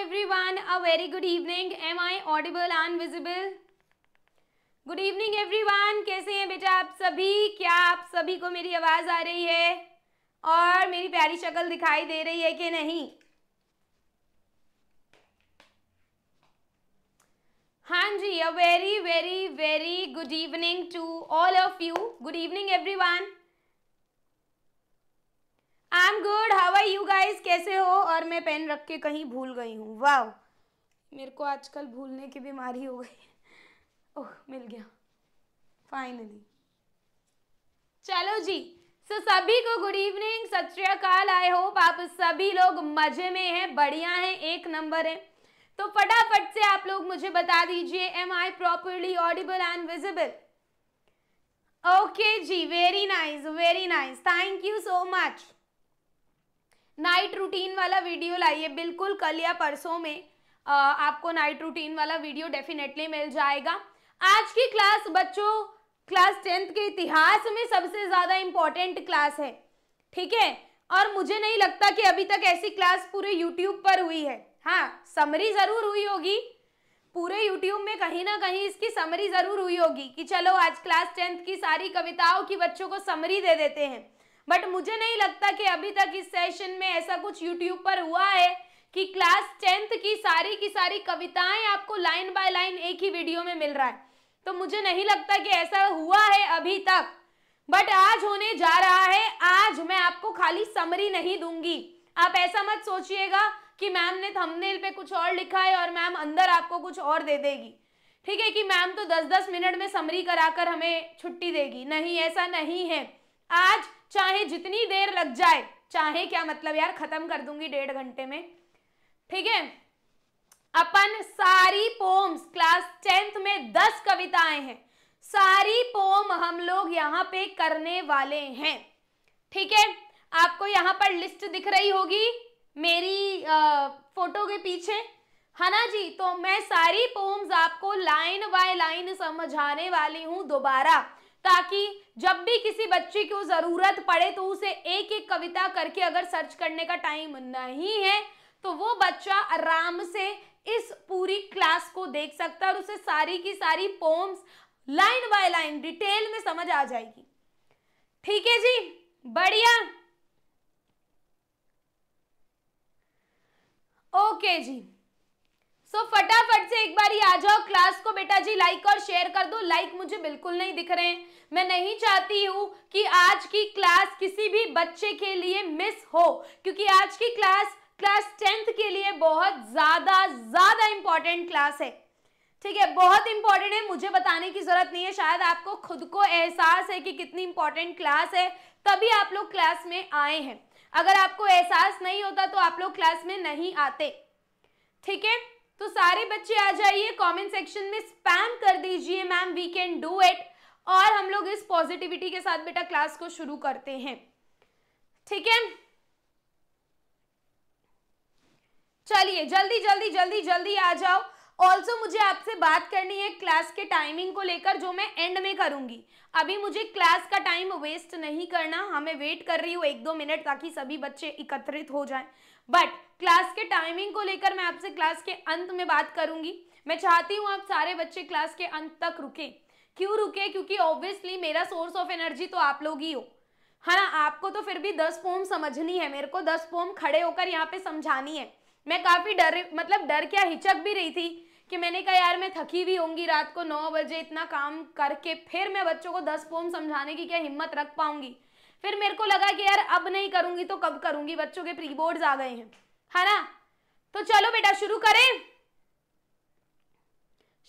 everyone a very good evening am i audible and visible good evening everyone कैसे हैं बेटा आप सभी क्या आप सभी को मेरी आवाज़ आ रही है और मेरी प्यारी शक्ल दिखाई दे रही है कि नहीं हाँ जी uh very very very good evening to all of you good evening everyone I am good how are you guys कैसे हो और मैं पेन रख के कहीं भूल गई हूँ वाह मेरे को आजकल भूलने की बीमारी हो गई ओह मिल गया फाइनली चलो जी सो so, सभी को गुड इवनिंग सत श्रीकाल आई होप आप सभी लोग मजे में हैं बढ़िया हैं एक नंबर है तो फटाफट से आप लोग मुझे बता दीजिए am I properly audible and visible okay जी very nice very nice thank you so much night routine वाला वीडियो लाइए बिल्कुल कल या परसों में आ, आपको नाइट रूटीन वाला वीडियो डेफिनेटली मिल जाएगा आज की क्लास बच्चों क्लास टेंथ के इतिहास में सबसे ज़्यादा इम्पॉर्टेंट क्लास है ठीक है और मुझे नहीं लगता कि अभी तक ऐसी क्लास पूरे यूट्यूब पर हुई है हाँ समरी ज़रूर हुई होगी पूरे यूट्यूब में कहीं ना कहीं इसकी समरी ज़रूर हुई होगी कि चलो आज क्लास टेंथ की सारी कविताओं की बच्चों को समरी दे देते हैं बट मुझे नहीं लगता कि अभी तक इस सेशन में ऐसा कुछ यूट्यूब पर हुआ है कि क्लास टेंथ की सारी की सारी कविताएं आपको लाइन बाय लाइन एक ही वीडियो में मिल रहा है तो मुझे नहीं लगता कि ऐसा हुआ है अभी तक बट आज होने जा रहा है आज मैं आपको खाली समरी नहीं दूंगी आप ऐसा मत सोचिएगा कि मैम ने थंबनेल पे कुछ और लिखा है और मैम अंदर आपको कुछ और दे देगी ठीक है कि मैम तो 10-10 मिनट में समरी कराकर हमें छुट्टी देगी नहीं ऐसा नहीं है आज चाहे जितनी देर लग जाए चाहे क्या मतलब यार खत्म कर दूंगी डेढ़ घंटे में ठीक है अपन सारी पोम्स क्लास टेंथ में दस कविताएं हैं सारी पोम हम लोग यहाँ पे करने वाले हैं ठीक है आपको यहाँ पर लिस्ट दिख रही होगी मेरी आ, फोटो के पीछे है ना जी तो मैं सारी पोम्स आपको लाइन बाय लाइन समझाने वाली हूँ दोबारा ताकि जब भी किसी बच्चे को ज़रूरत पड़े तो उसे एक एक कविता करके अगर सर्च करने का टाइम नहीं है तो वो बच्चा आराम से इस पूरी क्लास को देख सकता है और उसे सारी की सारी poems line by line detail में समझ आ जाएगी ठीक है जी बढ़िया ओके जी सो so, फटाफट से एक बार आ जाओ क्लास को बेटा जी लाइक और शेयर कर दो लाइक मुझे बिल्कुल नहीं दिख रहे हैं मैं नहीं चाहती हूँ कि आज की क्लास किसी भी बच्चे के लिए मिस हो क्योंकि आज की क्लास क्लास टेंथ के लिए बहुत ज़्यादा ज़्यादा इंपॉर्टेंट क्लास है ठीक है बहुत इंपॉर्टेंट है मुझे बताने की ज़रूरत नहीं है शायद आपको खुद को एहसास है कि कितनी इंपॉर्टेंट क्लास है तभी आप लोग क्लास में आए हैं अगर आपको एहसास नहीं होता तो आप लोग क्लास में नहीं आते ठीक है तो सारे बच्चे आ जाइए कमेंट सेक्शन में स्पैम कर दीजिए ma'am we can do it और हम लोग इस पॉजिटिविटी के साथ बेटा क्लास को शुरू करते हैं ठीक है चलिए जल्दी जल्दी जल्दी जल्दी आ जाओ ऑल्सो मुझे आपसे बात करनी है क्लास के टाइमिंग को लेकर जो मैं एंड में करूंगी अभी मुझे क्लास का टाइम वेस्ट नहीं करना हमें हाँ, वेट कर रही हूँ एक दो मिनट ताकि सभी बच्चे एकत्रित हो जाएं बट क्लास के टाइमिंग को लेकर मैं आपसे क्लास के अंत में बात करूंगी मैं चाहती हूँ आप सारे बच्चे क्लास के अंत तक रुके क्यों रुके क्योंकि ऑब्वियसली मेरा सोर्स ऑफ एनर्जी तो आप लोग ही हो है ना आपको तो फिर भी दस पोम समझनी है मेरे को दस पोम खड़े होकर यहाँ पे समझानी है मैं काफ़ी डर मतलब डर क्या हिचक भी रही थी कि मैंने कहा यार मैं थकी भी होंगी रात को नौ बजे इतना काम करके फिर मैं बच्चों को दस पोम समझाने की क्या हिम्मत रख पाऊंगी फिर मेरे को लगा कि यार अब नहीं करूंगी तो कब करूंगी बच्चों के प्री बोर्ड आ गए हैं है ना तो चलो बेटा शुरू करें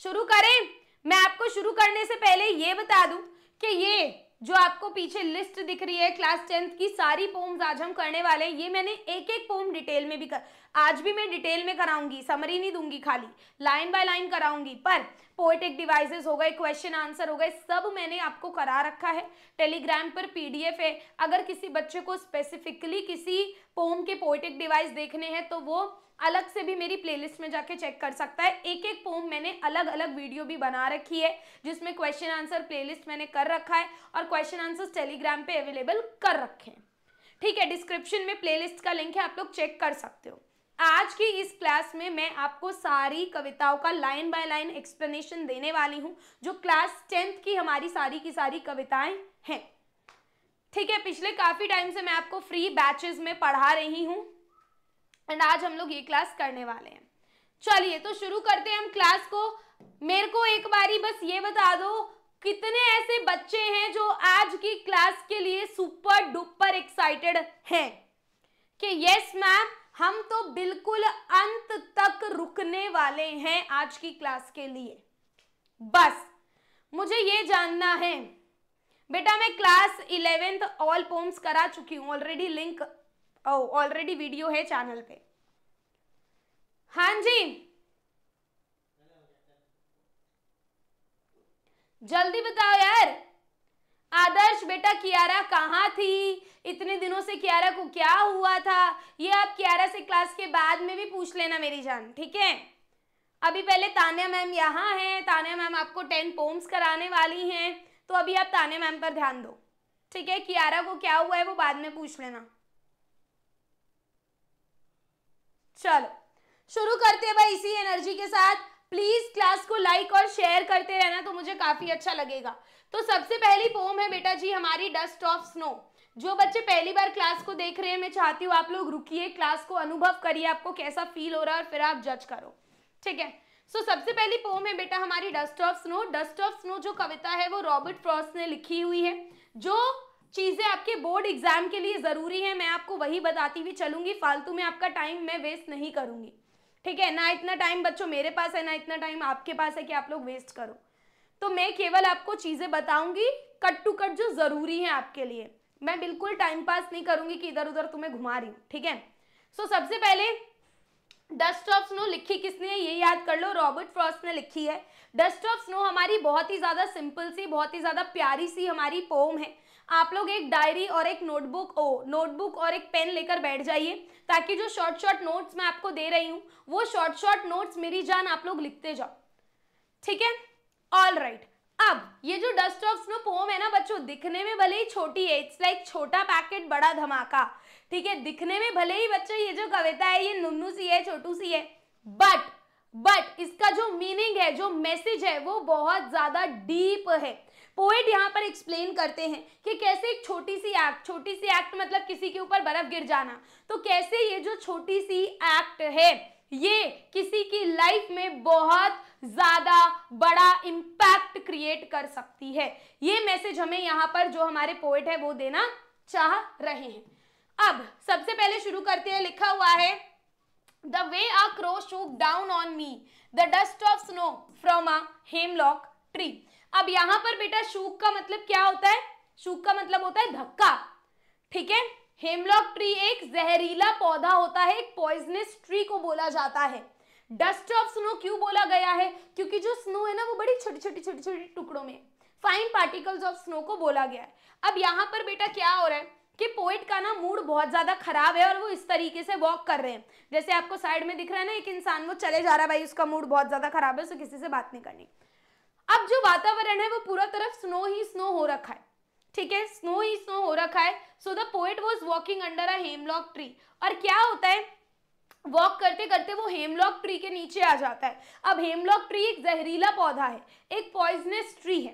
शुरू करें मैं आपको शुरू करने से पहले ये बता दूं कि ये जो आपको पीछे लिस्ट दिख रही है क्लास टेंथ की सारी पोम्स आज हम करने वाले हैं ये मैंने एक एक पोम डिटेल में भी कर आज भी मैं डिटेल में कराऊंगी समरी नहीं दूंगी खाली लाइन बाय लाइन कराऊंगी पर पोएटिक डिवाइसेस हो गए क्वेश्चन आंसर हो गए सब मैंने आपको करा रखा है टेलीग्राम पर पीडीएफ है अगर किसी बच्चे को स्पेसिफिकली किसी पोम के पोएटिक डिवाइस देखने हैं तो वो अलग से भी मेरी प्लेलिस्ट में जाके चेक कर सकता है एक एक पोम मैंने अलग अलग वीडियो भी बना रखी है जिसमें क्वेश्चन आंसर प्लेलिस्ट मैंने कर रखा है और क्वेश्चन आंसर टेलीग्राम पर अवेलेबल कर रखे हैं ठीक है डिस्क्रिप्शन में प्लेलिस्ट का लिंक है आप लोग चेक कर सकते हो आज की इस क्लास में मैं आपको सारी कविताओं का लाइन बाय लाइन एक्सप्लेनेशन देने वाली हूँ जो क्लास टेंथ की हमारी सारी की सारी कविताएं हैं ठीक है पिछले काफ़ी टाइम से मैं आपको फ्री बैचेस में पढ़ा रही हूँ एंड आज हम लोग ये क्लास करने वाले हैं चलिए तो शुरू करते हैं हम क्लास को मेरे को एक बारी बस ये बता दो कितने ऐसे बच्चे हैं जो आज की क्लास के लिए सुपर डुपर एक्साइटेड हैं कि यस मैम हम तो बिल्कुल अंत तक रुकने वाले हैं आज की क्लास के लिए बस मुझे ये जानना है बेटा मैं क्लास इलेवेंथ ऑल पोम्स करा चुकी हूँ ऑलरेडी लिंक ऑलरेडी वीडियो है चैनल पे हाँ जी जल्दी बताओ यार आदर्श बेटा कियारा कहाँ थी इतने दिनों से कियारा को क्या हुआ था ये आप कियारा से क्लास के बाद में भी पूछ लेना मेरी जान ठीक है अभी पहले तान्या मैम यहाँ हैं तान्या मैम आपको टेन पोम्स कराने वाली हैं तो अभी आप तान्या मैम पर ध्यान दो ठीक है कियारा को क्या हुआ है वो बाद में पूछ लेना चलो शुरू करते हैं भाई इसी एनर्जी के साथ प्लीज क्लास को लाइक और शेयर करते रहना तो मुझे काफी अच्छा लगेगा तो सबसे पहली पोम है बेटा जी हमारी डस्ट ऑफ स्नो जो बच्चे पहली बार क्लास को देख रहे हैं मैं चाहती हूँ आप लोग रुकिए क्लास को अनुभव करिए आपको कैसा फील हो रहा है और फिर आप जज करो ठीक है सो so, सबसे पहली पोम है बेटा हमारी dust of snow dust of snow जो कविता है वो रॉबर्ट फ्रॉस्ट ने लिखी हुई है जो चीज़ें आपके बोर्ड एग्जाम के लिए ज़रूरी है मैं आपको वही बताती हुई चलूंगी फालतू में आपका टाइम मैं वेस्ट नहीं करूंगी ठीक है ना इतना टाइम बच्चों मेरे पास है ना इतना टाइम आपके पास है कि आप लोग वेस्ट करो तो मैं केवल आपको चीज़ें बताऊंगी कट टू कट जो ज़रूरी है आपके लिए मैं बिल्कुल टाइम पास नहीं करूंगी कि इधर उधर तुम्हें घुमा रही हूँ ठीक है सो so, सबसे पहले डस्ट ऑफ स्नो लिखी किसने है ये याद कर लो रॉबर्ट फ्रॉस्ट ने लिखी है डस्ट ऑफ स्नो हमारी बहुत ही ज़्यादा सिंपल सी बहुत ही ज़्यादा प्यारी सी हमारी पोम है आप लोग एक डायरी और एक नोटबुक ओ नोटबुक और एक पेन लेकर बैठ जाइए ताकि जो शॉर्ट शॉर्ट नोट्स मैं आपको दे रही हूँ वो शॉर्ट शॉर्ट नोट्स मेरी जान आप लोग लिखते जाओ ठीक है ऑल राइट अब ये जो डस्ट ऑफ स्नो पोम है ना बच्चों दिखने में भले ही छोटी है इट्स लाइक छोटा पैकेट बड़ा धमाका ठीक है दिखने में भले ही बच्चों ये जो कविता है ये नुन्नू सी है छोटू सी है बट बट इसका जो मीनिंग है जो मैसेज है वो बहुत ज्यादा डीप है पोएट यहाँ पर एक्सप्लेन करते हैं कि कैसे एक छोटी सी एक्ट छोटी सी एक्ट मतलब किसी के ऊपर बर्फ गिर जाना तो कैसे ये जो छोटी सी एक्ट है ये किसी की लाइफ में बहुत ज्यादा बड़ा इंपैक्ट क्रिएट कर सकती है ये मैसेज हमें यहाँ पर जो हमारे पोएट है वो देना चाह रहे हैं अब सबसे पहले शुरू करते हैं लिखा हुआ है the way a crow shook down on me the dust of snow from a hemlock tree अब यहाँ पर बेटा शूक का मतलब क्या होता है शूक का मतलब होता है धक्का ठीक है हेमलॉक ट्री एक जहरीला पौधा होता है एक पॉइजनस ट्री को बोला जाता है डस्ट ऑफ स्नो क्यों बोला गया है क्योंकि जो स्नो है ना वो बड़ी छोटी छोटी छोटी छोटी टुकड़ों में फाइन पार्टिकल्स ऑफ स्नो को बोला गया है अब यहाँ पर बेटा क्या हो रहा है कि पोइट का ना मूड बहुत ज्यादा खराब है और वो इस तरीके से वॉक कर रहे हैं जैसे आपको साइड में दिख रहा है ना एक इंसान वो चले जा रहा है भाई उसका मूड बहुत ज्यादा खराब है उसको किसी से बात नहीं करनी अब जो वातावरण है वो पूरा तरफ स्नो ही स्नो हो रखा है ठीक है स्नो ही स्नो हो रखा है so the poet was walking under a hemlock tree और क्या होता है वॉक करते करते वो हेमलॉक ट्री के नीचे आ जाता है अब हेमलॉक ट्री एक जहरीला पौधा है एक पॉइजनस ट्री है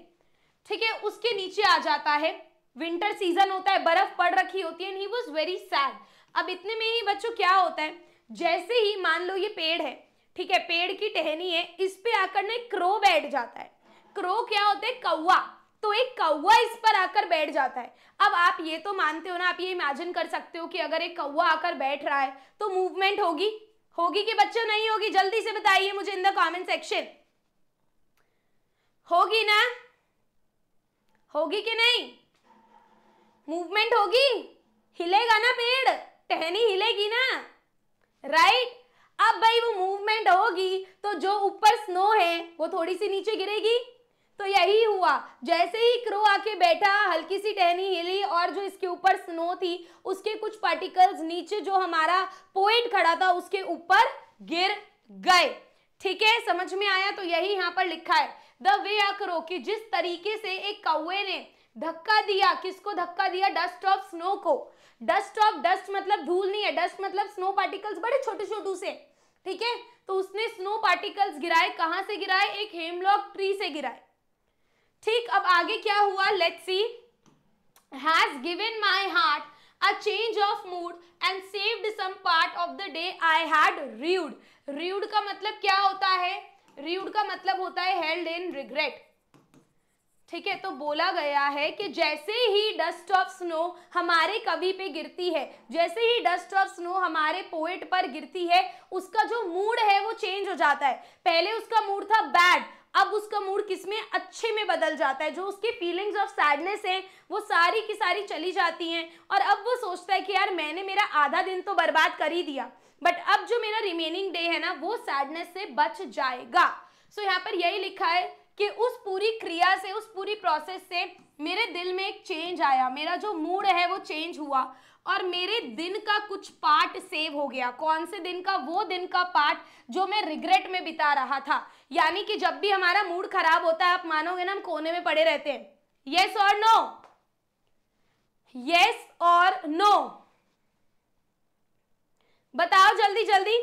ठीक है उसके नीचे आ जाता है विंटर सीजन होता है बर्फ पड़ रखी होती है and he was very sad अब इतने में ही बच्चों क्या होता है जैसे ही मान लो ये पेड़ है ठीक है पेड़ की टहनी है इस पे आकर ना क्रो बैठ जाता है क्रो क्या होता है कौवा तो एक कौआ इस पर आकर बैठ जाता है अब आप ये तो मानते हो ना आप ये इमेजिन कर सकते हो कि अगर एक कौआ आकर बैठ रहा है तो मूवमेंट होगी होगी कि बच्चों नहीं होगी जल्दी से बताइए मुझे इन द कमेंट सेक्शन होगी ना होगी कि नहीं मूवमेंट होगी हिलेगा ना पेड़ टहनी हिलेगी ना राइट अब भाई वो मूवमेंट होगी तो जो ऊपर स्नो है वो थोड़ी सी नीचे गिरेगी तो यही हुआ जैसे ही क्रो आके बैठा हल्की सी टहनी हिली और जो इसके ऊपर स्नो थी उसके कुछ पार्टिकल्स नीचे जो हमारा पोइंट खड़ा था उसके ऊपर गिर गए ठीक है समझ में आया तो यही यहाँ पर लिखा है द वे अ क्रो कि जिस तरीके से एक कौए ने धक्का दिया किसको धक्का दिया डस्ट ऑफ स्नो को डस्ट ऑफ डस्ट मतलब धूल नहीं है डस्ट मतलब स्नो पार्टिकल्स बड़े छोटे छोटू से ठीक है तो उसने स्नो पार्टिकल्स गिराए कहां से गिराए एक हेमलॉक ट्री से गिराए ठीक अब आगे क्या हुआ let's see has given my heart a change of mood and saved some part of the day I had rude. Rude का मतलब क्या होता है rude का मतलब होता है हेल्ड इन रिग्रेट ठीक है तो बोला गया है कि जैसे ही डस्ट ऑफ स्नो हमारे कवि पे गिरती है जैसे ही डस्ट ऑफ स्नो हमारे पोएट पर गिरती है उसका जो मूड है वो चेंज हो जाता है पहले उसका मूड था बैड अब उसका मूड किस में अच्छे में बदल जाता है जो उसकी फीलिंग्स ऑफ सैडनेस हैं वो सारी की सारी चली जाती हैं और अब वो सोचता है कि यार मैंने मेरा आधा दिन तो बर्बाद कर ही दिया बट अब जो मेरा रिमेनिंग डे है ना वो सैडनेस से बच जाएगा सो so, यहाँ पर यही लिखा है कि उस पूरी क्रिया से उस पूरी प्रोसेस से मेरे दिल में एक चेंज आया मेरा जो मूड है वो चेंज हुआ और मेरे दिन का कुछ पार्ट सेव हो गया कौन से दिन का वो दिन का पार्ट जो मैं रिग्रेट में बिता रहा था यानी कि जब भी हमारा मूड खराब होता है आप मानोगे ना हम कोने में पड़े रहते हैं यस और नो यस और नो बताओ जल्दी जल्दी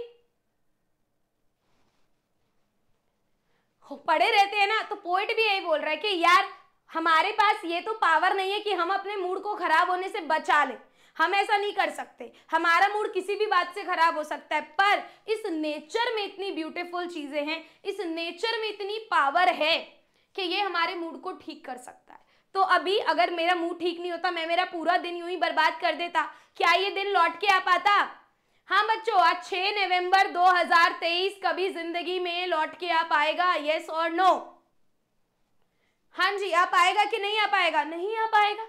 पढ़े रहते हैं ना तो पोइट भी यही बोल रहा है कि यार हमारे पास ये तो पावर नहीं है कि हम अपने मूड को खराब होने से बचा लें हम ऐसा नहीं कर सकते हमारा मूड किसी भी बात से खराब हो सकता है पर इस नेचर में इतनी ब्यूटीफुल चीज़ें हैं इस नेचर में इतनी पावर है कि ये हमारे मूड को ठीक कर सकता है तो अभी अगर मेरा मूड ठीक नहीं होता मैं मेरा पूरा दिन यूं ही बर्बाद कर देता क्या ये दिन लौट के आ पाता हाँ बच्चों आज छह नवंबर 2023 कभी जिंदगी में लौट के आ पाएगा यस और नो हाँ जी आ पाएगा कि नहीं आ पाएगा नहीं आ पाएगा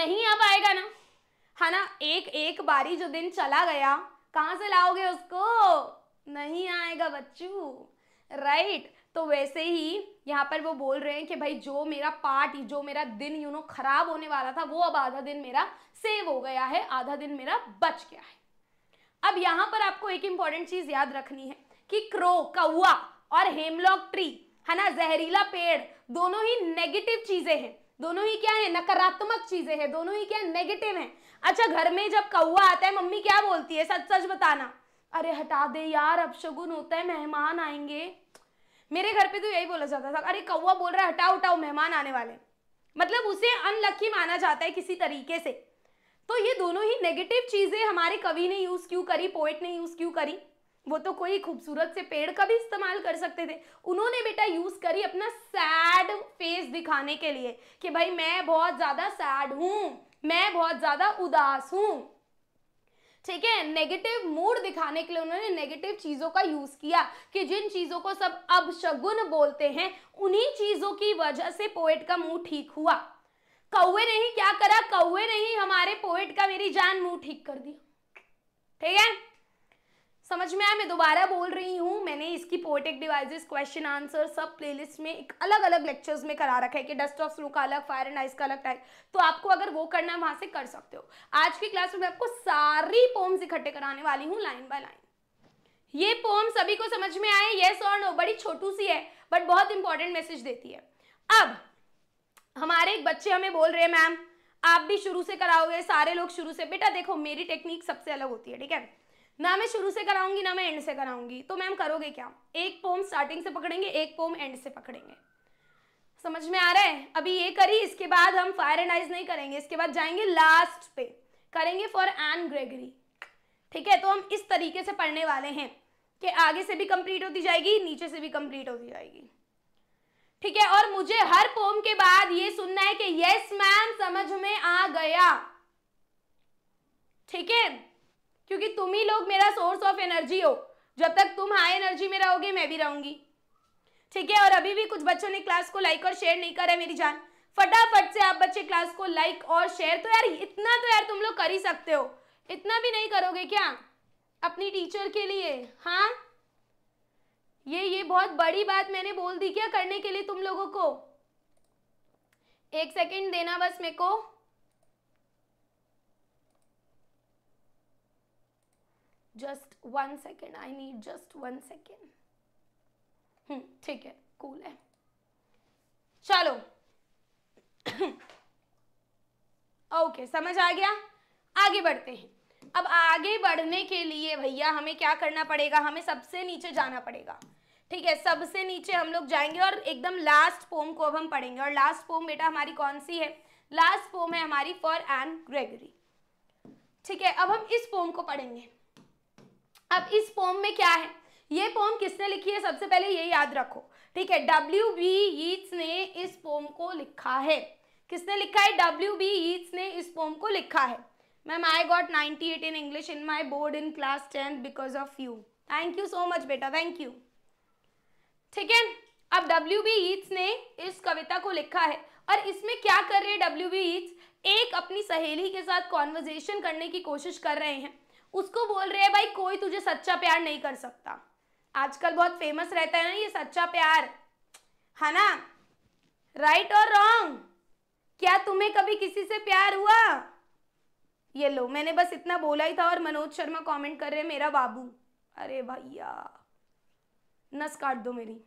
नहीं आ पाएगा ना है ना एक एक बारी जो दिन चला गया कहाँ से लाओगे उसको नहीं आएगा बच्चू राइट right. तो वैसे ही यहाँ पर वो बोल रहे हैं कि भाई जो मेरा पार्ट जो मेरा दिन यू नो खराब होने वाला था वो अब आधा दिन मेरा सेव हो गया है आधा दिन मेरा बच गया है अब यहाँ पर आपको एक इंपॉर्टेंट चीज याद रखनी है कि क्रो कौआ और हेमलॉक ट्री है ना जहरीला पेड़ दोनों ही नेगेटिव चीजें हैं दोनों ही क्या है नकारात्मक चीजें हैं दोनों ही क्या नेगेटिव हैं अच्छा घर में जब कौआ आता है मम्मी क्या बोलती है सच सच बताना अरे हटा दे यार अब शगुन होता है मेहमान आएंगे मेरे घर पे तो यही बोला जाता था अरे कौआ बोल रहा है हटाओ हटाओ मेहमान आने वाले मतलब उसे अनलक्की माना जाता है किसी तरीके से तो ये दोनों ही नेगेटिव चीज़ें हमारे कवि ने यूज़ क्यों करी पोएट ने यूज़ क्यों करी वो तो कोई खूबसूरत से पेड़ का भी इस्तेमाल कर सकते थे उन्होंने बेटा यूज़ करी अपना सैड फेस दिखाने के लिए कि भाई मैं बहुत ज़्यादा सैड हूँ मैं बहुत ज़्यादा उदास हूं ठीक है नेगेटिव मूड दिखाने के लिए उन्होंने नेगेटिव चीज़ों का यूज़ किया कि जिन चीज़ों को सब शगुन बोलते हैं उन्हीं चीज़ों की वजह से पोएट का मुंह ठीक हुआ कौए ने ही क्या करा कौए ने ही हमारे पोएट का मेरी जान मुंह ठीक कर दिया ठीक है समझ में आया मैं दोबारा बोल रही हूँ मैंने इसकी पोएटिक डिवाइसेस क्वेश्चन आंसर सब प्लेलिस्ट में एक अलग अलग लेक्चर्स में करा रखा है कि डस्ट ऑफ स्नो का अलग फायर एंड आइस का अलग टाइप तो आपको अगर वो करना है वहां से कर सकते हो आज की क्लास में मैं आपको सारी पोम्स इकट्ठे कराने वाली हूँ लाइन बाय लाइन ये पोम सभी को समझ में आए येस और नो बड़ी छोटू सी है बट बहुत इंपॉर्टेंट मैसेज देती है अब हमारे एक बच्चे हमें बोल रहे हैं मैम आप भी शुरू से कराओगे सारे लोग शुरू से बेटा देखो मेरी टेक्निक सबसे अलग होती है ठीक है ना मैं शुरू से कराऊंगी ना मैं एंड से कराऊंगी तो मैम करोगे क्या एक पोम स्टार्टिंग से पकड़ेंगे एक पोम एंड से पकड़ेंगे समझ में आ रहा है अभी ये करी इसके बाद हम फायर एंड आइज नहीं करेंगे इसके बाद जाएंगे लास्ट पे करेंगे फॉर एन ग्रेगरी ठीक है तो हम इस तरीके से पढ़ने वाले हैं कि आगे से भी कंप्लीट होती जाएगी नीचे से भी कंप्लीट होती जाएगी ठीक है और मुझे हर पोम के बाद ये सुनना है कि यस मैम समझ में आ गया ठीक है क्योंकि तुम ही लोग मेरा सोर्स ऑफ एनर्जी हो जब तक तुम हाई एनर्जी में रहोगे मैं भी रहूंगी ठीक है और अभी भी कुछ बच्चों ने क्लास को लाइक और शेयर नहीं करा मेरी जान फटाफट से आप बच्चे क्लास को लाइक और शेयर तो यार इतना तो यार तुम लोग कर ही सकते हो इतना भी नहीं करोगे क्या अपनी टीचर के लिए हाँ ये ये बहुत बड़ी बात मैंने बोल दी क्या करने के लिए तुम लोगों को एक सेकंड देना बस मेरे को just one second I need just one second ठीक है कूल है चलो ओके okay, समझ आ गया आगे बढ़ते हैं अब आगे बढ़ने के लिए भैया हमें क्या करना पड़ेगा हमें सबसे नीचे जाना पड़ेगा ठीक है सबसे नीचे हम लोग जाएंगे और एकदम लास्ट फोम को अब हम पढ़ेंगे और लास्ट फोम बेटा हमारी कौन सी है लास्ट फोम है हमारी फॉर एन ग्रेगरी ठीक है अब हम इस फोम को पढ़ेंगे अब इस फॉर्म में क्या है ये फॉर्म किसने लिखी है सबसे पहले ये याद रखो ठीक है डब्ल्यू बी यीट्स ने इस फॉर्म को लिखा है किसने लिखा है डब्ल्यू बी यीट्स ने इस फॉर्म को लिखा है ma'am I got ninety eight in English in my board in class tenth because of you thank you so much बेटा थैंक यू ठीक है अब डब्ल्यू बी यीट्स ने इस कविता को लिखा है और इसमें क्या कर रहे हैं डब्ल्यू बी यीट्स एक अपनी सहेली के साथ कॉन्वर्जेशन करने की कोशिश कर रहे हैं उसको बोल रहे हैं भाई कोई तुझे सच्चा प्यार नहीं कर सकता आजकल बहुत फेमस रहता है ना ये सच्चा प्यार है हाँ ना राइट और रॉन्ग क्या तुम्हें कभी किसी से प्यार हुआ ये लो मैंने बस इतना बोला ही था और मनोज शर्मा कमेंट कर रहे मेरा बाबू अरे भैया नस काट दो मेरी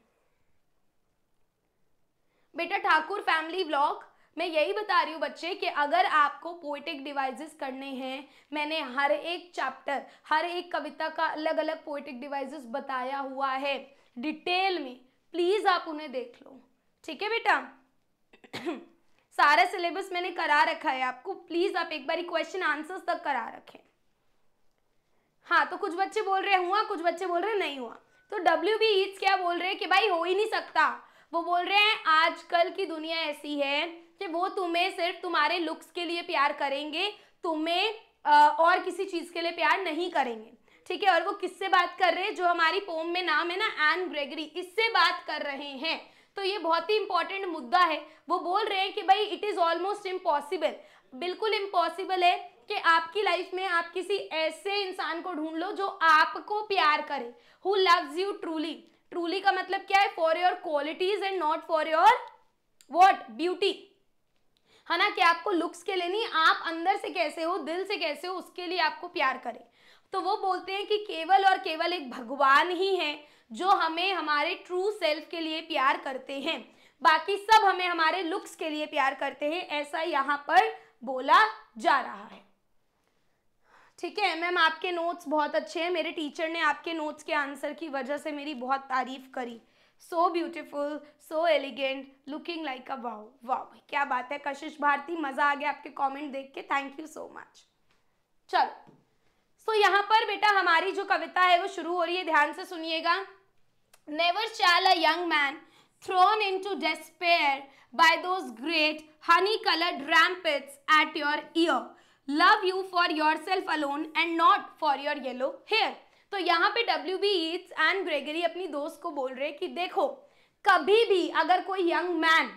बेटा ठाकुर फैमिली ब्लॉग मैं यही बता रही हूँ बच्चे कि अगर आपको पोइटिक डिवाइसेस करने हैं मैंने हर एक चैप्टर हर एक कविता का अलग अलग पोइटिक डिवाइसेस बताया हुआ है डिटेल में प्लीज़ आप उन्हें देख लो ठीक है बेटा सारा सिलेबस मैंने करा रखा है आपको प्लीज़ आप एक बार क्वेश्चन आंसर्स तक करा रखें हाँ तो कुछ बच्चे बोल रहे हुआ कुछ बच्चे बोल रहे नहीं हुआ तो डब्ल्यू बी क्या बोल रहे हैं कि भाई हो ही नहीं सकता वो बोल रहे हैं आजकल की दुनिया ऐसी है कि वो तुम्हें सिर्फ तुम्हारे लुक्स के लिए प्यार करेंगे तुम्हें और किसी चीज़ के लिए प्यार नहीं करेंगे ठीक है और वो किससे बात कर रहे हैं जो हमारी पोम में नाम है ना एन ग्रेगरी इससे बात कर रहे हैं तो ये बहुत ही इंपॉर्टेंट मुद्दा है वो बोल रहे हैं कि भाई इट इज़ ऑलमोस्ट इम्पॉसिबल बिल्कुल इम्पॉसिबल है कि आपकी लाइफ में आप किसी ऐसे इंसान को ढूंढ लो जो आपको प्यार करे who loves you truly truly का मतलब क्या है for your qualities and not for your what beauty है ना कि आपको लुक्स के लिए नहीं आप अंदर से कैसे हो दिल से कैसे हो उसके लिए आपको प्यार करें तो वो बोलते हैं कि केवल और केवल एक भगवान ही है जो हमें हमारे ट्रू सेल्फ के लिए प्यार करते हैं बाकी सब हमें हमारे लुक्स के लिए प्यार करते हैं ऐसा यहाँ पर बोला जा रहा है ठीक है मैम आपके नोट्स बहुत अच्छे हैं मेरे टीचर ने आपके नोट्स के आंसर की वजह से मेरी बहुत तारीफ करी so beautiful so elegant looking like a wow wow क्या बात है कशिश भारती मजा आ गया आपके कॉमेंट देख के थैंक यू सो मच चलो सो so, यहाँ पर बेटा हमारी जो कविता है वो शुरू हो रही है ध्यान से सुनिएगा never shall young man thrown into despair by those great honey coloured ramparts at your ear love you for yourself alone and not for your yellow hair तो यहाँ पे W B Yeats and Gregory अपनी दोस्त को बोल रहे कि देखो कभी भी अगर कोई यंग मैन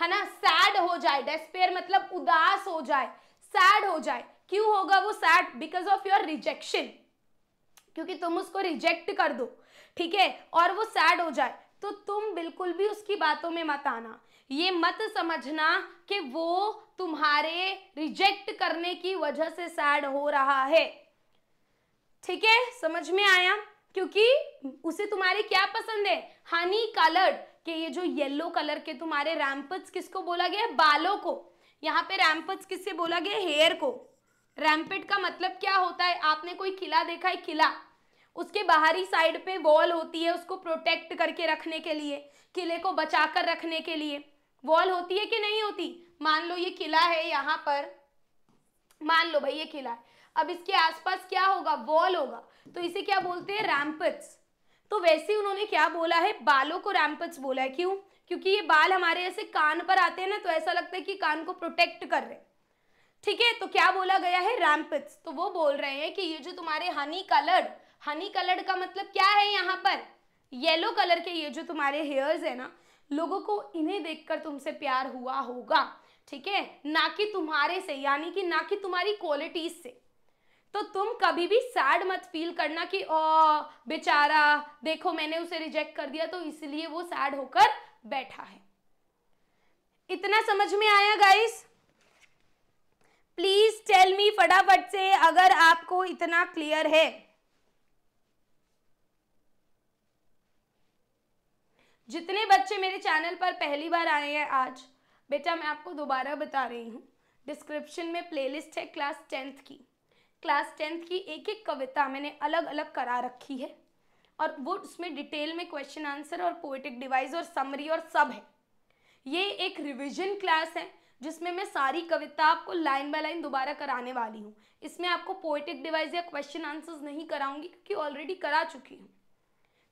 है ना सैड हो जाए डेस्पेयर मतलब उदास हो जाए सैड हो जाए क्यों होगा वो sad because of your rejection क्योंकि तुम उसको रिजेक्ट कर दो ठीक है और वो सैड हो जाए तो तुम बिल्कुल भी उसकी बातों में मत आना ये मत समझना कि वो तुम्हारे रिजेक्ट करने की वजह से सैड हो रहा है ठीक है समझ में आया क्योंकि उसे तुम्हारे क्या पसंद है हनी कलर्ड के ये जो येलो कलर के तुम्हारे रैम्पट्स किसको बोला गया बालों को यहाँ पे रैम्पट्स किससे बोला गया हेयर को रैम्पेट का मतलब क्या होता है आपने कोई किला देखा है किला उसके बाहरी साइड पे वॉल होती है उसको प्रोटेक्ट करके रखने के लिए किले को बचा कर रखने के लिए वॉल होती है कि नहीं होती मान लो ये किला है यहाँ पर मान लो भाई ये किला है अब इसके आसपास क्या होगा वॉल होगा तो इसे क्या बोलते हैं रैम्पट्स तो वैसे उन्होंने क्या बोला है बालों को रैम्पट्स बोला है क्यों क्योंकि ये बाल हमारे ऐसे कान पर आते हैं ना तो ऐसा लगता है कि कान को प्रोटेक्ट कर रहे ठीक है तो क्या बोला गया है रैम्पट्स तो वो बोल रहे हैं कि ये जो तुम्हारे हनी कलर्ड हनी कलर्ड का मतलब क्या है यहाँ पर येलो कलर के ये जो तुम्हारे हेयर्स है ना लोगों को इन्हें देखकर तुमसे प्यार हुआ होगा ठीक है ना कि तुम्हारे से यानी कि ना कि तुम्हारी क्वालिटीज से तो तुम कभी भी सैड मत फील करना कि ओ बेचारा देखो मैंने उसे रिजेक्ट कर दिया तो इसलिए वो सैड होकर बैठा है इतना समझ में आया गाइस प्लीज टेल मी फटाफट से अगर आपको इतना क्लियर है जितने बच्चे मेरे चैनल पर पहली बार आए हैं आज बेटा मैं आपको दोबारा बता रही हूँ डिस्क्रिप्शन में प्लेलिस्ट है क्लास टेंथ की क्लास टेंथ की एक एक कविता मैंने अलग अलग करा रखी है और वो उसमें डिटेल में क्वेश्चन आंसर और पोएटिक डिवाइस और समरी और सब है ये एक रिविजन क्लास है जिसमें मैं सारी कविता आपको लाइन बाय लाइन दोबारा कराने वाली हूँ इसमें आपको पोएटिक डिवाइस या क्वेश्चन आंसर्स नहीं कराऊंगी क्योंकि ऑलरेडी करा चुकी हूँ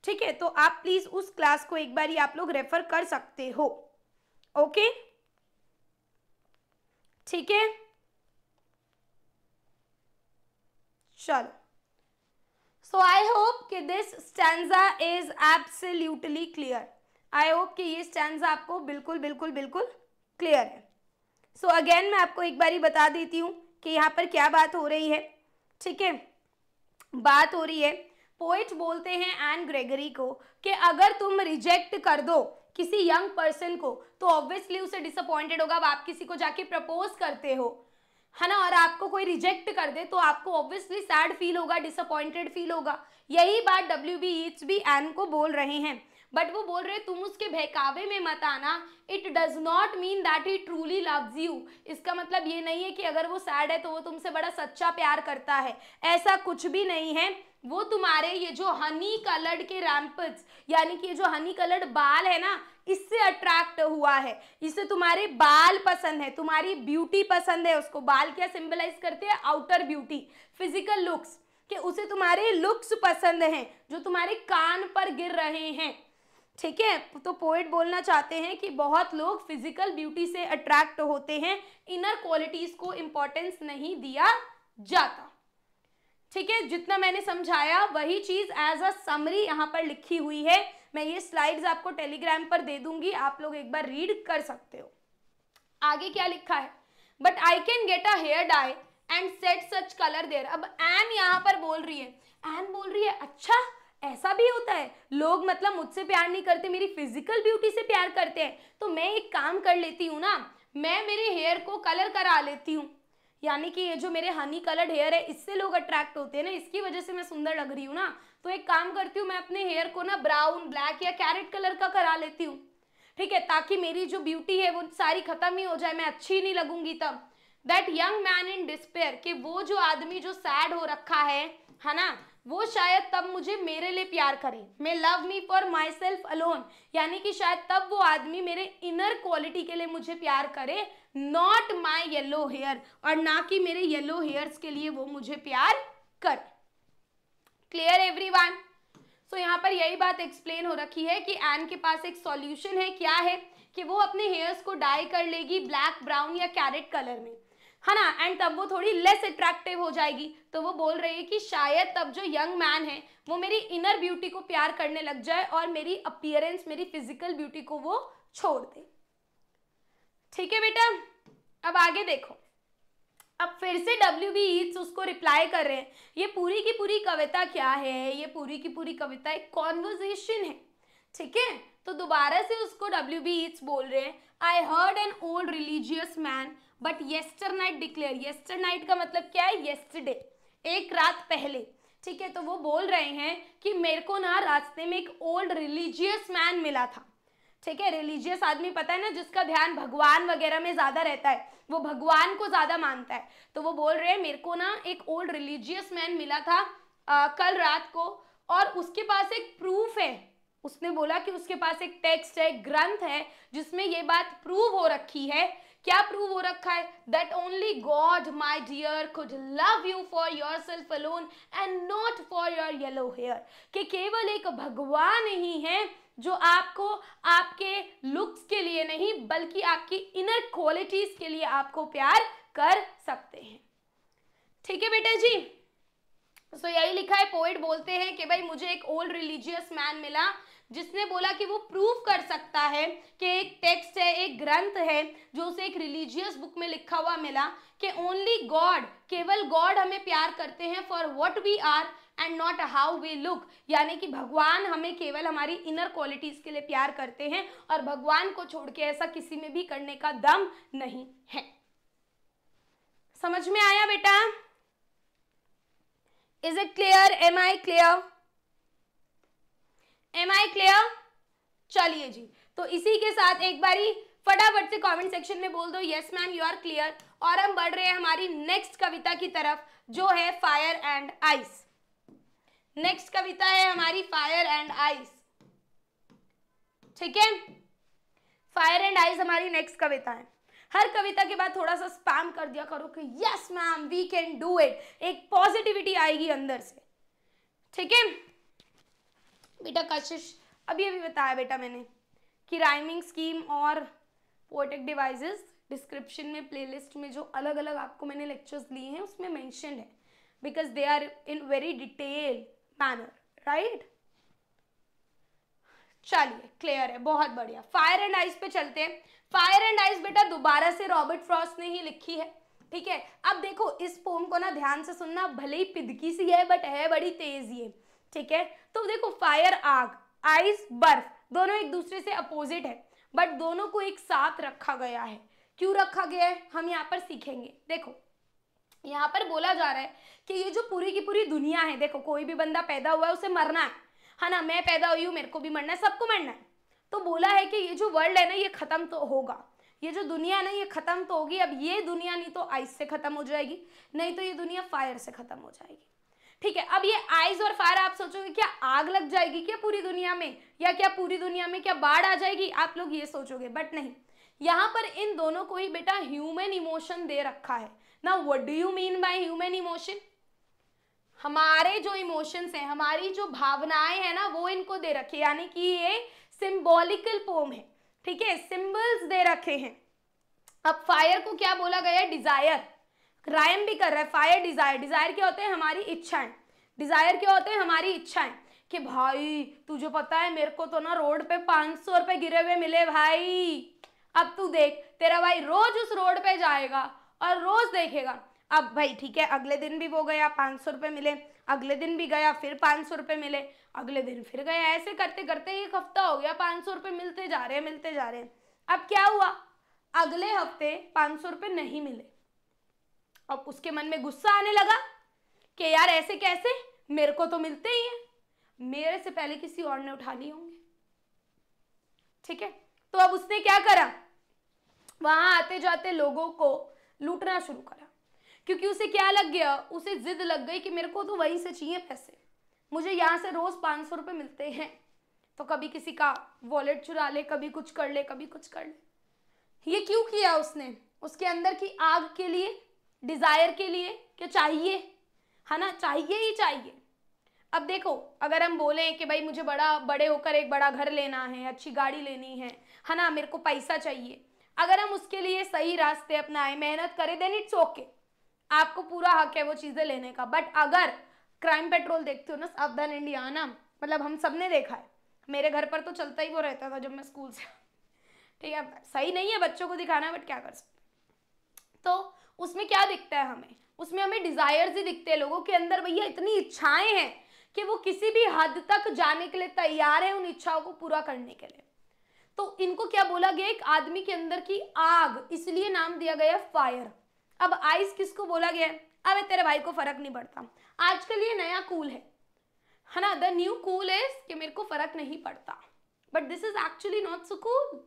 ठीक है तो आप प्लीज़ उस क्लास को एक बार ही आप लोग रेफर कर सकते हो ओके ठीक है चलो सो आई होप कि this stanza is absolutely clear I hope कि ये स्टैंडा आपको बिल्कुल बिल्कुल बिल्कुल क्लियर है सो so अगेन मैं आपको एक बार ही बता देती हूँ कि यहाँ पर क्या बात हो रही है ठीक है बात हो रही है पोइट बोलते हैं एन ग्रेगरी को कि अगर तुम रिजेक्ट कर दो किसी यंग पर्सन को तो ऑब्वियसली उसे डिसअपॉइंटेड होगा अब आप किसी को जाके प्रपोज करते हो है ना और आपको कोई रिजेक्ट कर दे तो आपको ऑब्वियसली सैड फील होगा डिसअपॉइंटेड फील होगा यही बात डब्ल्यू बी ईट्स बी एन को बोल रहे हैं बट वो बोल रहे तुम उसके बहकावे में मत आना it does not mean that he truly loves you इसका मतलब ये नहीं है कि अगर वो सैड है तो वो तुमसे बड़ा सच्चा प्यार करता है ऐसा कुछ भी नहीं है वो तुम्हारे ये जो हनी कलर्ड के रैम्पट्स यानी कि ये जो हनी कलर्ड बाल है ना इससे अट्रैक्ट हुआ है इससे तुम्हारे बाल पसंद है तुम्हारी ब्यूटी पसंद है उसको बाल क्या सिंबलाइज करते हैं आउटर ब्यूटी फिजिकल लुक्स कि उसे तुम्हारे लुक्स पसंद हैं जो तुम्हारे कान पर गिर रहे हैं ठीक है तो पोइट बोलना चाहते हैं कि बहुत लोग फिजिकल ब्यूटी से अट्रैक्ट होते हैं इनर क्वालिटीज को इम्पोर्टेंस नहीं दिया जाता ठीक है जितना मैंने समझाया वही चीज एज अ समरी यहाँ पर लिखी हुई है मैं ये स्लाइड्स आपको टेलीग्राम पर दे दूंगी आप लोग एक बार रीड कर सकते हो आगे क्या लिखा है but I can get a hair dye and set such colour there अब एन यहाँ पर बोल रही है एन बोल रही है अच्छा ऐसा भी होता है लोग मतलब मुझसे प्यार नहीं करते मेरी फिजिकल ब्यूटी से प्यार करते हैं तो मैं एक काम कर लेती हूँ ना मैं मेरे हेयर को कलर करा लेती हूँ यानी कि ये जो मेरे हनी कलर्ड हेयर है इससे लोग अट्रैक्ट होते हैं ना इसकी वजह से मैं सुंदर लग रही हूँ ना तो एक काम करती हूँ मैं अपने हेयर को ना ब्राउन ब्लैक या कैरेट कलर का करा लेती हूँ ठीक है ताकि मेरी जो ब्यूटी है वो सारी खत्म ही हो जाए मैं अच्छी नहीं लगूंगी तब that young man in despair कि वो जो आदमी जो सैड हो रखा है है ना वो शायद तब मुझे मेरे लिए प्यार करे may love me for myself alone यानी कि शायद तब वो आदमी मेरे इनर क्वालिटी के लिए मुझे प्यार करे नॉट माई येलो हेयर और ना कि मेरे येलो हेयर्स के लिए वो मुझे प्यार कर क्लियर एवरी वन सो यहाँ पर यही बात एक्सप्लेन हो रखी है कि एन के पास एक सॉल्यूशन है क्या है कि वो अपने हेयर्स को डाई कर लेगी ब्लैक ब्राउन या कैरेट कलर में है ना एंड तब वो थोड़ी लेस अट्रैक्टिव हो जाएगी तो वो बोल रही है कि शायद तब जो यंग मैन है वो मेरी इनर ब्यूटी को प्यार करने लग जाए और मेरी अपियरेंस मेरी फिजिकल ब्यूटी को वो छोड़ दे ठीक है बेटा अब आगे देखो अब फिर से डब्ल्यू बी ईट्स उसको रिप्लाई कर रहे हैं ये पूरी की पूरी कविता क्या है ये पूरी की पूरी कविता एक कॉन्वर्जेशन है ठीक है तो दोबारा से उसको डब्ल्यू बी ईट्स बोल रहे हैं I heard an old religious man but yesternight declare yesternight का मतलब क्या है येस्टरडे एक रात पहले ठीक है तो वो बोल रहे हैं कि मेरे को ना रास्ते में एक ओल्ड रिलीजियस मैन मिला था ठीक है रिलीजियस आदमी पता है ना जिसका ध्यान भगवान वगैरह में ज़्यादा रहता है वो भगवान को ज़्यादा मानता है तो वो बोल रहे हैं मेरे को ना एक ओल्ड रिलीजियस मैन मिला था आ, कल रात को और उसके पास एक प्रूफ है उसने बोला कि उसके पास एक टेक्स्ट है ग्रंथ है जिसमें ये बात प्रूव हो रखी है क्या प्रूव हो रखा है that only God my dear could love you for yourself alone and not for your yellow hair कि केवल एक भगवान ही है जो आपको आपके लुक्स के लिए नहीं बल्कि आपकी इनर क्वालिटीज के लिए आपको प्यार कर सकते हैं ठीक है बेटा जी सो so, यही लिखा है पोइट बोलते हैं कि भाई मुझे एक ओल्ड रिलीजियस मैन मिला जिसने बोला कि वो प्रूव कर सकता है कि एक टेक्स्ट है एक ग्रंथ है जो उसे एक रिलीजियस बुक में लिखा हुआ मिला कि ओनली गॉड केवल गॉड हमें प्यार करते हैं for what we are and not how we look यानी कि भगवान हमें केवल हमारी इनर क्वालिटीज के लिए प्यार करते हैं और भगवान को छोड़ के ऐसा किसी में भी करने का दम नहीं है समझ में आया बेटा is it clear am I clear am I clear चलिए जी तो इसी के साथ एक बारी फटाफट से कमेंट सेक्शन में बोल दो yes ma'am you are clear और हम बढ़ रहे हैं हमारी नेक्स्ट कविता की तरफ जो है फायर एंड आइस नेक्स्ट कविता है हमारी फायर एंड आइस ठीक है फायर एंड आइस हमारी नेक्स्ट कविता है हर कविता के बाद थोड़ा सा स्पैम कर दिया करो कि yes ma'am we can do it एक पॉजिटिविटी आएगी अंदर से ठीक है बेटा कशिश अभी अभी बताया बेटा मैंने कि राइमिंग स्कीम और पोएटिक डिवाइसेस डिस्क्रिप्शन में प्लेलिस्ट में जो अलग अलग आपको मैंने लेक्चर्स लिए हैं उसमें मैंशनड है because they are in very detail manner right चलिए क्लियर है बहुत बढ़िया फायर एंड आइस पे चलते हैं फायर एंड आइस बेटा दोबारा से रॉबर्ट फ्रॉस्ट ने ही लिखी है ठीक है अब देखो इस पोम को ना ध्यान से सुनना भले ही पिदकी सी है बट है बड़ी तेज ये ठीक है तो देखो फायर आग आइस बर्फ दोनों एक दूसरे से अपोजिट है बट दोनों को एक साथ रखा गया है क्यों रखा गया है हम यहाँ पर सीखेंगे देखो यहाँ पर बोला जा रहा है कि ये जो पूरी की पूरी दुनिया है देखो कोई भी बंदा पैदा हुआ है उसे मरना है है हाँ ना मैं पैदा हुई हूँ मेरे को भी मरना है सबको मरना है तो बोला है कि ये जो वर्ल्ड है ना ये खत्म तो होगा ये जो दुनिया ना ये खत्म तो होगी अब ये दुनिया नहीं तो आइस से खत्म हो जाएगी नहीं तो ये दुनिया फायर से खत्म हो जाएगी ठीक है अब ये आइस और फायर आप सोचोगे क्या आग लग जाएगी क्या पूरी दुनिया में या क्या पूरी दुनिया में क्या बाढ़ आ जाएगी आप लोग ये सोचोगे बट नहीं यहाँ पर इन दोनों को ही बेटा ह्यूमन इमोशन दे रखा है ना what do you mean by human emotion हमारे जो इमोशंस हैं हमारी जो भावनाएं हैं ना वो इनको दे रखे यानी कि ये सिंबॉलिकल पोम है ठीक है सिंबल्स दे रखे हैं अब फायर को क्या बोला गया है डिजायर क्राइम भी कर रहा है फायर डिजायर डिजायर क्या होते हैं हमारी इच्छाएं डिजायर क्या होते हैं हमारी इच्छाएं कि भाई तुझे पता है मेरे को तो ना रोड पे पांच सौ रुपए गिरे हुए मिले भाई अब तू देख तेरा भाई रोज उस रोड पे जाएगा और रोज देखेगा अब भाई ठीक है अगले दिन भी वो गया पाँच सौ रुपये मिले अगले दिन भी गया फिर पाँच सौ रुपये मिले अगले दिन फिर गया ऐसे करते करते एक हफ्ता हो गया पाँच सौ रुपये मिलते जा रहे हैं मिलते जा रहे हैं अब क्या हुआ अगले हफ्ते पाँच सौ रुपये नहीं मिले अब उसके मन में गुस्सा आने लगा कि यार ऐसे कैसे मेरे को तो मिलते ही हैं मेरे से पहले किसी और ने उठा लिए होंगे ठीक है तो अब उसने क्या करा वहां आते जाते लोगों को लूटना शुरू करा क्योंकि उसे क्या लग गया उसे जिद लग गई कि मेरे को तो वहीं से चाहिए पैसे मुझे यहाँ से रोज़ पाँच सौ रुपये मिलते हैं तो कभी किसी का वॉलेट चुरा ले कभी कुछ कर ले कभी कुछ कर ले ये क्यों किया उसने उसके अंदर की आग के लिए डिज़ायर के लिए क्या चाहिए है ना चाहिए ही चाहिए अब देखो अगर हम बोलें कि भाई मुझे बड़ा बड़े होकर एक बड़ा घर लेना है अच्छी गाड़ी लेनी है है ना मेरे को पैसा चाहिए अगर हम उसके लिए सही रास्ते अपनाएं मेहनत करें देन इट्स ओके आपको पूरा हक है वो चीज़ें लेने का बट अगर क्राइम पेट्रोल देखते हो ना सावधान इंडिया ना मतलब हम सब ने देखा है मेरे घर पर तो चलता ही वो रहता था जब मैं स्कूल से ठीक है सही नहीं है बच्चों को दिखाना बट क्या कर सकते तो उसमें क्या दिखता है हमें उसमें हमें डिज़ायर्स ही दिखते हैं लोगों के अंदर भैया इतनी इच्छाएं हैं कि वो किसी भी हद तक जाने के लिए तैयार है उन इच्छाओं को पूरा करने के लिए तो इनको क्या बोला गया एक आदमी के अंदर की आग इसलिए नाम दिया गया फायर अब आइस किसको बोला गया अब तेरे भाई को फर्क नहीं पड़ता आजकल ये नया कूल है है ना द न्यू कूल इज कि मेरे को फर्क नहीं पड़ता but this is actually not so cool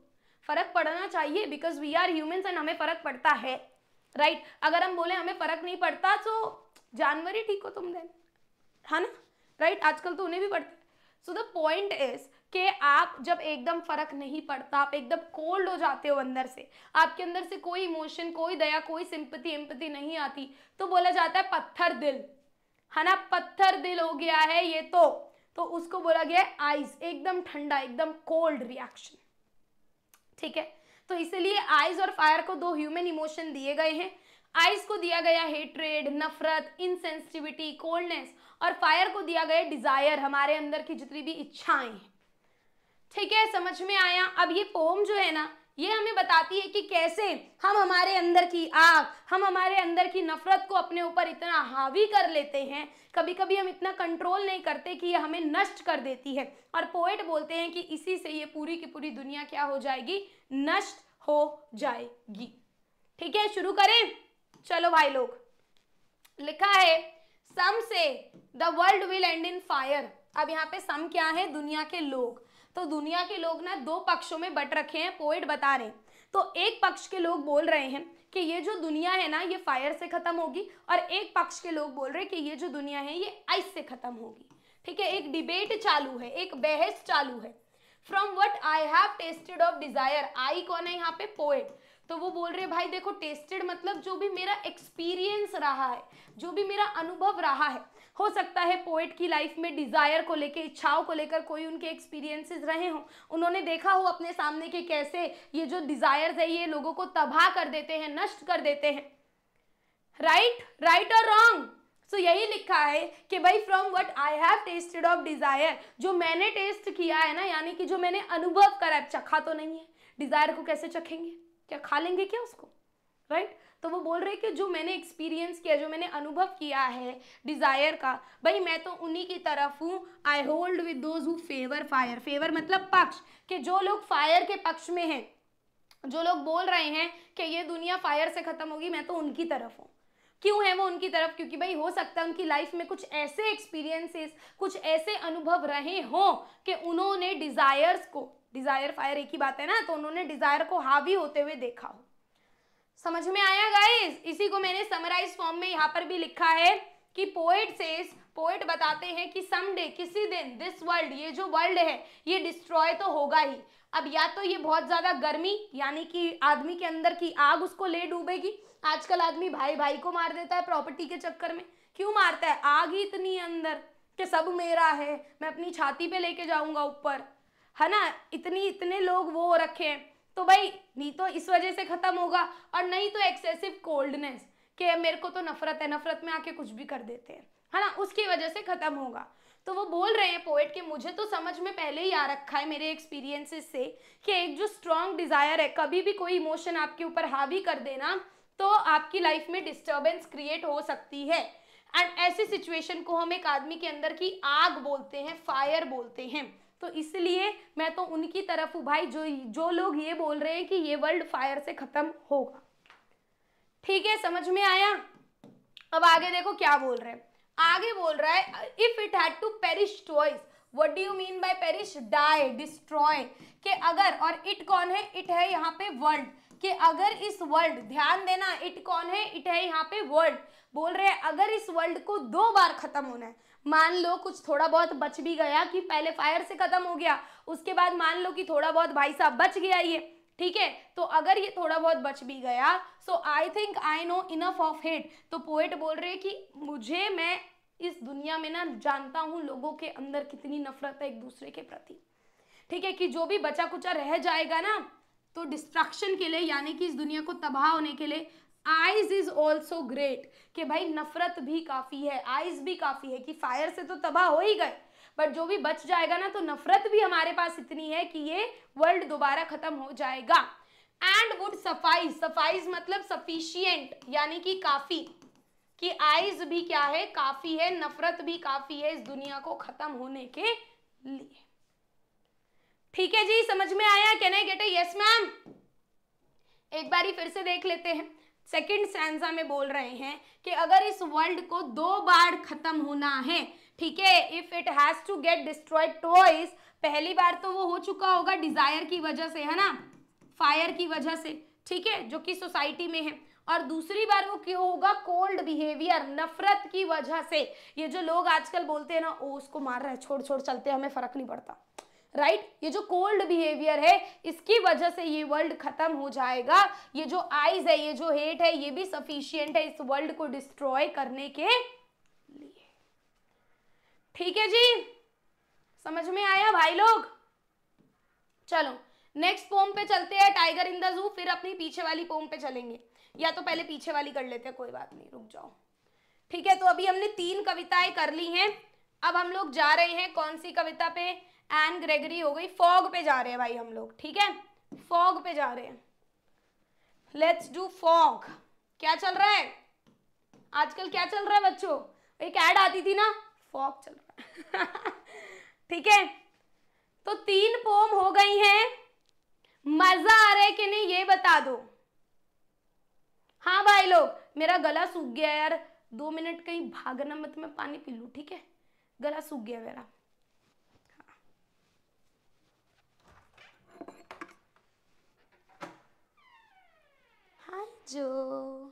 फर्क पड़ना चाहिए because we are humans and हमें फर्क पड़ता है राइट right? अगर हम बोले हमें फर्क नहीं पड़ता तो जानवर ही ठीक हो तुम देन है ना राइट आजकल तो उन्हें भी पड़ता सो द पॉइंट इज कि आप जब एकदम फ़र्क नहीं पड़ता आप एकदम कोल्ड हो जाते हो अंदर से आपके अंदर से कोई इमोशन कोई दया कोई सिंपति एम्पति नहीं आती तो बोला जाता है पत्थर दिल है ना पत्थर दिल हो गया है ये तो तो उसको बोला गया आइस आइज एकदम ठंडा एकदम कोल्ड रिएक्शन ठीक है तो इसलिए आइज और फायर को दो ह्यूमन इमोशन दिए गए हैं आइज को दिया गया हेट्रेड नफरत इनसेंसिटिविटी कोल्डनेस और फायर को दिया गया डिजायर हमारे अंदर की जितनी भी इच्छाएं हैं ठीक है समझ में आया अब ये पोम जो है ना ये हमें बताती है कि कैसे हम हमारे अंदर की आग हम हमारे अंदर की नफरत को अपने ऊपर इतना हावी कर लेते हैं कभी कभी हम इतना कंट्रोल नहीं करते कि ये हमें नष्ट कर देती है और पोएट बोलते हैं कि इसी से ये पूरी की पूरी दुनिया क्या हो जाएगी नष्ट हो जाएगी ठीक है शुरू करें चलो भाई लोग लिखा है some say the world will end in fire अब यहाँ पे सम क्या है दुनिया के लोग तो दुनिया के लोग ना दो पक्षों में बट रखे हैं पोइट बता रहे हैं तो एक पक्ष के लोग बोल रहे हैं कि ये जो दुनिया है ना ये फायर से खत्म होगी और एक पक्ष के लोग बोल रहे हैं कि ये जो दुनिया है ये आइस से खत्म होगी ठीक है एक डिबेट चालू है एक बहस चालू है from what I have tasted of desire I कौन है यहाँ पे पोएट तो वो बोल रहे भाई देखो टेस्टेड मतलब जो भी मेरा एक्सपीरियंस रहा है जो भी मेरा अनुभव रहा है हो सकता है पोएट की लाइफ में डिज़ायर को लेकर इच्छाओं को लेकर कोई उनके एक्सपीरियंसेस रहे हों उन्होंने देखा हो अपने सामने के कैसे ये जो डिज़ायर्स है ये लोगों को तबाह कर देते हैं नष्ट कर देते हैं राइट राइट और रॉन्ग सो यही लिखा है कि भाई from what I have tasted of desire जो मैंने टेस्ट किया है ना यानी कि जो मैंने अनुभव करा है चखा तो नहीं है डिज़ायर को कैसे चखेंगे क्या खा लेंगे क्या उसको राइट right? तो वो बोल रहे हैं कि जो मैंने एक्सपीरियंस किया जो मैंने अनुभव किया है डिज़ायर का भाई मैं तो उन्हीं की तरफ हूँ I hold with those who favour fire favour मतलब पक्ष कि जो लोग फायर के पक्ष में हैं जो लोग बोल रहे हैं कि ये दुनिया फायर से ख़त्म होगी मैं तो उनकी तरफ हूँ क्यों है वो उनकी तरफ क्योंकि भाई हो सकता है उनकी लाइफ में कुछ ऐसे एक्सपीरियंसेस कुछ ऐसे अनुभव रहे हों कि उन्होंने डिज़ायर्स को डिज़ायर फायर एक ही बात है ना तो उन्होंने डिज़ायर को हावी होते हुए देखा हो समझ में आया गाइस इसी को मैंने समराइज फॉर्म में यहाँ पर भी लिखा है कि पोएट से पोएट बताते हैं कि समडे किसी दिन दिस वर्ल्ड ये जो वर्ल्ड है ये डिस्ट्रॉय तो होगा ही अब या तो ये बहुत ज़्यादा गर्मी यानी कि आदमी के अंदर की आग उसको ले डूबेगी आजकल आदमी भाई भाई को मार देता है प्रॉपर्टी के चक्कर में क्यों मारता है आग ही इतनी अंदर कि सब मेरा है मैं अपनी छाती पे लेके जाऊंगा ऊपर है ना इतनी इतने लोग वो रखे हैं तो भाई नहीं तो इस वजह से खत्म होगा और नहीं तो एक्सेसिव कोल्डनेस कि मेरे को तो नफरत है नफरत में आके कुछ भी कर देते हैं है ना उसकी वजह से खत्म होगा तो वो बोल रहे हैं पोएट कि मुझे तो समझ में पहले ही आ रखा है मेरे एक्सपीरियंसेस से कि एक जो स्ट्रॉन्ग डिज़ायर है कभी भी कोई इमोशन आपके ऊपर हावी कर देना तो आपकी लाइफ में डिस्टर्बेंस क्रिएट हो सकती है एंड ऐसी सिचुएशन को हम एक आदमी के अंदर की आग बोलते हैं फायर बोलते हैं तो इसलिए मैं तो उनकी तरफ हूं भाई जो जो लोग ये बोल रहे हैं कि ये वर्ल्ड फायर से खत्म होगा ठीक है समझ में आया अब आगे देखो क्या बोल रहे हैं आगे बोल रहा है if it had to perish twice what do you mean by perish die destroy के अगर और इट कौन है इट है यहाँ पे वर्ल्ड कि अगर इस वर्ल्ड ध्यान देना इट कौन है इट है यहाँ पे वर्ल्ड बोल रहे हैं अगर इस वर्ल्ड को दो बार खत्म होना है मान लो कुछ थोड़ा बहुत बच भी गया कि पहले फायर से खत्म हो गया उसके बाद मान लो कि थोड़ा बहुत भाई साहब बच गया ये ठीक है तो अगर ये थोड़ा बहुत बच भी गया so I think I know enough of hate तो पोएट बोल रहे कि मुझे मैं इस दुनिया में ना जानता हूँ लोगों के अंदर कितनी नफरत है एक दूसरे के प्रति ठीक है कि जो भी बचा कुचा रह जाएगा ना तो डिस्ट्रक्शन के लिए यानी कि इस दुनिया को तबाह होने के लिए आइज इज ऑल्सो ग्रेट कि भाई नफरत भी काफ़ी है आइज भी काफ़ी है कि फायर से तो तबाह हो ही गए बट जो भी बच जाएगा ना तो नफरत भी हमारे पास इतनी है कि ये वर्ल्ड दोबारा ख़त्म हो जाएगा एंड वुड सफाइज सफाइज मतलब सफिशियंट यानी कि काफ़ी कि आइज भी क्या है काफ़ी है नफरत भी काफ़ी है इस दुनिया को ख़त्म होने के लिए ठीक है जी समझ में आया can I get a yes ma'am एक बारी फिर से देख लेते हैं सेकंड सेंसा में बोल रहे हैं कि अगर इस वर्ल्ड को दो बार खत्म होना है ठीक है if it has to get destroyed twice पहली बार तो वो हो चुका होगा डिजायर की वजह से है ना फायर की वजह से ठीक है जो कि सोसाइटी में है और दूसरी बार वो क्यों होगा कोल्ड बिहेवियर नफरत की वजह से ये जो लोग आजकल बोलते हैं ना ओ उसको मार रहा है छोड़ छोड़ चलते हमें फर्क नहीं पड़ता राइट ये जो कोल्ड बिहेवियर है इसकी वजह से ये वर्ल्ड खत्म हो जाएगा ये जो आइज है ये जो हेट है ये भी सफिशियंट है इस वर्ल्ड को डिस्ट्रॉय करने के लिए ठीक है जी समझ में आया भाई लोग चलो नेक्स्ट पोम पे चलते हैं टाइगर इन द जू फिर अपनी पीछे वाली पोम पे चलेंगे या तो पहले पीछे वाली कर लेते हैं कोई बात नहीं रुक जाओ ठीक है तो अभी हमने तीन कविताएं कर ली हैं अब हम लोग जा रहे हैं कौन सी कविता पे एन ग्रेगरी हो गई फॉग पे जा रहे हैं भाई हम लोग ठीक है फॉग पे जा रहे हैं लेट्स डू फॉग क्या चल रहा है आजकल क्या चल रहा है बच्चों एक एड आती थी ना फॉग चल रहा है ठीक है तो तीन पोम हो गई हैं मजा आ रहा है कि नहीं ये बता दो हाँ भाई लोग मेरा गला सूख गया यार दो मिनट कहीं भागना मत मैं पानी पी लू ठीक है गला सूख गया मेरा जो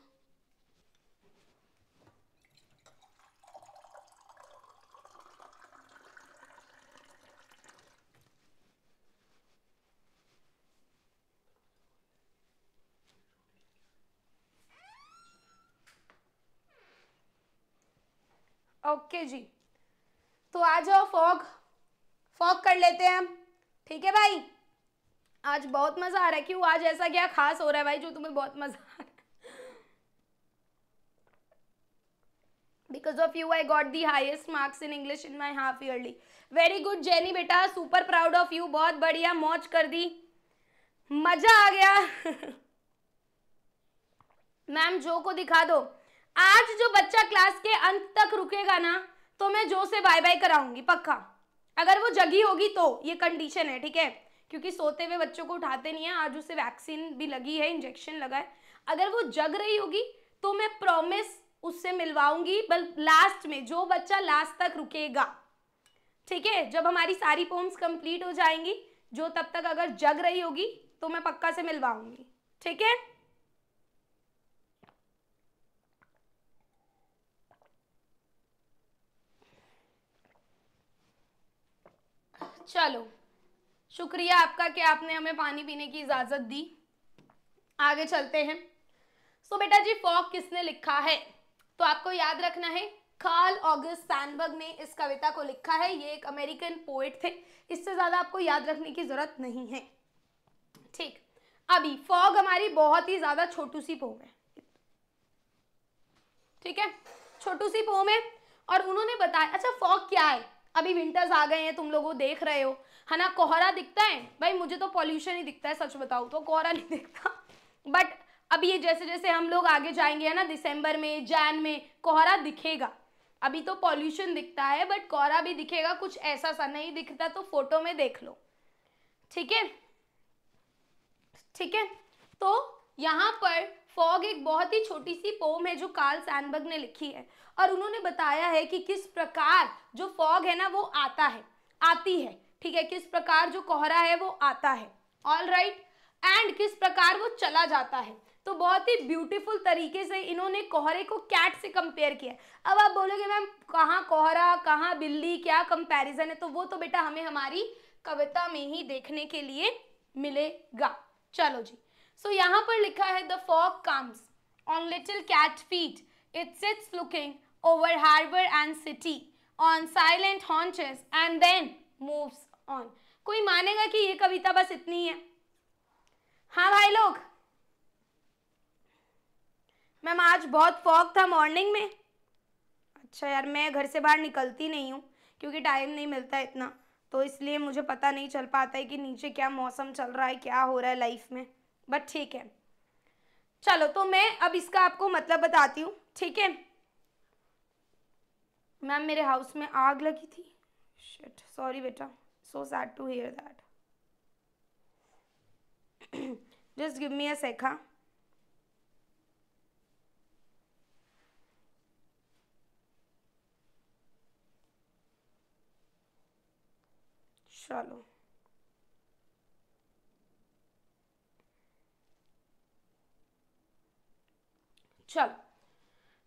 ओके okay जी तो आ जाओ फॉग फॉग कर लेते हैं हम ठीक है भाई आज बहुत मज़ा आ रहा है क्यों आज ऐसा क्या खास हो रहा है भाई जो तुम्हें बहुत मज़ा आ रहा है because of you I got the highest marks in English in my half yearly very good Jenny बेटा सुपर प्राउड ऑफ यू बहुत बढ़िया मौज कर दी मज़ा आ गया मैम जो को दिखा दो आज जो बच्चा क्लास के अंत तक रुकेगा ना तो मैं जो से बाय बाय कराऊंगी पक्का अगर वो जगी होगी तो ये कंडीशन है ठीक है क्योंकि सोते हुए बच्चों को उठाते नहीं है आज उसे वैक्सीन भी लगी है इंजेक्शन लगा है अगर वो जग रही होगी तो मैं प्रॉमिस उससे मिलवाऊंगी बल लास्ट में जो बच्चा लास्ट तक रुकेगा ठीक है जब हमारी सारी पोम्स कंप्लीट हो जाएंगी जो तब तक अगर जग रही होगी तो मैं पक्का से मिलवाऊंगी ठीक है चलो शुक्रिया आपका कि आपने हमें पानी पीने की इजाज़त दी आगे चलते हैं सो बेटा जी फॉक किसने लिखा है तो आपको याद रखना है कार्ल ऑगस्ट सैनबर्ग ने इस कविता को लिखा है ये एक अमेरिकन पोएट थे इससे ज़्यादा आपको याद रखने की ज़रूरत नहीं है ठीक अभी फॉग हमारी बहुत ही ज़्यादा छोटू सी पोम है ठीक है छोटू सी पोम है और उन्होंने बताया अच्छा फॉग क्या है अभी विंटर्स आ गए हैं तुम लोगों देख रहे हो है ना कोहरा दिखता है भाई मुझे तो पॉल्यूशन ही दिखता है सच बताऊँ तो कोहरा नहीं दिखता बट अब ये जैसे जैसे हम लोग आगे जाएंगे है ना दिसंबर में जैन में कोहरा दिखेगा अभी तो पॉल्यूशन दिखता है बट कोहरा भी दिखेगा कुछ ऐसा सा नहीं दिखता तो फोटो में देख लो ठीक है ठीक है तो यहाँ पर फॉग एक बहुत ही छोटी सी पोम है जो कार्ल सैनबर्ग ने लिखी है और उन्होंने बताया है कि किस प्रकार जो फॉग है ना वो आता है आती है ठीक है किस प्रकार जो कोहरा है वो आता है ऑल राइट एंड किस प्रकार वो चला जाता है तो बहुत ही ब्यूटीफुल तरीके से इन्होंने कोहरे को कैट से कंपेयर किया अब आप बोलोगे मैम कहाँ कोहरा कहाँ बिल्ली क्या कंपेरिजन है तो वो तो बेटा हमें हमारी कविता में ही देखने के लिए मिलेगा चलो जी सो so, यहाँ पर लिखा है the fog comes on little cat feet it sits looking over harbour and city on silent haunches and then moves on कोई मानेगा कि ये कविता बस इतनी है हाँ भाई लोग मैम आज बहुत फॉग था मॉर्निंग में अच्छा यार मैं घर से बाहर निकलती नहीं हूँ क्योंकि टाइम नहीं मिलता इतना तो इसलिए मुझे पता नहीं चल पाता है कि नीचे क्या मौसम चल रहा है क्या हो रहा है लाइफ में बट ठीक है चलो तो मैं अब इसका आपको मतलब बताती हूँ ठीक है मैम मेरे हाउस में आग लगी थी शिट सॉरी बेटा so sad to hear that just give me a sec huh chalo चलो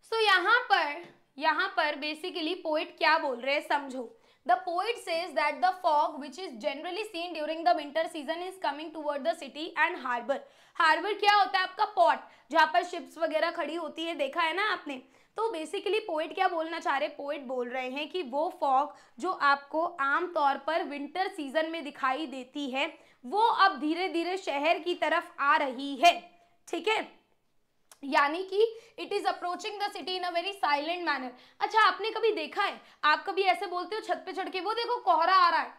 सो so, यहाँ पर यहाँ पर बेसिकली पोइट क्या बोल रहे हैं समझो The poet says that the fog which is generally seen during the winter season is coming toward the city and harbor. Harbor क्या होता है आपका port जहाँ पर ships वगैरह खड़ी होती है देखा है ना आपने तो बेसिकली पोइट क्या बोलना चाह रहे पोइट बोल रहे हैं कि वो फॉग जो आपको आमतौर पर विंटर सीजन में दिखाई देती है वो अब धीरे धीरे शहर की तरफ आ रही है ठीक है यानी कि it is approaching the city in a very silent manner अच्छा आपने कभी देखा है आप कभी ऐसे बोलते हो छत पे चढ़ के वो देखो कोहरा आ रहा है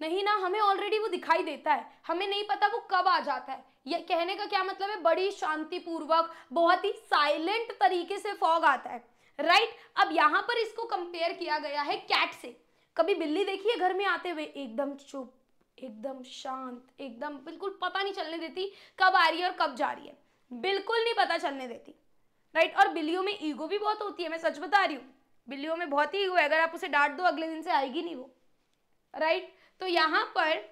नहीं ना हमें ऑलरेडी वो दिखाई देता है हमें नहीं पता वो कब आ जाता है ये कहने का क्या मतलब है बड़ी शांतिपूर्वक बहुत ही साइलेंट तरीके से फॉग आता है राइट right? अब यहाँ पर इसको कंपेयर किया गया है कैट से कभी बिल्ली देखी है घर में आते हुए एकदम चुप एकदम शांत एकदम बिल्कुल पता नहीं चलने देती कब आ रही है और कब जा रही है बिल्कुल नहीं पता चलने देती राइट और बिल्लियों में ईगो भी बहुत होती है मैं सच बता रही हूँ बिल्लियों में बहुत ही ईगो है अगर आप उसे डांट दो अगले दिन से आएगी नहीं वो राइट तो यहाँ पर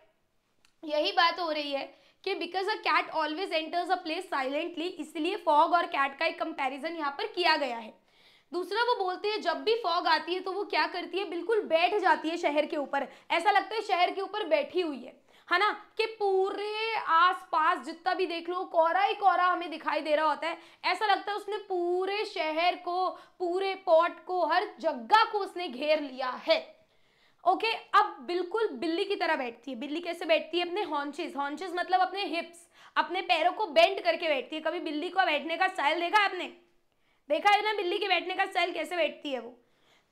यही बात हो रही है कि because a cat always enters a place silently इसलिए फॉग और कैट का एक कंपेरिजन यहाँ पर किया गया है दूसरा वो बोलते हैं जब भी फॉग आती है तो वो क्या करती है बिल्कुल बैठ जाती है शहर के ऊपर ऐसा लगता है शहर के ऊपर बैठी हुई है है ना कि पूरे आसपास जितना भी देख लो कोहरा ही कोहरा हमें दिखाई दे रहा होता है ऐसा लगता है उसने पूरे शहर को पूरे पॉट को हर जगह को उसने घेर लिया है ओके okay, अब बिल्कुल बिल्ली की तरह बैठती है बिल्ली कैसे बैठती है अपने हॉन्चेस हॉन्चेस मतलब अपने हिप्स अपने पैरों को बेंड करके बैठती है कभी बिल्ली को बैठने का स्टाइल देखा है आपने देखा है ना बिल्ली के बैठने का स्टाइल कैसे बैठती है वो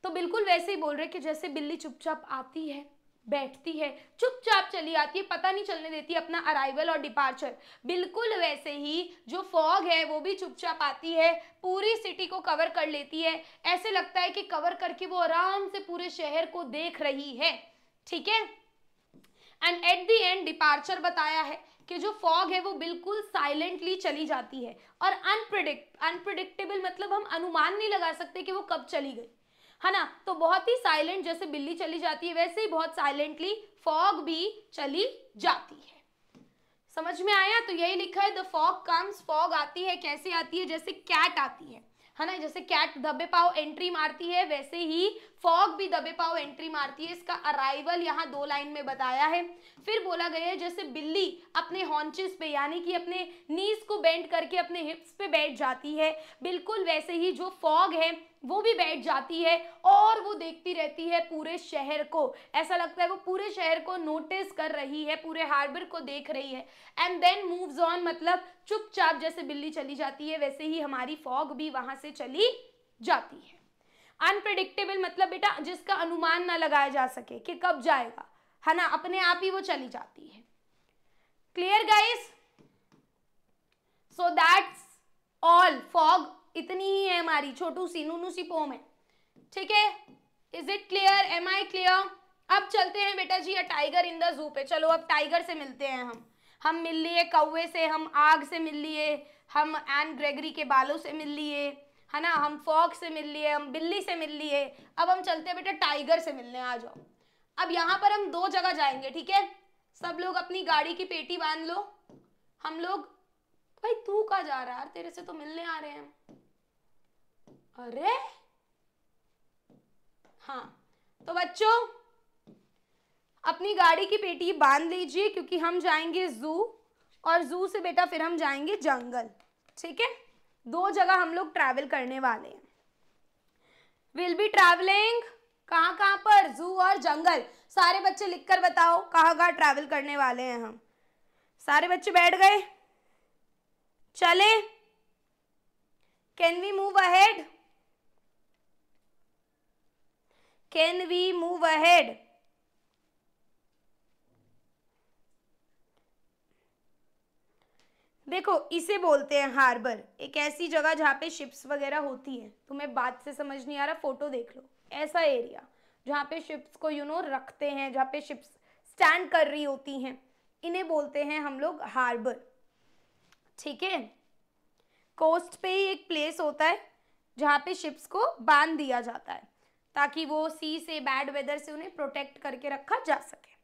तो बिल्कुल वैसे ही बोल रहे कि जैसे बिल्ली चुपचाप आती है बैठती है चुपचाप चली आती है पता नहीं चलने देती अपना अराइवल और डिपार्चर बिल्कुल वैसे ही जो फॉग है वो भी चुपचाप आती है पूरी सिटी को कवर कर लेती है ऐसे लगता है कि कवर करके वो आराम से पूरे शहर को देख रही है ठीक है and at the end departure बताया है कि जो फॉग है वो बिल्कुल साइलेंटली चली जाती है और अनप्रिडिक्ट अनप्रिडिक्टेबल मतलब हम अनुमान नहीं लगा सकते कि वो कब चली गई है ना तो बहुत ही साइलेंट जैसे बिल्ली चली जाती है वैसे ही बहुत साइलेंटली फॉग भी चली जाती है समझ में आया तो यही लिखा है द फॉग कम्स फॉग आती है कैसे आती है जैसे कैट आती है है ना जैसे कैट दबे पाओ एंट्री मारती है वैसे ही फॉग भी दबे पाओ एंट्री मारती है इसका अराइवल यहाँ दो लाइन में बताया है फिर बोला गया है जैसे बिल्ली अपने हॉन्चेस पे यानी कि अपने नीज को बेंड करके अपने हिप्स पे बैठ जाती है बिल्कुल वैसे ही जो फॉग है वो भी बैठ जाती है और वो देखती रहती है पूरे शहर को ऐसा लगता है वो पूरे शहर को नोटिस कर रही है पूरे हार्बर को देख रही है एंड देन मूव्स ऑन मतलब चुपचाप जैसे बिल्ली चली जाती है वैसे ही हमारी फॉग भी वहां से चली जाती है अनप्रिडिक्टेबल मतलब बेटा जिसका अनुमान ना लगाया जा सके कि कब जाएगा है ना अपने आप ही वो चली जाती है clear guys so that's all fog इतनी ही है हमारी छोटू सी नूनू सी पोम है ठीक है is it clear am I clear अब चलते हैं बेटा जी ये टाइगर इन द जू पे चलो अब टाइगर से मिलते हैं हम हम मिल लिए कौवे से हम आग से मिल लिए हम एन ग्रेगरी के बालों से मिल लिए है ना हम फॉक से मिल लिए हम बिल्ली से मिल लिए अब हम चलते हैं बेटा टाइगर से मिलने आ जाओ अब यहाँ पर हम दो जगह जाएंगे ठीक है सब लोग अपनी गाड़ी की पेटी बांध लो हम लोग भाई तू कहा जा रहा है तेरे से तो मिलने आ रहे हैं अरे हाँ तो बच्चों अपनी गाड़ी की पेटी बांध लीजिए क्योंकि हम जाएंगे जू और जू से बेटा फिर हम जाएंगे जंगल ठीक है दो जगह हम लोग ट्रैवल करने वाले हैं विल बी ट्रैवलिंग कहाँ कहाँ पर जू और जंगल सारे बच्चे लिख कर बताओ कहाँ कहाँ ट्रैवल करने वाले हैं हम सारे बच्चे बैठ गए चले can we move ahead Can we move ahead? देखो इसे बोलते हैं हार्बर एक ऐसी जगह जहाँ पे शिप्स वगैरह होती हैं तुम्हें बात से समझ नहीं आ रहा फोटो देख लो ऐसा एरिया जहाँ पे शिप्स को यू you नो know, रखते हैं जहाँ पे शिप्स स्टैंड कर रही होती हैं इन्हें बोलते हैं हम लोग हार्बर ठीक है कोस्ट पे ही एक प्लेस होता है जहाँ पे शिप्स को बांध दिया जाता है ताकि वो सी से बैड वेदर से उन्हें प्रोटेक्ट करके रखा जा सके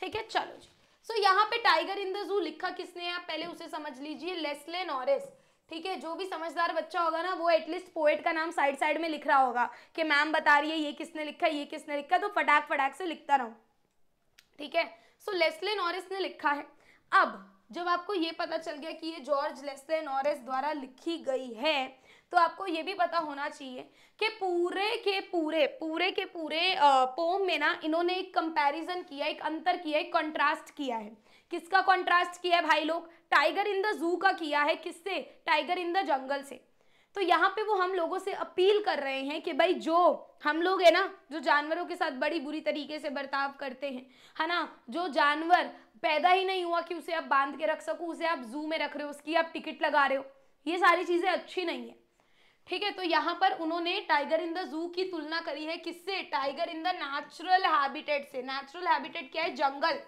ठीक है चलो जी सो so, यहाँ पे टाइगर इन द जू लिखा किसने है पहले उसे समझ लीजिए लेस्ले नॉरिस ठीक है जो भी समझदार बच्चा होगा ना वो एटलीस्ट पोएट का नाम साइड साइड में लिख रहा होगा कि मैम बता रही है ये किसने लिखा ये किसने लिखा तो फटाक फटाक से लिखता रहूं ठीक है सो लेस्ले नॉरिस ने लिखा है अब जब आपको ये पता चल गया कि ये जॉर्ज लेस्ले नॉरिस द्वारा लिखी गई है तो आपको ये भी पता होना चाहिए कि पूरे के पूरे पूरे के पूरे पोम में ना इन्होंने एक कंपैरिजन किया एक अंतर किया एक कंट्रास्ट किया है किसका कंट्रास्ट किया है भाई लोग टाइगर इन द जू का किया है किससे टाइगर इन द जंगल से तो यहाँ पे वो हम लोगों से अपील कर रहे हैं कि भाई जो हम लोग है ना जो जानवरों के साथ बड़ी बुरी तरीके से बर्ताव करते हैं है ना जो जानवर पैदा ही नहीं हुआ कि उसे आप बांध के रख सको उसे आप जू में रख रहे हो उसकी आप टिकट लगा रहे हो ये सारी चीज़ें अच्छी नहीं है ठीक है तो यहाँ पर उन्होंने टाइगर इन द जू की तुलना करी है किससे tiger in the natural habitat से नेचुरल हैबिटेट क्या है जंगल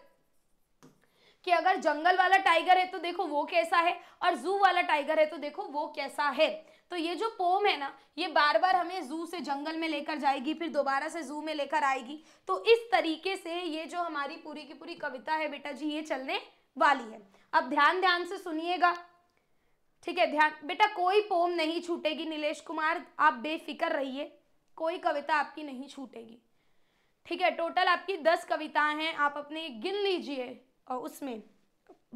कि अगर जंगल वाला टाइगर है तो देखो वो कैसा है और जू वाला टाइगर है तो देखो वो कैसा है तो ये जो पोम है ना ये बार बार हमें जू से जंगल में लेकर जाएगी फिर दोबारा से जू में लेकर आएगी तो इस तरीके से ये जो हमारी पूरी की पूरी कविता है बेटा जी ये चलने वाली है अब ध्यान ध्यान से सुनिएगा ठीक है ध्यान बेटा कोई पोम नहीं छूटेगी नीलेश कुमार आप बेफिक्र रहिए कोई कविता आपकी नहीं छूटेगी ठीक है टोटल आपकी दस कविताएं हैं आप अपने गिन लीजिए और उसमें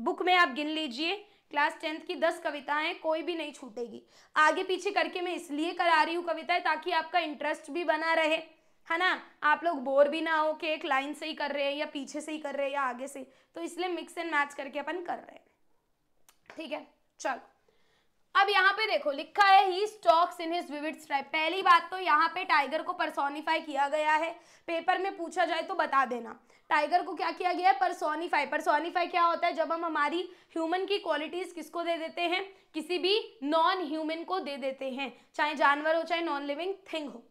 बुक में आप गिन लीजिए क्लास टेंथ की दस कविताएं कोई भी नहीं छूटेगी आगे पीछे करके मैं इसलिए करा रही हूँ कविताएं ताकि आपका इंटरेस्ट भी बना रहे है ना आप लोग बोर भी ना हो कि एक लाइन से ही कर रहे हैं या पीछे से ही कर रहे हैं या आगे से तो इसलिए मिक्स एंड मैच करके अपन कर रहे हैं ठीक है चलो अब यहाँ पे देखो लिखा है he stalks in his vivid stripe पहली बात तो यहाँ पे टाइगर को परसोनिफाई किया गया है पेपर में पूछा जाए तो बता देना टाइगर को क्या किया गया है परसोनिफाई परसोनिफाई क्या होता है जब हम हमारी ह्यूमन की क्वालिटीज किसको दे देते हैं किसी भी नॉन ह्यूमन को दे देते हैं चाहे जानवर हो चाहे नॉन लिविंग थिंग हो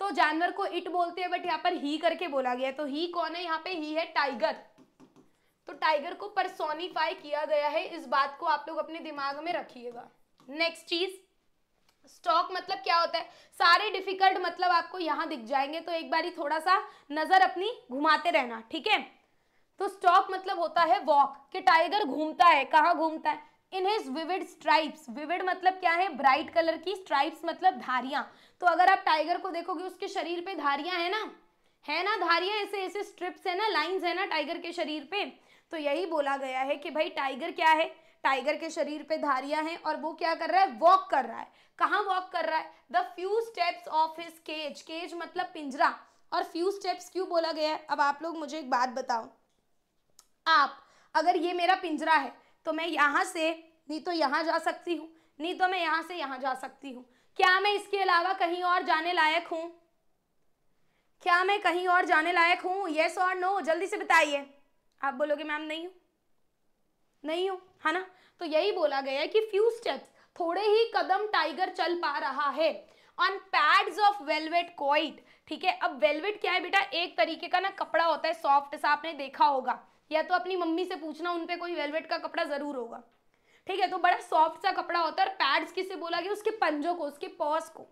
तो जानवर को इट बोलते हैं बट यहाँ पर ही करके बोला गया तो ही कौन है यहाँ पे ही है टाइगर तो टाइगर को परसोनिफाई किया गया है इस बात को आप लोग अपने दिमाग में रखिएगा नेक्स्ट चीज़ स्टॉक मतलब क्या होता है सारे डिफिकल्ट मतलब आपको यहाँ दिख जाएंगे तो एक बार ही थोड़ा सा नज़र अपनी घुमाते रहना ठीक है तो स्टॉक मतलब होता है वॉक कि टाइगर घूमता है कहाँ घूमता है in his vivid stripes vivid मतलब क्या है ब्राइट कलर की स्ट्राइप्स मतलब धारियां तो अगर आप टाइगर को देखोगे उसके शरीर पे धारियां है ना है ना धारियां ऐसे ऐसे स्ट्रिप्स है ना लाइंस है ना टाइगर के शरीर पे तो यही बोला गया है कि भाई टाइगर क्या है टाइगर के शरीर पे धारियां हैं और वो क्या कर रहा है वॉक कर रहा है कहाँ वॉक कर रहा है the few steps of his cage cage मतलब पिंजरा और फ्यू स्टेप्स क्यों बोला गया है अब आप लोग मुझे एक बात बताओ आप अगर ये मेरा पिंजरा है तो मैं यहाँ से नहीं तो यहाँ जा सकती हूँ नहीं तो मैं यहाँ से यहाँ जा सकती हूँ क्या मैं इसके अलावा कहीं और जाने लायक हूँ क्या मैं कहीं और जाने लायक हूँ येस और नो जल्दी से बताइए आप बोलोगे मैम नहीं हूँ नहीं हो है ना तो यही बोला गया है कि फ्यू स्टेप्स थोड़े ही कदम टाइगर चल पा रहा है on pads of velvet quiet ठीक है अब वेलवेट क्या है बेटा एक तरीके का ना कपड़ा होता है सॉफ्ट सा आपने देखा होगा या तो अपनी मम्मी से पूछना उनपे कोई वेलवेट का कपड़ा जरूर होगा ठीक है तो बड़ा सॉफ्ट सा कपड़ा होता है और पैड्स किसे बोला गया उसके पंजों को उसके पॉस को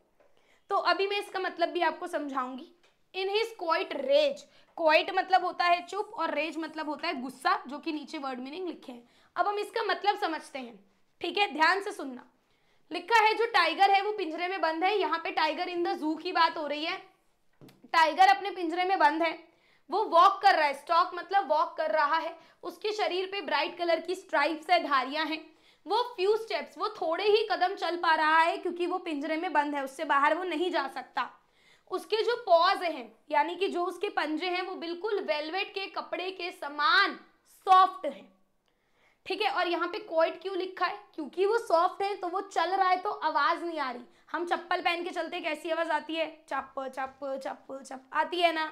तो अभी मैं इसका मतलब भी आपको समझाऊंगी in his quiet rage quiet मतलब होता है चुप और रेज मतलब होता है गुस्सा जो कि नीचे वर्ड मीनिंग लिखे हैं अब हम इसका मतलब समझते हैं ठीक है ध्यान से सुनना लिखा है जो टाइगर है वो पिंजरे में बंद है यहाँ पे टाइगर इन द जू की बात हो रही है टाइगर अपने पिंजरे में बंद है वो वॉक कर रहा है स्टॉक मतलब वॉक कर रहा है उसके शरीर पे ब्राइट कलर की स्ट्राइप्स है धारियां हैं वो फ्यू स्टेप्स वो थोड़े ही कदम चल पा रहा है क्योंकि वो पिंजरे में बंद है उससे बाहर वो नहीं जा सकता उसके जो पॉज हैं यानी कि जो उसके पंजे हैं वो बिल्कुल वेलवेट के कपड़े के समान सॉफ्ट हैं ठीक है और यहाँ पे कोइट क्यों लिखा है क्योंकि वो सॉफ्ट है तो वो चल रहा है तो आवाज़ नहीं आ रही हम चप्पल पहन के चलते कैसी आवाज़ आती है चप चप चप चप आती है ना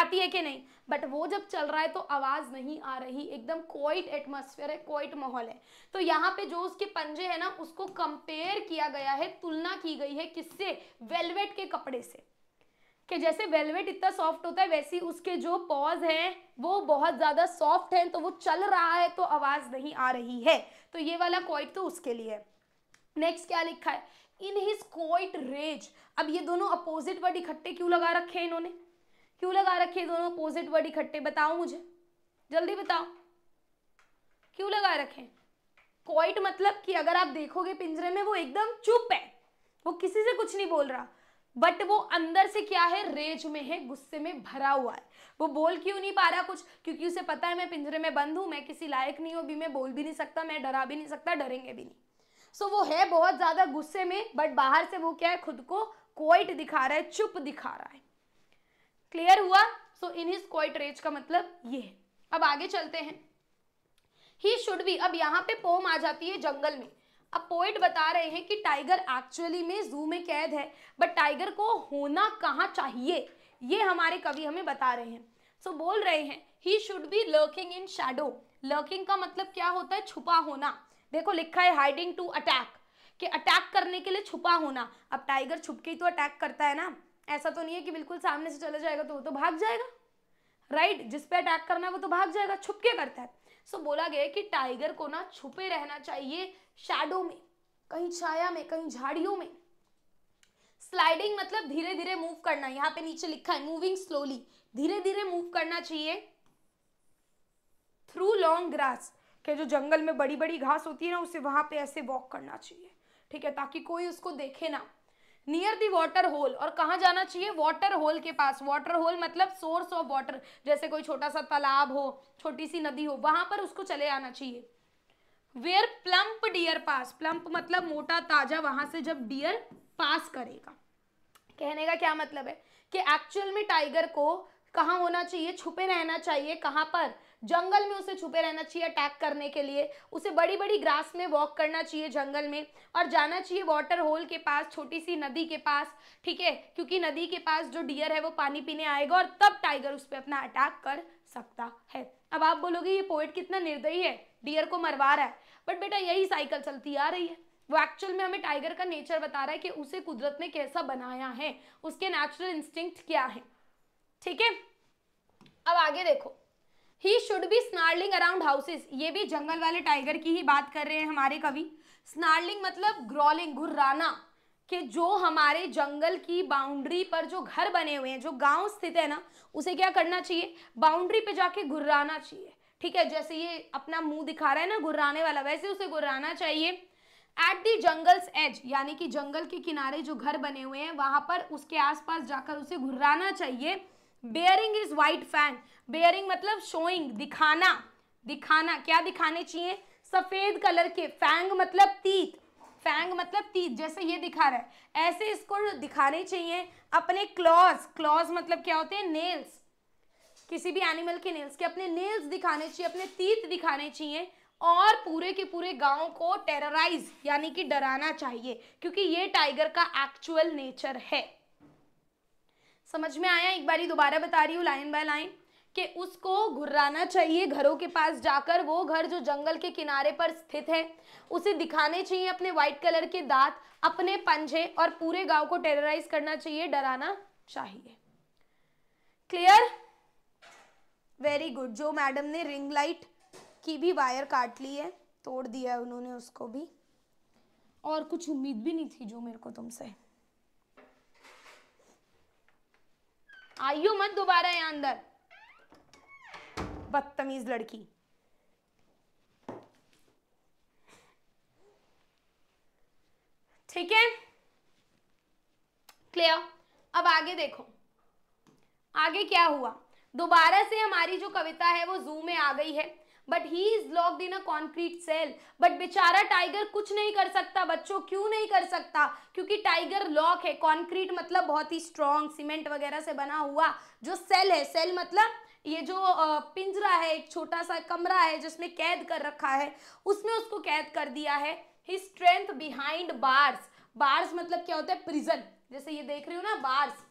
आती है कि नहीं बट वो जब चल रहा है तो आवाज़ नहीं आ रही एकदम कोइट एटमोसफेयर है कोइट माहौल है तो यहाँ पे जो उसके पंजे है ना उसको कंपेयर किया गया है तुलना की गई है किससे वेलवेट के कपड़े से कि जैसे वेलवेट इतना सॉफ्ट होता है वैसे उसके जो पॉज हैं वो बहुत ज़्यादा सॉफ्ट हैं तो वो चल रहा है तो आवाज़ नहीं आ रही है तो ये वाला क्वाइट तो उसके लिए है नेक्स्ट क्या लिखा है इन हिज क्वाइट रेज अब ये दोनों अपोजिट वर्ड इकट्ठे क्यों लगा रखे हैं इन्होंने क्यों लगा रखे दोनों अपोजिट वर्ड इकट्ठे बताओ मुझे जल्दी बताओ क्यों लगा रखे क्वाइट मतलब कि अगर आप देखोगे पिंजरे में वो एकदम चुप है वो किसी से कुछ नहीं बोल रहा बट वो अंदर से क्या है रेज में है गुस्से में भरा हुआ है वो बोल क्यों नहीं पा रहा कुछ क्योंकि उसे पता है मैं पिंजरे में बंद हूं मैं किसी लायक नहीं हूं अभी मैं बोल भी नहीं सकता मैं डरा भी नहीं सकता डरेंगे भी नहीं सो so, वो है बहुत ज़्यादा गुस्से में बट बाहर से वो क्या है खुद को क्वाइट दिखा रहा है चुप दिखा रहा है क्लियर हुआ so in his quiet rage का मतलब ये है अब आगे चलते हैं ही शुड बी अब यहाँ पे पोम आ जाती है जंगल में अब पोइट बता रहे हैं कि टाइगर एक्चुअली में जू में कैद है बट टाइगर को होना कहाँ चाहिए ये हमारे कवि हमें बता रहे हैं सो so, बोल रहे हैं he should be lurking in shadow lurking का मतलब क्या होता है छुपा होना देखो लिखा है हाइडिंग टू अटैक कि अटैक करने के लिए छुपा होना अब टाइगर छुप के ही तो अटैक करता है ना ऐसा तो नहीं है कि बिल्कुल सामने से चला जाएगा तो वो तो भाग जाएगा राइट right? जिसपे अटैक करना है वो तो भाग जाएगा छुप के करता है सो so, बोला गया कि टाइगर को ना छुपे रहना चाहिए शैडो में कहीं छाया में कहीं झाड़ियों में स्लाइडिंग मतलब धीरे धीरे मूव करना यहाँ पे नीचे लिखा है मूविंग स्लोली धीरे धीरे मूव करना चाहिए थ्रू लॉन्ग ग्रास के जो जंगल में बड़ी बड़ी घास होती है ना उसे वहां पे ऐसे वॉक करना चाहिए ठीक है ताकि कोई उसको देखे ना नियर दी वॉटर होल और कहाँ जाना चाहिए वॉटर होल के पास वॉटर होल मतलब सोर्स ऑफ वॉटर जैसे कोई छोटा सा तालाब हो छोटी सी नदी हो वहां पर उसको चले आना चाहिए where plump deer pass plump मतलब मोटा ताजा वहां से जब डियर पास करेगा कहने का क्या मतलब है कि एक्चुअल में टाइगर को कहाँ होना चाहिए छुपे रहना चाहिए कहाँ पर जंगल में उसे छुपे रहना चाहिए अटैक करने के लिए उसे बड़ी बड़ी ग्रास में वॉक करना चाहिए जंगल में और जाना चाहिए वाटर होल के पास छोटी सी नदी के पास ठीक है क्योंकि नदी के पास जो डियर है वो पानी पीने आएगा और तब टाइगर उस पर अपना अटैक कर सकता है अब आप बोलोगे ये पोइट कितना निर्दयी है डियर को मरवा रहा है बट बेटा यही साइकिल चलती आ रही है वो एक्चुअल में हमें टाइगर का नेचर बता रहा है कि उसे कुदरत ने कैसा बनाया है उसके नेचुरल इंस्टिंक्ट क्या है ठीक है अब आगे देखो he should be snarling around houses ये भी जंगल वाले टाइगर की ही बात कर रहे हैं हमारे कवि स्नार्लिंग मतलब ग्रॉलिंग घुर्राना कि जो हमारे जंगल की बाउंड्री पर जो घर बने हुए हैं जो गांव स्थित है ना उसे क्या करना चाहिए बाउंड्री पे जाके घुर्राना चाहिए ठीक है जैसे ये अपना मुंह दिखा रहा है ना घुर्राने वाला वैसे उसे घुर्राना चाहिए एट दी जंगल्स एज यानी कि जंगल के किनारे जो घर बने हुए हैं वहां पर उसके आसपास जाकर उसे घुर्राना चाहिए baring his white fang baring मतलब शोइंग दिखाना दिखाना क्या दिखाने चाहिए सफेद कलर के फैंग मतलब तीत फैंग मतलब तीत जैसे ये दिखा रहा है ऐसे इसको दिखाने चाहिए अपने क्लॉज क्लॉज मतलब क्या होते हैं नेल्स किसी भी एनिमल के नेल्स के अपने नेल्स दिखाने चाहिए अपने तीत दिखाने चाहिए और पूरे के पूरे गांव को टेरराइज यानी कि डराना चाहिए क्योंकि ये टाइगर का एक्चुअल नेचर है समझ में आया एक बारी दोबारा बता रही हूँ लाइन बाय लाइन कि उसको घुर्राना चाहिए घरों के पास जाकर वो घर जो जंगल के किनारे पर स्थित है उसे दिखाने चाहिए अपने व्हाइट कलर के दांत अपने पंजे और पूरे गांव को टेरराइज करना चाहिए डराना चाहिए क्लियर वेरी गुड जो मैडम ने रिंग लाइट की भी वायर काट ली है तोड़ दिया है उन्होंने उसको भी और कुछ उम्मीद भी नहीं थी जो मेरे को तुमसे आइयो मत दोबारा यहां अंदर बदतमीज लड़की ठीक है क्लियर अब आगे देखो आगे क्या हुआ दोबारा से हमारी जो कविता है वो जू में आ गई है but he is lock in a concrete cell but बेचारा टाइगर कुछ नहीं कर सकता बच्चों क्यों नहीं कर सकता क्योंकि टाइगर लॉक है कॉन्क्रीट मतलब बहुत ही स्ट्रॉन्ग सीमेंट वगैरह से बना हुआ जो सेल है सेल मतलब ये जो पिंजरा है एक छोटा सा कमरा है जिसमें कैद कर रखा है उसमें उसको कैद कर दिया है his strength behind bars bars मतलब क्या होता है प्रिजन जैसे ये देख रहे हो ना बार्स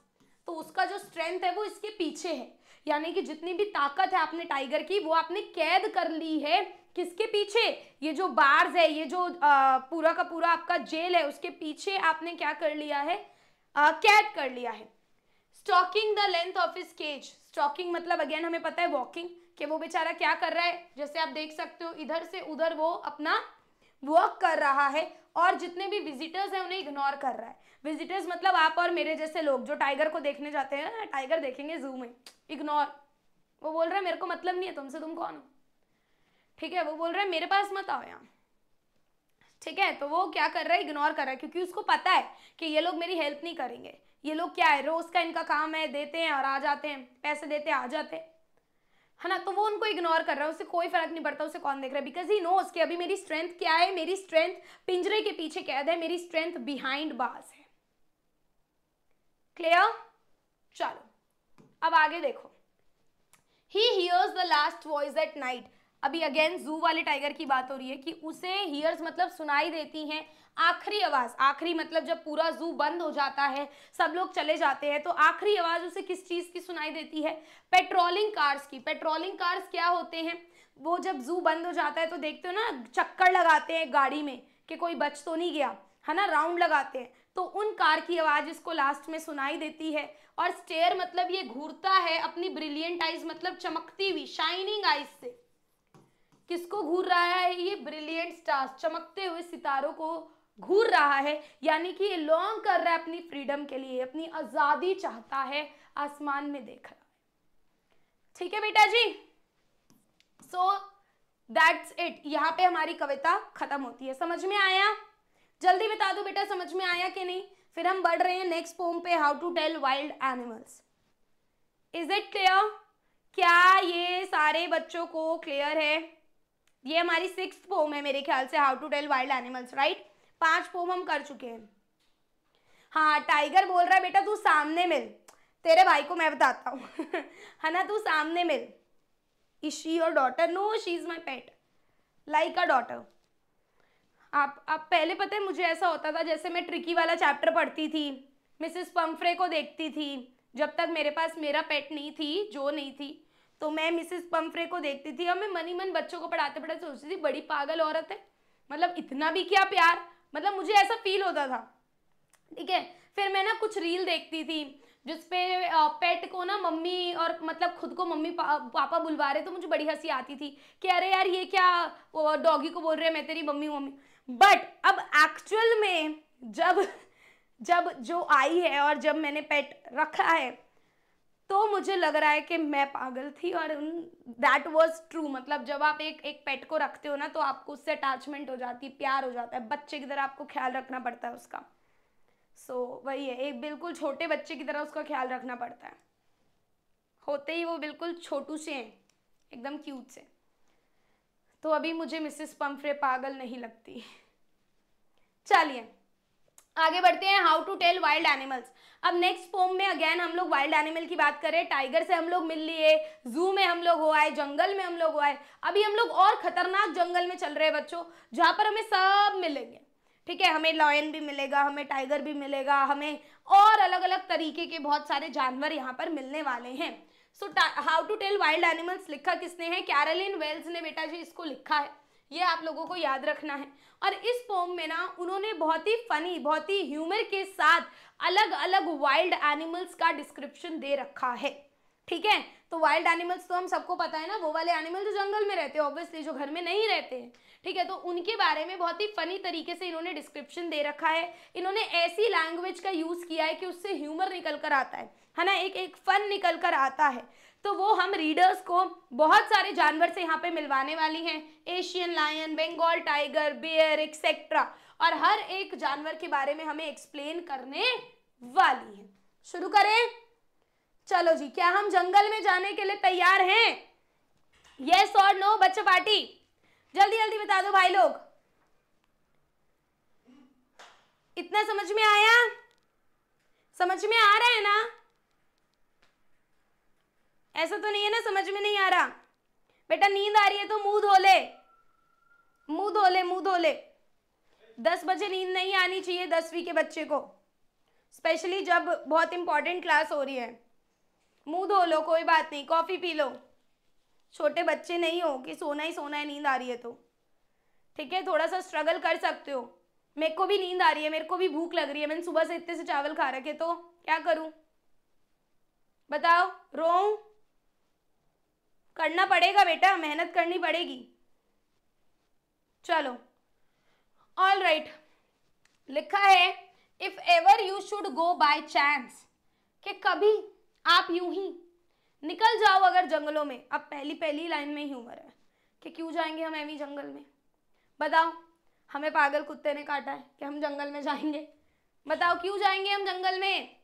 तो उसका जो स्ट्रेंथ है वो इसके पीछे है यानी कि जितनी भी ताकत है आपने टाइगर की वो आपने कैद कर ली है किसके पीछे ये जो बार्स है ये जो आ, पूरा का पूरा आपका जेल है उसके पीछे आपने क्या कर लिया है आ, कैद कर लिया है stalking the length of his cage stalking मतलब अगेन हमें पता है वॉकिंग कि वो बेचारा क्या कर रहा है जैसे आप देख सकते हो इधर से उधर वो अपना वॉक कर रहा है और जितने भी विजिटर्स हैं उन्हें इग्नोर कर रहा है विजिटर्स मतलब आप और मेरे जैसे लोग जो टाइगर को देखने जाते हैं ना टाइगर देखेंगे जू में इग्नोर वो बोल रहे हैं मेरे को मतलब नहीं है तुमसे तुम कौन हो ठीक है वो बोल रहे हैं मेरे पास मत आओ यहाँ ठीक है तो वो क्या कर रहा है इग्नोर कर रहा है क्योंकि उसको पता है कि ये लोग मेरी हेल्प नहीं करेंगे ये लोग क्या है रोज का इनका काम है देते हैं और आ जाते हैं पैसे देते हैं आ जाते हैं है ना तो वो उनको इग्नोर कर रहा है उसे कोई फर्क नहीं पड़ता उसे कौन देख रहा है बिकॉज ही नो उसके अभी मेरी स्ट्रेंथ क्या है मेरी स्ट्रेंथ पिंजरे के पीछे कैद है मेरी स्ट्रेंथ बिहाइंड बास है क्लियर चलो अब आगे देखो he hears the last voice at night अभी अगेन जू वाले टाइगर की बात हो रही है कि उसे हियर्स मतलब सुनाई देती हैं आखिरी आवाज़ आखिरी मतलब जब पूरा जू बंद हो जाता है सब लोग चले जाते हैं तो आखिरी आवाज़ उसे किस चीज़ की सुनाई देती है पेट्रोलिंग कार्स की पेट्रोलिंग कार्स क्या होते हैं वो जब जू बंद हो जाता है तो देखते हो ना चक्कर लगाते हैं गाड़ी में कि कोई बच तो नहीं गया है ना राउंड लगाते हैं तो उन कार की आवाज़ इसको लास्ट में सुनाई देती है और स्टेयर मतलब ये घूरता है अपनी ब्रिलियंट आइज मतलब चमकती हुई शाइनिंग आइज से किसको घूर रहा है ये ब्रिलियंट स्टार्स चमकते हुए सितारों को घूर रहा है यानी कि ये लॉन्ग कर रहा है अपनी फ्रीडम के लिए अपनी आज़ादी चाहता है आसमान में देख रहा है ठीक है बेटा जी सो दैट्स इट यहाँ पे हमारी कविता खत्म होती है समझ में आया जल्दी बता दो बेटा समझ में आया कि नहीं फिर हम बढ़ रहे हैं नेक्स्ट पोम पे how to tell wild animals is it clear क्या ये सारे बच्चों को क्लियर है ये हमारी सिक्स पोम है मेरे ख्याल से how to tell wild animals right पांच पोम हम कर चुके हैं हाँ टाइगर बोल रहा है बेटा तू सामने मिल तेरे भाई को मैं बताता हूँ है ना तू सामने मिल is she your daughter no she is my pet like a daughter आप आप पहले पता है मुझे ऐसा होता था जैसे मैं ट्रिकी वाला चैप्टर पढ़ती थी मिसेस पम्फ्रे को देखती थी जब तक मेरे पास मेरा पेट नहीं थी जो नहीं थी तो मैं मिसेस पम्फ्रे को देखती थी और मैं मनी मन बच्चों को पढ़ाते पढ़ाते सोचती थी बड़ी पागल औरत है मतलब इतना भी क्या प्यार मतलब मुझे ऐसा फील होता था ठीक है फिर मैं ना कुछ रील देखती थी जिसपे पेट को ना मम्मी और मतलब खुद को मम्मी पा, पापा बुलवा रहे तो मुझे बड़ी हंसी आती थी कि अरे यार ये क्या डॉगी को बोल रहे हैं मैं तेरी मम्मी मम्मी बट अब एक्चुअल में जब जब जो आई है और जब मैंने पेट रखा है तो मुझे लग रहा है कि मैं पागल थी और दैट वॉज ट्रू मतलब जब आप एक एक पेट को रखते हो ना तो आपको उससे अटैचमेंट हो जाती है प्यार हो जाता है बच्चे की तरह आपको ख्याल रखना पड़ता है उसका सो so, वही है एक बिल्कुल छोटे बच्चे की तरह उसका ख्याल रखना पड़ता है होते ही वो बिल्कुल छोटू से हैं एकदम क्यूट से तो अभी मुझे मिसेस पम्फ्रे पागल नहीं लगती चलिए आगे बढ़ते हैं how to tell wild animals अब नेक्स्ट फॉर्म में अगेन हम लोग वाइल्ड एनिमल की बात करें टाइगर से हम लोग मिल लिए जू में हम लोग हो आए जंगल में हम लोग हो आए अभी हम लोग और खतरनाक जंगल में चल रहे हैं बच्चों जहाँ पर हमें सब मिलेंगे ठीक है हमें लॉयन भी मिलेगा हमें टाइगर भी मिलेगा हमें और अलग अलग तरीके के बहुत सारे जानवर यहाँ पर मिलने वाले हैं so how to tell wild animals लिखा किसने है कैरलिन वेल्स ने बेटा जी इसको लिखा है ये आप लोगों को याद रखना है और इस पोम में ना उन्होंने बहुत ही फनी बहुत ही ह्यूमर के साथ अलग अलग वाइल्ड एनिमल्स का डिस्क्रिप्शन दे रखा है ठीक है तो वाइल्ड एनिमल्स तो हम सबको पता है ना वो वाले एनिमल जो तो जंगल में रहते हैं ऑब्वियसली जो घर में नहीं रहते हैं ठीक है तो उनके बारे में बहुत ही फनी तरीके से इन्होंने डिस्क्रिप्शन दे रखा है इन्होंने ऐसी लैंग्वेज का यूज़ किया है कि उससे ह्यूमर निकल कर आता है है ना एक एक फन निकल कर आता है तो वो हम रीडर्स को बहुत सारे जानवर से यहाँ पे मिलवाने वाली हैं Asian lion Bengal tiger bear etcetera और हर एक जानवर के बारे में हमें एक्सप्लेन करने वाली है शुरू करें चलो जी क्या हम जंगल में जाने के लिए तैयार हैं यस और नो बच्चों पार्टी जल्दी जल्दी बता दो भाई लोग इतना समझ में आया समझ में आ रहा है ना ऐसा तो नहीं है ना समझ में नहीं आ रहा बेटा नींद आ रही है तो मुंह धो ले मुंह धो ले मुंह धो ले दस बजे नींद नहीं आनी चाहिए दसवीं के बच्चे को स्पेशली जब बहुत इंपॉर्टेंट क्लास हो रही है मुंह धो लो कोई बात नहीं कॉफ़ी पी लो छोटे बच्चे नहीं हो कि सोना ही सोना है नींद आ रही है तो ठीक है थोड़ा सा स्ट्रगल कर सकते हो मेरे को भी नींद आ रही है मेरे को भी भूख लग रही है मैंने सुबह से इतने से चावल खा रखे तो क्या करूं बताओ रोऊं करना पड़ेगा बेटा मेहनत करनी पड़ेगी चलो ऑल राइट right. लिखा है if ever you should go by chance कि कभी आप यूं ही निकल जाओ अगर जंगलों में अब पहली पहली लाइन में ही ह्यूमर है कि क्यों जाएंगे हम एवी जंगल में बताओ हमें पागल कुत्ते ने काटा है कि हम जंगल में जाएंगे बताओ क्यों जाएंगे हम जंगल में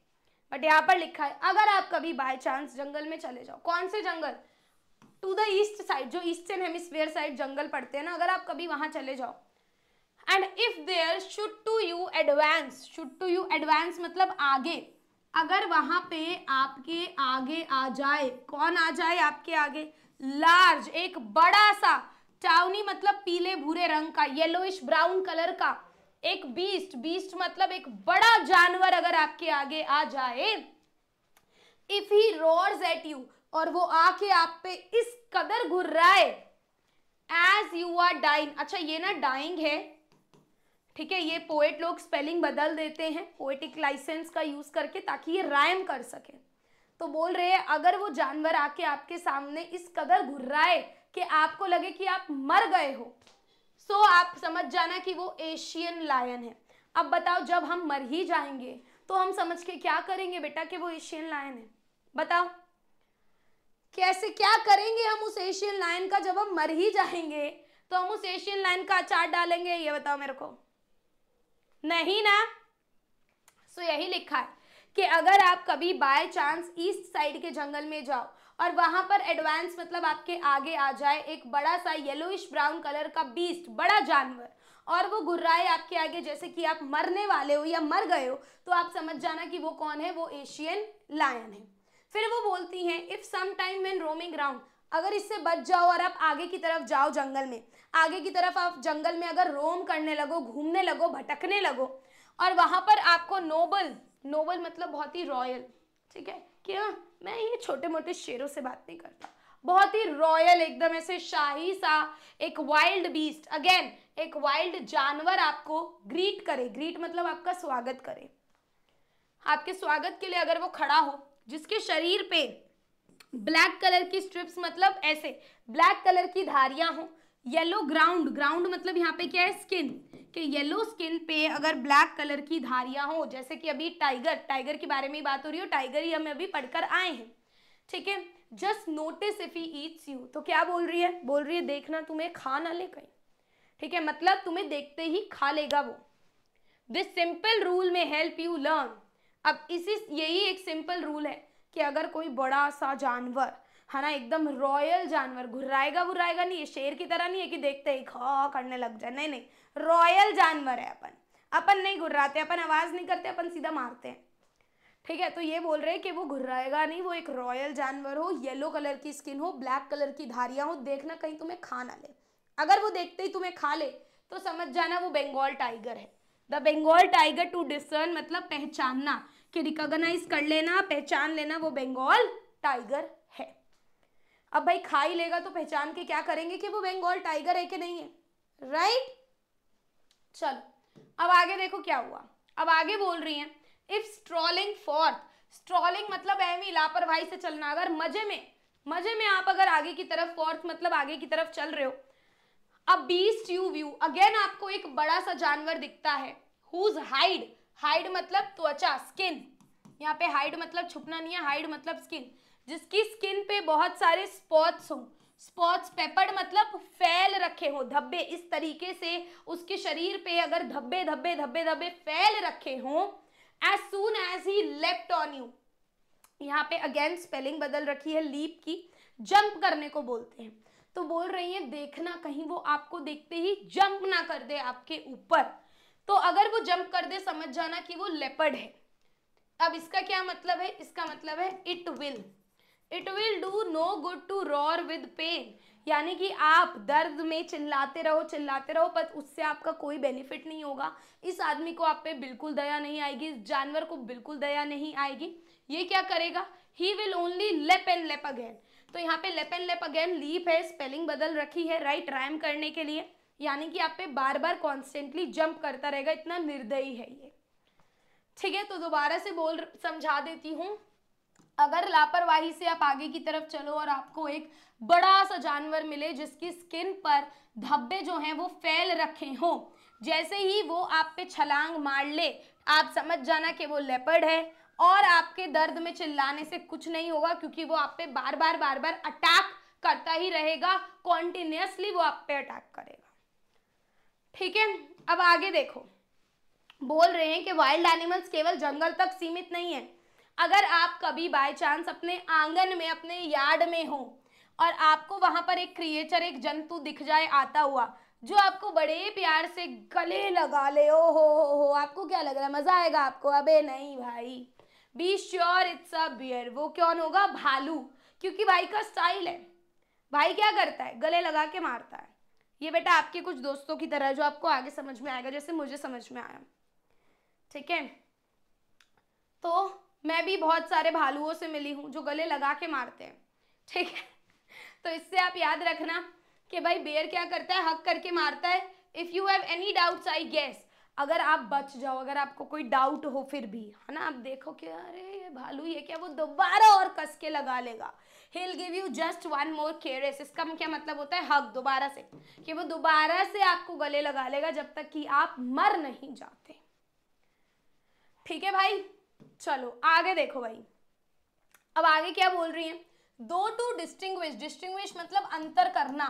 बट यहाँ पर लिखा है अगर आप कभी बाय चांस जंगल में चले जाओ कौन से जंगल टू द ईस्ट साइड जो ईस्टर्न हेमिस्फेयर साइड जंगल पड़ते हैं ना अगर आप कभी वहां चले जाओ and if there should to you advance should to you advance मतलब आगे अगर वहां पे आपके आगे आ जाए कौन आ जाए आपके आगे लार्ज एक बड़ा सा चावनी मतलब पीले भूरे रंग का येलोइश ब्राउन कलर का एक बीस्ट बीस्ट मतलब एक बड़ा जानवर अगर आपके आगे आ जाए if he roars at you और वो आके आप पे इस कदर घुर रहा है एज यू आर डाइंग अच्छा ये ना डाइंग है ठीक है ये पोएट लोग स्पेलिंग बदल देते हैं पोएटिक लाइसेंस का यूज करके ताकि ये रायम कर सके तो बोल रहे हैं अगर वो जानवर आके आपके सामने इस कदर घुर रहा है कि आपको लगे कि आप मर गए हो सो so, आप समझ जाना कि वो एशियन लायन है अब बताओ जब हम मर ही जाएंगे तो हम समझ के क्या करेंगे बेटा कि वो एशियन लायन है बताओ कैसे क्या करेंगे हम उस एशियन लाइन का जब हम मर ही जाएंगे तो हम उस एशियन लाइन का अचार डालेंगे ये बताओ मेरे को नहीं ना सो so, यही लिखा है कि अगर आप कभी बाय चांस ईस्ट साइड के जंगल में जाओ और वहां पर एडवांस मतलब आपके आगे आ जाए एक बड़ा सा येलोइश ब्राउन कलर का बीस्ट बड़ा जानवर और वो गुर्राए आपके आगे जैसे कि आप मरने वाले हो या मर गए हो तो आप समझ जाना कि वो कौन है वो एशियन लायन है फिर वो बोलती हैं if some time when roaming round अगर इससे बच जाओ और आप आगे की तरफ जाओ जंगल में आगे की तरफ आप जंगल में अगर रोम करने लगो घूमने लगो भटकने लगो और वहां पर आपको नोबल नोबल मतलब बहुत ही रॉयल ठीक है क्या हाँ, मैं ये छोटे मोटे शेरों से बात नहीं करता बहुत ही रॉयल एकदम ऐसे शाही सा एक वाइल्ड बीस्ट अगेन एक वाइल्ड जानवर आपको ग्रीट करे ग्रीट मतलब आपका स्वागत करे आपके स्वागत के लिए अगर वो खड़ा हो जिसके शरीर पे ब्लैक कलर की स्ट्रिप्स मतलब ऐसे ब्लैक कलर की धारियां हो येलो ग्राउंड ग्राउंड मतलब यहाँ पे क्या है स्किन कि येलो स्किन पे अगर ब्लैक कलर की धारियां हो जैसे कि अभी टाइगर टाइगर के बारे में ही बात हो रही हो टाइगर ही हम अभी पढ़कर आए हैं ठीक है just notice if he eats you तो क्या बोल रही है बोल रही है देखना तुम्हें खा ना ले कहीं ठीक है मतलब तुम्हें देखते ही खा लेगा वो this simple rule may help you learn अब इसी यही एक सिंपल रूल है कि अगर कोई बड़ा सा जानवर है ना एकदम रॉयल जानवर घुर्राएगा घुर्राएगा नहीं शेर की तरह नहीं है कि देखते ही खा करने लग जाए नहीं नहीं रॉयल जानवर है अपन अपन नहीं घुर्राते अपन आवाज़ नहीं करते अपन सीधा मारते हैं ठीक है तो ये बोल रहे हैं कि वो घुर्राएगा नहीं वो एक रॉयल जानवर हो येलो कलर की स्किन हो ब्लैक कलर की धारियाँ हो देखना कहीं तुम्हें खा ना ले अगर वो देखते ही तुम्हें खा ले तो समझ जाना वो बंगाल टाइगर है the Bengal tiger to discern मतलब पहचानना कि रिकॉग्नाइज कर लेना पहचान लेना वो बंगाल टाइगर है अब भाई खा ही लेगा तो पहचान के क्या करेंगे कि वो बंगाल टाइगर है कि नहीं है राइट right? चलो अब आगे देखो क्या हुआ अब आगे बोल रही हैं इफ स्ट्रॉलिंग फोर्थ स्ट्रॉलिंग मतलब एवी लापरवाही से चलना अगर मजे में मजे में आप अगर आगे की तरफ फोर्थ मतलब आगे की तरफ चल रहे हो अब बीस्ट यू व्यू अगेन आपको एक बड़ा सा जानवर दिखता है हुज हाइड हाइड मतलब त्वचा स्किन यहाँ पे हाइड मतलब छुपना नहीं है हाइड मतलब स्किन जिसकी स्किन पे बहुत सारे स्पॉट्स हों स्पॉट्स पेपर मतलब फैल रखे हों धब्बे इस तरीके से उसके शरीर पे अगर धब्बे धब्बे धब्बे धब्बे फैल रखे हों as soon as he left on you यहाँ पे अगेन स्पेलिंग बदल रखी है लीप की जंप करने को बोलते हैं तो बोल रही है देखना कहीं वो आपको देखते ही जंप ना कर दे आपके ऊपर तो अगर वो जंप कर दे समझ जाना कि वो लेपर्ड है अब इसका क्या मतलब है इसका मतलब है it will it will do no good to roar with pain यानी कि आप दर्द में चिल्लाते रहो चिल्लाते रहो पर उससे आपका कोई बेनिफिट नहीं होगा इस आदमी को आप पे बिल्कुल दया नहीं आएगी इस जानवर को बिल्कुल दया नहीं आएगी ये क्या करेगा he will only lep and lep again तो यहाँ पे लेप एंड लेप अगेन लीप है स्पेलिंग बदल रखी है राइट रैम करने के लिए यानी कि आप पे बार बार कॉन्स्टेंटली जंप करता रहेगा इतना निर्दयी है ये ठीक है तो दोबारा से बोल समझा देती हूँ अगर लापरवाही से आप आगे की तरफ चलो और आपको एक बड़ा सा जानवर मिले जिसकी स्किन पर धब्बे जो हैं वो फैल रखे हों जैसे ही वो आप पे छलांग मार ले आप समझ जाना कि वो लेपर्ड है और आपके दर्द में चिल्लाने से कुछ नहीं होगा क्योंकि वो आप पे बार बार बार बार अटैक करता ही रहेगा कॉन्टिन्यूसली वो आप पे अटैक करेगा ठीक है अब आगे देखो बोल रहे हैं कि वाइल्ड एनिमल्स केवल जंगल तक सीमित नहीं है अगर आप कभी बाय चांस अपने आंगन में अपने यार्ड में हो और आपको वहां पर एक क्रिएचर एक जंतु दिख जाए आता हुआ जो आपको बड़े प्यार से गले लगा ले ओ हो हो हो आपको क्या लग रहा है मजा आएगा आपको अबे नहीं भाई be sure it's a bear वो कौन होगा भालू क्योंकि भाई का स्टाइल है भाई क्या करता है गले लगा के मारता है ये बेटा आपके कुछ दोस्तों की तरह जो आपको आगे समझ में आएगा जैसे मुझे समझ में आया ठीक है तो मैं भी बहुत सारे भालुओं से मिली हूँ जो गले लगा के मारते हैं ठीक है तो इससे आप याद रखना कि भाई बेर क्या करता है हक करके मारता है if you have any doubts I guess अगर आप बच जाओ अगर आपको कोई डाउट हो फिर भी है ना आप देखो कि अरे ये भालू ये क्या वो दोबारा और कस के लगा लेगा he'll give you just one more caress इसका क्या मतलब होता है हक दोबारा से कि वो दोबारा से आपको गले लगा लेगा जब तक कि आप मर नहीं जाते ठीक है भाई चलो आगे देखो भाई अब आगे क्या बोल रही है दो टू डिस्टिंग डिस्टिंग मतलब अंतर करना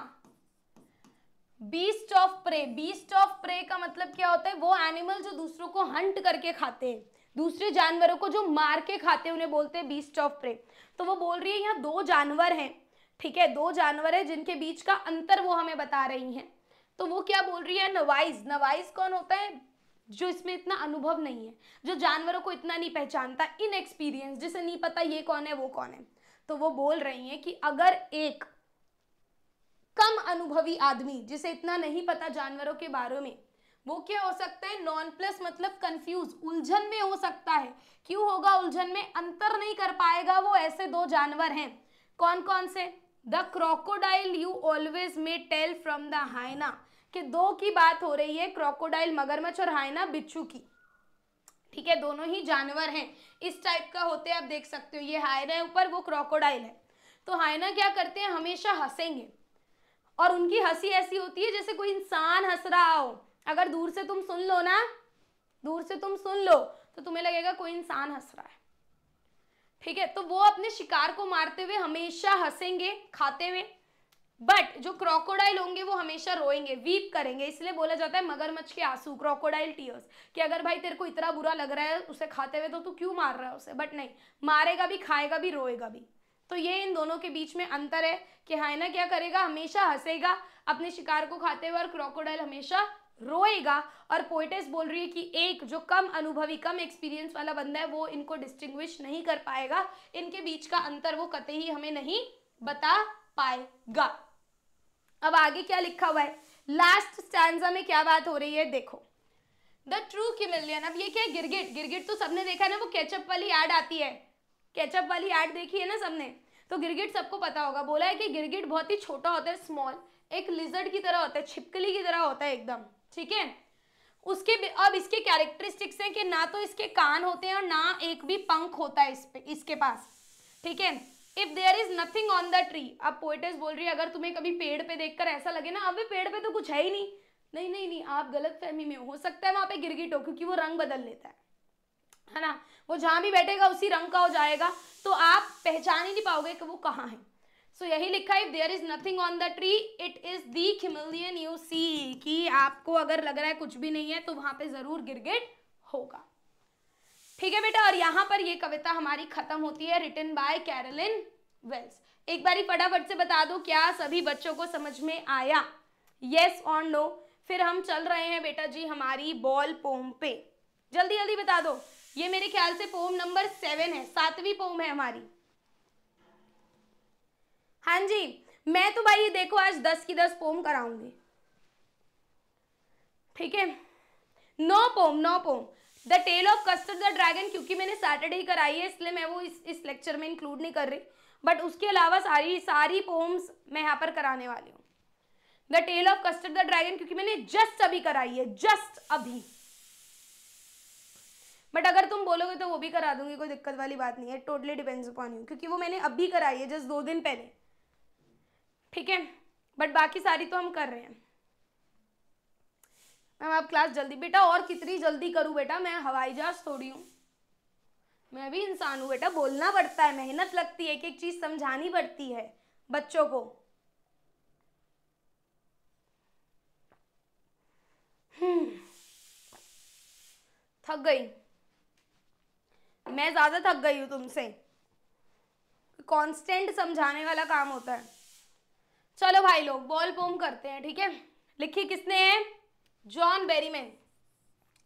beast of prey beast of prey का मतलब क्या होता है वो एनिमल जो दूसरों को हंट करके खाते हैं दूसरे जानवरों को जो मार के खाते हैं उन्हें बोलते हैं बीस्ट ऑफ प्रे तो वो बोल रही है यहाँ दो जानवर हैं ठीक है दो जानवर है जिनके बीच का अंतर वो हमें बता रही हैं तो वो क्या बोल रही है नवाइज नवाइज कौन होता है जो इसमें इतना अनुभव नहीं है जो जानवरों को इतना नहीं पहचानता इनएक्सपीरियंस जिसे नहीं पता ये कौन है वो कौन है तो वो बोल रही है कि अगर एक कम अनुभवी आदमी जिसे इतना नहीं पता जानवरों के बारे में वो क्या हो सकता है नॉन प्लस मतलब कंफ्यूज उलझन में हो सकता है क्यों होगा उलझन में अंतर नहीं कर पाएगा वो ऐसे दो जानवर हैं कौन कौन से the crocodile you always may tell from the hyena कि दो की बात हो रही है क्रोकोडाइल मगरमच्छ और हाइना बिच्छू की ठीक है दोनों ही जानवर हैं इस टाइप का होते हैं आप देख सकते हो ये हाइना है ऊपर वो क्रोकोडाइल है तो हाइना क्या करते हैं हमेशा हंसेंगे और उनकी हंसी ऐसी होती है जैसे कोई इंसान हंस रहा हो अगर दूर से तुम सुन लो ना दूर से तुम सुन लो तो तुम्हें लगेगा कोई इंसान हंस रहा है ठीक है तो वो अपने शिकार को मारते हुए हमेशा हंसेंगे खाते हुए बट जो क्रोकोडाइल होंगे वो हमेशा रोएंगे वीप करेंगे इसलिए बोला जाता है मगरमच्छ के आंसू क्रोकोडाइल टीयर्स कि अगर भाई तेरे को इतना बुरा लग रहा है उसे खाते हुए तो तू क्यों मार रहा है उसे बट नहीं मारेगा भी खाएगा भी रोएगा भी तो ये इन दोनों के बीच में अंतर है कि हाइना क्या करेगा हमेशा हंसेगा अपने शिकार को खाते हुए और क्रोकोडाइल हमेशा रोएगा और पोइटेस बोल रही है कि एक जो कम अनुभवी कम एक्सपीरियंस वाला बंदा है वो इनको डिस्टिंग्विश नहीं कर पाएगा इनके बीच का अंतर वो कते ही हमें नहीं बता पाएगा अब आगे क्या लिखा हुआ है लास्ट स्टैंडा में क्या बात हो रही है देखो द ट्रू किमिलियन अब ये क्या है गिरगिट गिरगिट तो सबने देखा ना वो कैचअप वाली एड आती है कैचअप वाली एड देखी है ना सबने तो गिरगिट सबको पता होगा बोला है कि गिरगिट बहुत ही छोटा होता है स्मॉल एक लिजर्ड की तरह होता है छिपकली की तरह होता है एकदम ठीक है उसके अब इसके कैरेक्टरिस्टिक्स हैं कि ना तो इसके कान होते हैं और ना एक भी पंख होता है इस पे इसके पास ठीक है if there is nothing on the tree अब पोइटर्स बोल रही है अगर तुम्हें कभी पेड़ पे देखकर ऐसा लगे ना अभी पेड़ पे तो कुछ है ही नहीं नहीं नहीं नहीं आप गलत फहमी में हो सकता है वहां पे गिरगिट हो क्योंकि वो रंग बदल लेता है है ना वो जहाँ भी बैठेगा उसी रंग का हो जाएगा तो आप पहचान ही नहीं पाओगे कि वो कहाँ है सो यही लिखा if there is nothing on the tree it is the chameleon you see कि आपको अगर लग रहा है कुछ भी नहीं है तो वहां पे जरूर गिरगिट होगा ठीक है बेटा और यहाँ पर ये कविता हमारी खत्म होती है रिटन बाय कैरलिन वेल्स एक बारी फटाफट से बता दो क्या सभी बच्चों को समझ में आया यस ऑन नो फिर हम चल रहे हैं बेटा जी हमारी बॉल पोम पे जल्दी जल्दी बता दो ये मेरे ख्याल से पोम नंबर सेवन है सातवीं पोम है हमारी हाँ जी मैं तो भाई ये देखो आज दस की दस पोम कराऊंगी ठीक है no poem no poem the tale of custard the dragon क्योंकि मैंने सैटरडे ही कराई है इसलिए मैं वो इस इस लेक्चर में इंक्लूड नहीं कर रही बट उसके अलावा सारी सारी पोम्स मैं यहाँ पर कराने वाली हूँ the tale of custard the dragon क्योंकि मैंने जस्ट अभी कराई है जस्ट अभी बट अगर तुम बोलोगे तो वो भी करा दूंगी कोई दिक्कत वाली बात नहीं है टोटली डिपेंड्स अपॉन यू क्योंकि वो मैंने अभी कराई है जस्ट दो दिन पहले ठीक है बट बाकी सारी तो हम कर रहे हैं मैम आप क्लास जल्दी बेटा और कितनी जल्दी करूँ बेटा मैं हवाई जहाज थोड़ी हूँ मैं भी इंसान हूँ बेटा बोलना पड़ता है मेहनत लगती है एक एक चीज़ समझानी पड़ती है बच्चों को हम्म। थक गई मैं ज़्यादा थक गई हूँ तुमसे कांस्टेंट समझाने वाला काम होता है चलो भाई लोग बॉल पोम करते हैं ठीक है लिखी किसने है जॉन बेरीमैन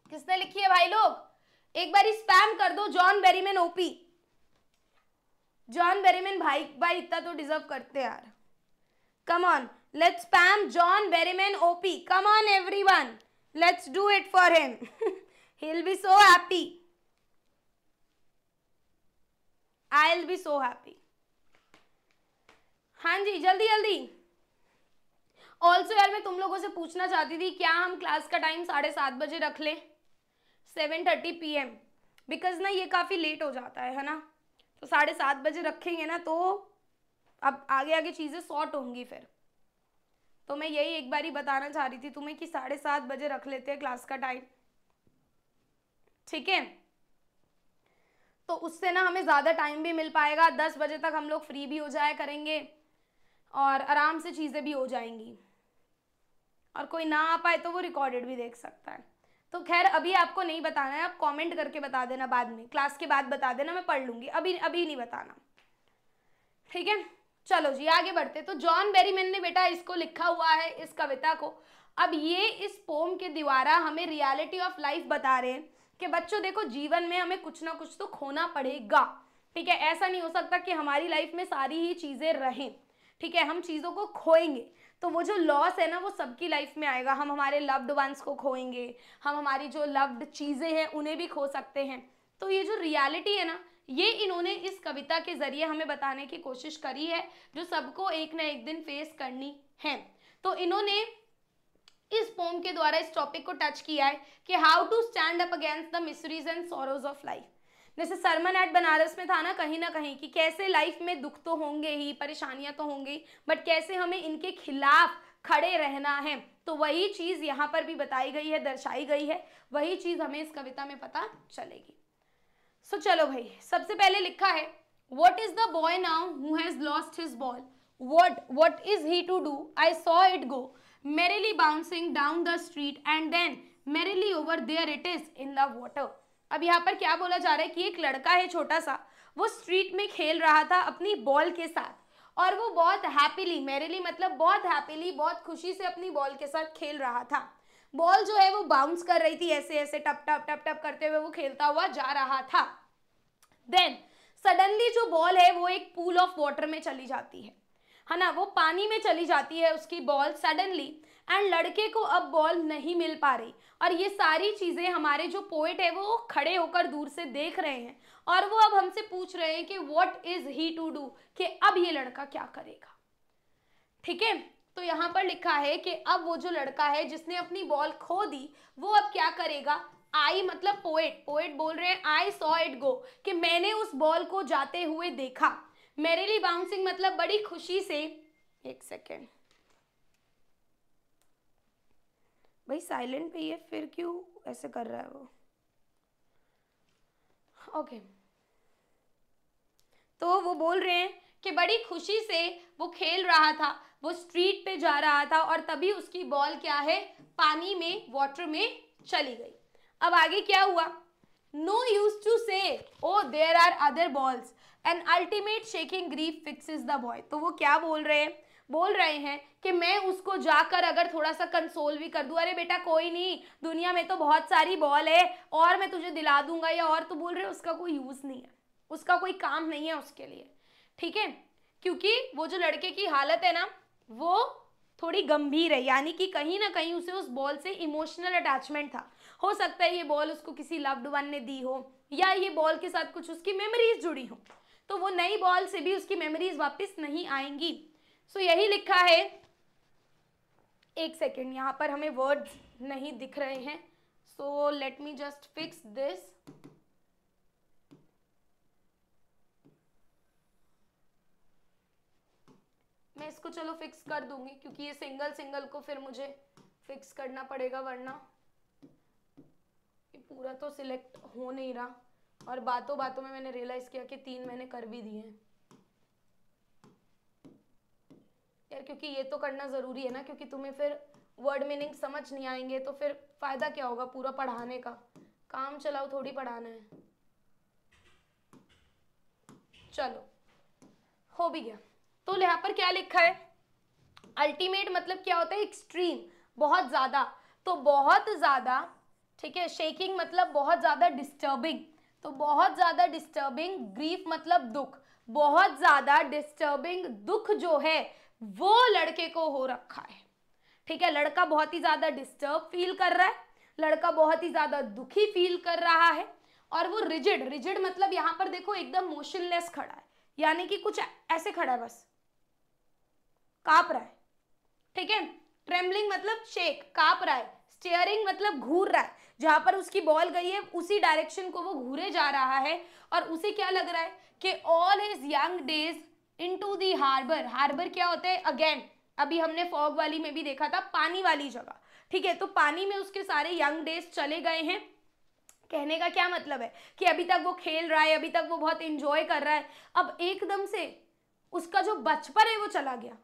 किसने लिखी है भाई लोग एक बार स्पैम कर दो John Berryman OP John Berryman भाई भाई इतना तो डिजर्व करते यार come on let's spam John Berryman OP come on everyone let's do it for him he will be so happy I will be so happy हाँ जी जल्दी जल्दी ऑल्सो यार मैं तुम लोगों से पूछना चाहती थी क्या हम क्लास का टाइम साढ़े सात बजे रख लें seven thirty P M because ना ये काफ़ी लेट हो जाता है है ना तो साढ़े सात बजे रखेंगे ना तो अब आगे आगे चीज़ें सॉर्ट होंगी फिर तो मैं यही एक बार ही बताना चाह रही थी तुम्हें कि साढ़े सात बजे रख लेते हैं क्लास का टाइम ठीक है तो उससे ना हमें ज़्यादा टाइम भी मिल पाएगा दस बजे तक हम लोग फ्री भी हो जाया करेंगे और आराम से चीज़ें भी हो जाएंगी और कोई ना आ पाए तो वो रिकॉर्डेड भी देख सकता है तो खैर अभी आपको नहीं बताना है आप कमेंट करके बता देना बाद में क्लास के बाद बता देना मैं पढ़ लूंगी अभी अभी नहीं बताना ठीक है चलो जी आगे बढ़ते तो जॉन बेरीमैन ने बेटा इसको लिखा हुआ है इस कविता को अब ये इस पोम के द्वारा हमें रियालिटी ऑफ लाइफ बता रहे हैं कि बच्चों देखो जीवन में हमें कुछ ना कुछ तो खोना पड़ेगा ठीक है ऐसा नहीं हो सकता कि हमारी लाइफ में सारी ही चीज़ें रहें ठीक है हम चीज़ों को खोएंगे तो वो जो लॉस है ना वो सबकी लाइफ में आएगा हम हमारे लव्ड वंस को खोएंगे हम हमारी जो लव्ड चीज़ें हैं उन्हें भी खो सकते हैं तो ये जो रियलिटी है ना ये इन्होंने इस कविता के ज़रिए हमें बताने की कोशिश करी है जो सबको एक ना एक दिन फेस करनी है तो इन्होंने इस पोम के द्वारा इस टॉपिक को टच किया है कि how to stand up against the miseries and sorrows of life जैसे सरमन एट बनारस में था ना कहीं ना कहीं कि कैसे लाइफ में दुख तो होंगे ही परेशानियां तो होंगी बट कैसे हमें इनके खिलाफ खड़े रहना है तो वही चीज़ यहाँ पर भी बताई गई है दर्शाई गई है वही चीज़ हमें इस कविता में पता चलेगी सो so, चलो भाई सबसे पहले लिखा है what is the boy now who has lost his ball what what is he to do I saw it go merrily bouncing down the street and then merrily over there it is in the water अब यहाँ पर क्या बोला जा रहा है कि एक लड़का है छोटा सा वो स्ट्रीट में खेल रहा था अपनी बॉल के साथ और वो बहुत हैप्पीली लिए मतलब बहुत हैप्पीली बहुत खुशी से अपनी बॉल के साथ खेल रहा था बॉल जो है वो बाउंस कर रही थी ऐसे ऐसे टप टप टप टप करते हुए वो खेलता हुआ जा रहा था देन सडनली जो बॉल है वो एक पूल ऑफ वाटर में चली जाती है है ना वो पानी में चली जाती है उसकी बॉल सडनली एंड लड़के को अब बॉल नहीं मिल पा रही और ये सारी चीज़ें हमारे जो पोएट है वो खड़े होकर दूर से देख रहे हैं और वो अब हमसे पूछ रहे हैं कि what is he to do कि अब ये लड़का क्या करेगा ठीक है तो यहाँ पर लिखा है कि अब वो जो लड़का है जिसने अपनी बॉल खो दी वो अब क्या करेगा आई मतलब पोएट पोएट बोल रहे हैं आई सॉ इट गो कि मैंने उस बॉल को जाते हुए देखा मेरेली बाउंसिंग मतलब बड़ी खुशी से एक सेकेंड भाई साइलेंट पे ये फिर क्यों ऐसे कर रहा है वो ओके तो वो बोल रहे हैं कि बड़ी खुशी से वो खेल रहा था वो स्ट्रीट पे जा रहा था और तभी उसकी बॉल क्या है पानी में वाटर में चली गई अब आगे क्या हुआ no use to say oh there are other balls and ultimate shaking grief fixes the boy तो वो क्या बोल रहे हैं बोल रहे हैं कि मैं उसको जाकर अगर थोड़ा सा कंसोल भी कर दूं अरे बेटा कोई नहीं दुनिया में तो बहुत सारी बॉल है और मैं तुझे दिला दूंगा या और तो बोल रहे उसका कोई यूज़ नहीं है उसका कोई काम नहीं है उसके लिए ठीक है क्योंकि वो जो लड़के की हालत है ना वो थोड़ी गंभीर है यानी कि कहीं ना कहीं उसे उस बॉल से इमोशनल अटैचमेंट था हो सकता है ये बॉल उसको किसी लव्ड वन ने दी हो या ये बॉल के साथ कुछ उसकी मेमोरीज जुड़ी हो तो वो नई बॉल से भी उसकी मेमोरीज वापस नहीं आएंगी सो so, यही लिखा है एक सेकेंड यहाँ पर हमें वर्ड्स नहीं दिख रहे हैं so let me just fix this मैं इसको चलो फिक्स कर दूंगी क्योंकि ये सिंगल सिंगल को फिर मुझे फिक्स करना पड़ेगा वरना ये पूरा तो सिलेक्ट हो नहीं रहा और बातों बातों में मैंने रियलाइज़ किया कि तीन मैंने कर भी दिए यार क्योंकि ये तो करना ज़रूरी है ना क्योंकि तुम्हें फिर वर्ड मीनिंग समझ नहीं आएंगे तो फिर फ़ायदा क्या होगा पूरा पढ़ाने का काम चलाओ थोड़ी पढ़ाना है चलो हो भी गया तो यहाँ पर क्या लिखा है अल्टीमेट मतलब क्या होता है एक्सट्रीम बहुत ज़्यादा तो बहुत ज़्यादा ठीक है शेकिंग मतलब बहुत ज़्यादा डिस्टर्बिंग तो बहुत ज़्यादा डिस्टर्बिंग ग्रीफ मतलब दुख बहुत ज़्यादा डिस्टर्बिंग दुख जो है वो लड़के को हो रखा है ठीक है लड़का बहुत ही ज़्यादा डिस्टर्ब फील कर रहा है लड़का बहुत ही ज़्यादा दुखी फील कर रहा है और वो रिजिड रिजिड मतलब यहाँ पर देखो एकदम मोशनलेस खड़ा है यानी कि कुछ ऐसे खड़ा है बस काप रहा है ठीक है ट्रेम्बलिंग मतलब शेक काप रहा है स्टेयरिंग मतलब घूर रहा है जहाँ पर उसकी बॉल गई है उसी डायरेक्शन को वो घूरे जा रहा है और उसे क्या लग रहा है कि all his young days into the harbour harbour क्या होता है अगेन अभी हमने फॉग वाली में भी देखा था पानी वाली जगह ठीक है तो पानी में उसके सारे यंग डेज चले गए हैं कहने का क्या मतलब है कि अभी तक वो खेल रहा है अभी तक वो बहुत इंजॉय कर रहा है अब एकदम से उसका जो बचपन है वो चला गया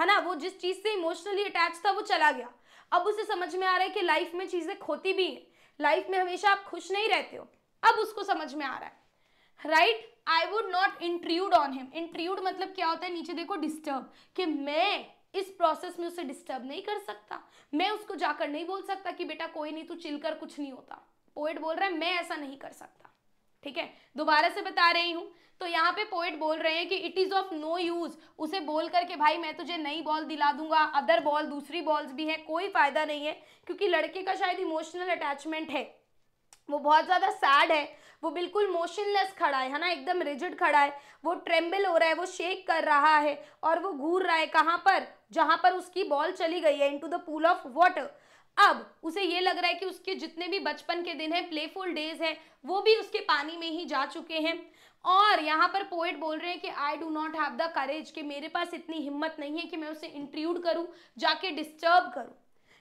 है ना वो जिस चीज़ से इमोशनली अटैच था वो चला गया अब उसे समझ में आ रहा है कि लाइफ में चीज़ें खोती भी हैं लाइफ में हमेशा आप खुश नहीं रहते हो अब उसको समझ में आ रहा है right I would not intrude on him intrude मतलब क्या होता है नीचे देखो डिस्टर्ब कि मैं इस प्रोसेस में उसे डिस्टर्ब नहीं कर सकता मैं उसको जाकर नहीं बोल सकता कि बेटा कोई नहीं तू चिलकर कुछ नहीं होता पोएट बोल रहा है मैं ऐसा नहीं कर सकता ठीक है दोबारा से बता रही हूँ तो यहाँ पे पोइट बोल रहे हैं कि it is of no use उसे बोल करके भाई मैं तुझे नई बॉल दिला दूंगा अदर बॉल दूसरी बॉल्स भी है कोई फ़ायदा नहीं है क्योंकि लड़के का शायद इमोशनल अटैचमेंट है वो बहुत ज़्यादा सैड है वो बिल्कुल मोशनलेस खड़ा है है ना एकदम रिजिड खड़ा है वो ट्रेम्बल हो रहा है वो शेक कर रहा है और वो घूर रहा है कहाँ पर जहाँ पर उसकी बॉल चली गई है into the pool of water अब उसे ये लग रहा है कि उसके जितने भी बचपन के दिन हैं प्लेफुल डेज हैं वो भी उसके पानी में ही जा चुके हैं और यहाँ पर पोएट बोल रहे हैं कि I do not have the courage कि मेरे पास इतनी हिम्मत नहीं है कि मैं उसे इंट्रूड करूँ जाके डिस्टर्ब करूँ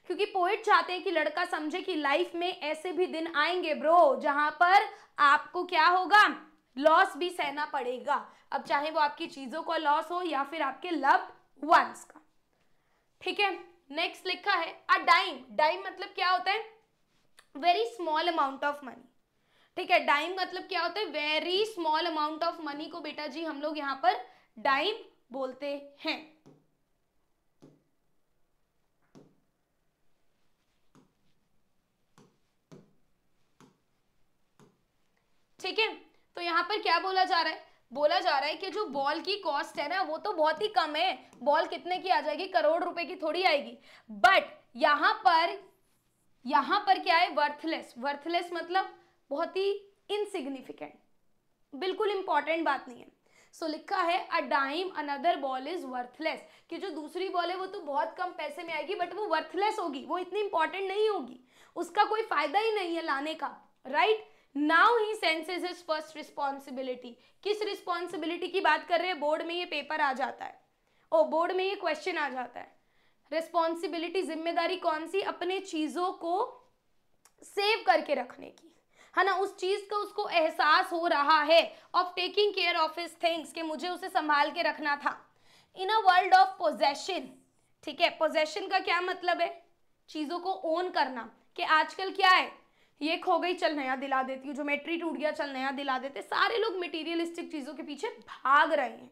क्योंकि पोइट चाहते हैं कि लड़का समझे कि लाइफ में ऐसे भी दिन आएंगे ब्रो जहाँ पर आपको क्या होगा लॉस भी सहना पड़ेगा अब चाहे वो आपकी चीज़ों का लॉस हो या फिर आपके लव वंस का ठीक है नेक्स्ट लिखा है अ डाइम डाइम मतलब क्या होता है very small amount of money ठीक है डाइम मतलब क्या होता है very small amount of money को बेटा जी हम लोग यहाँ पर डाइम बोलते हैं ठीक है तो यहाँ पर क्या बोला जा रहा है बोला जा रहा है कि जो बॉल की कॉस्ट है ना वो तो बहुत ही कम है बॉल कितने की आ जाएगी करोड़ रुपए की थोड़ी आएगी बट यहाँ पर यहाँ पर क्या है वर्थलेस वर्थलेस मतलब बहुत ही इनसिग्निफिकेंट बिल्कुल इंपॉर्टेंट बात नहीं है सो so, लिखा है a dime another ball is worthless कि जो दूसरी बॉल है वो तो बहुत कम पैसे में आएगी बट वो वर्थलेस होगी वो इतनी इंपॉर्टेंट नहीं होगी उसका कोई फायदा ही नहीं है लाने का right now he senses is first responsibility किस रिस्पॉन्सिबिलिटी की बात कर रहे हैं बोर्ड में ये पेपर आ जाता है ओ oh, बोर्ड में ये क्वेश्चन आ जाता है रिस्पॉन्सिबिलिटी जिम्मेदारी कौन सी अपने चीज़ों को सेव करके रखने की है ना उस चीज़ का उसको एहसास हो रहा है of taking care of his things कि मुझे उसे संभाल के रखना था in a world of possession ठीक है पोजेशन का क्या मतलब है चीज़ों को ओन करना कि आजकल क्या है ये खो गई चल नया दिला देती हूँ ज्योमेट्री टूट गया चल नया दिला देते सारे लोग मेटीरियलिस्टिक चीज़ों के पीछे भाग रहे हैं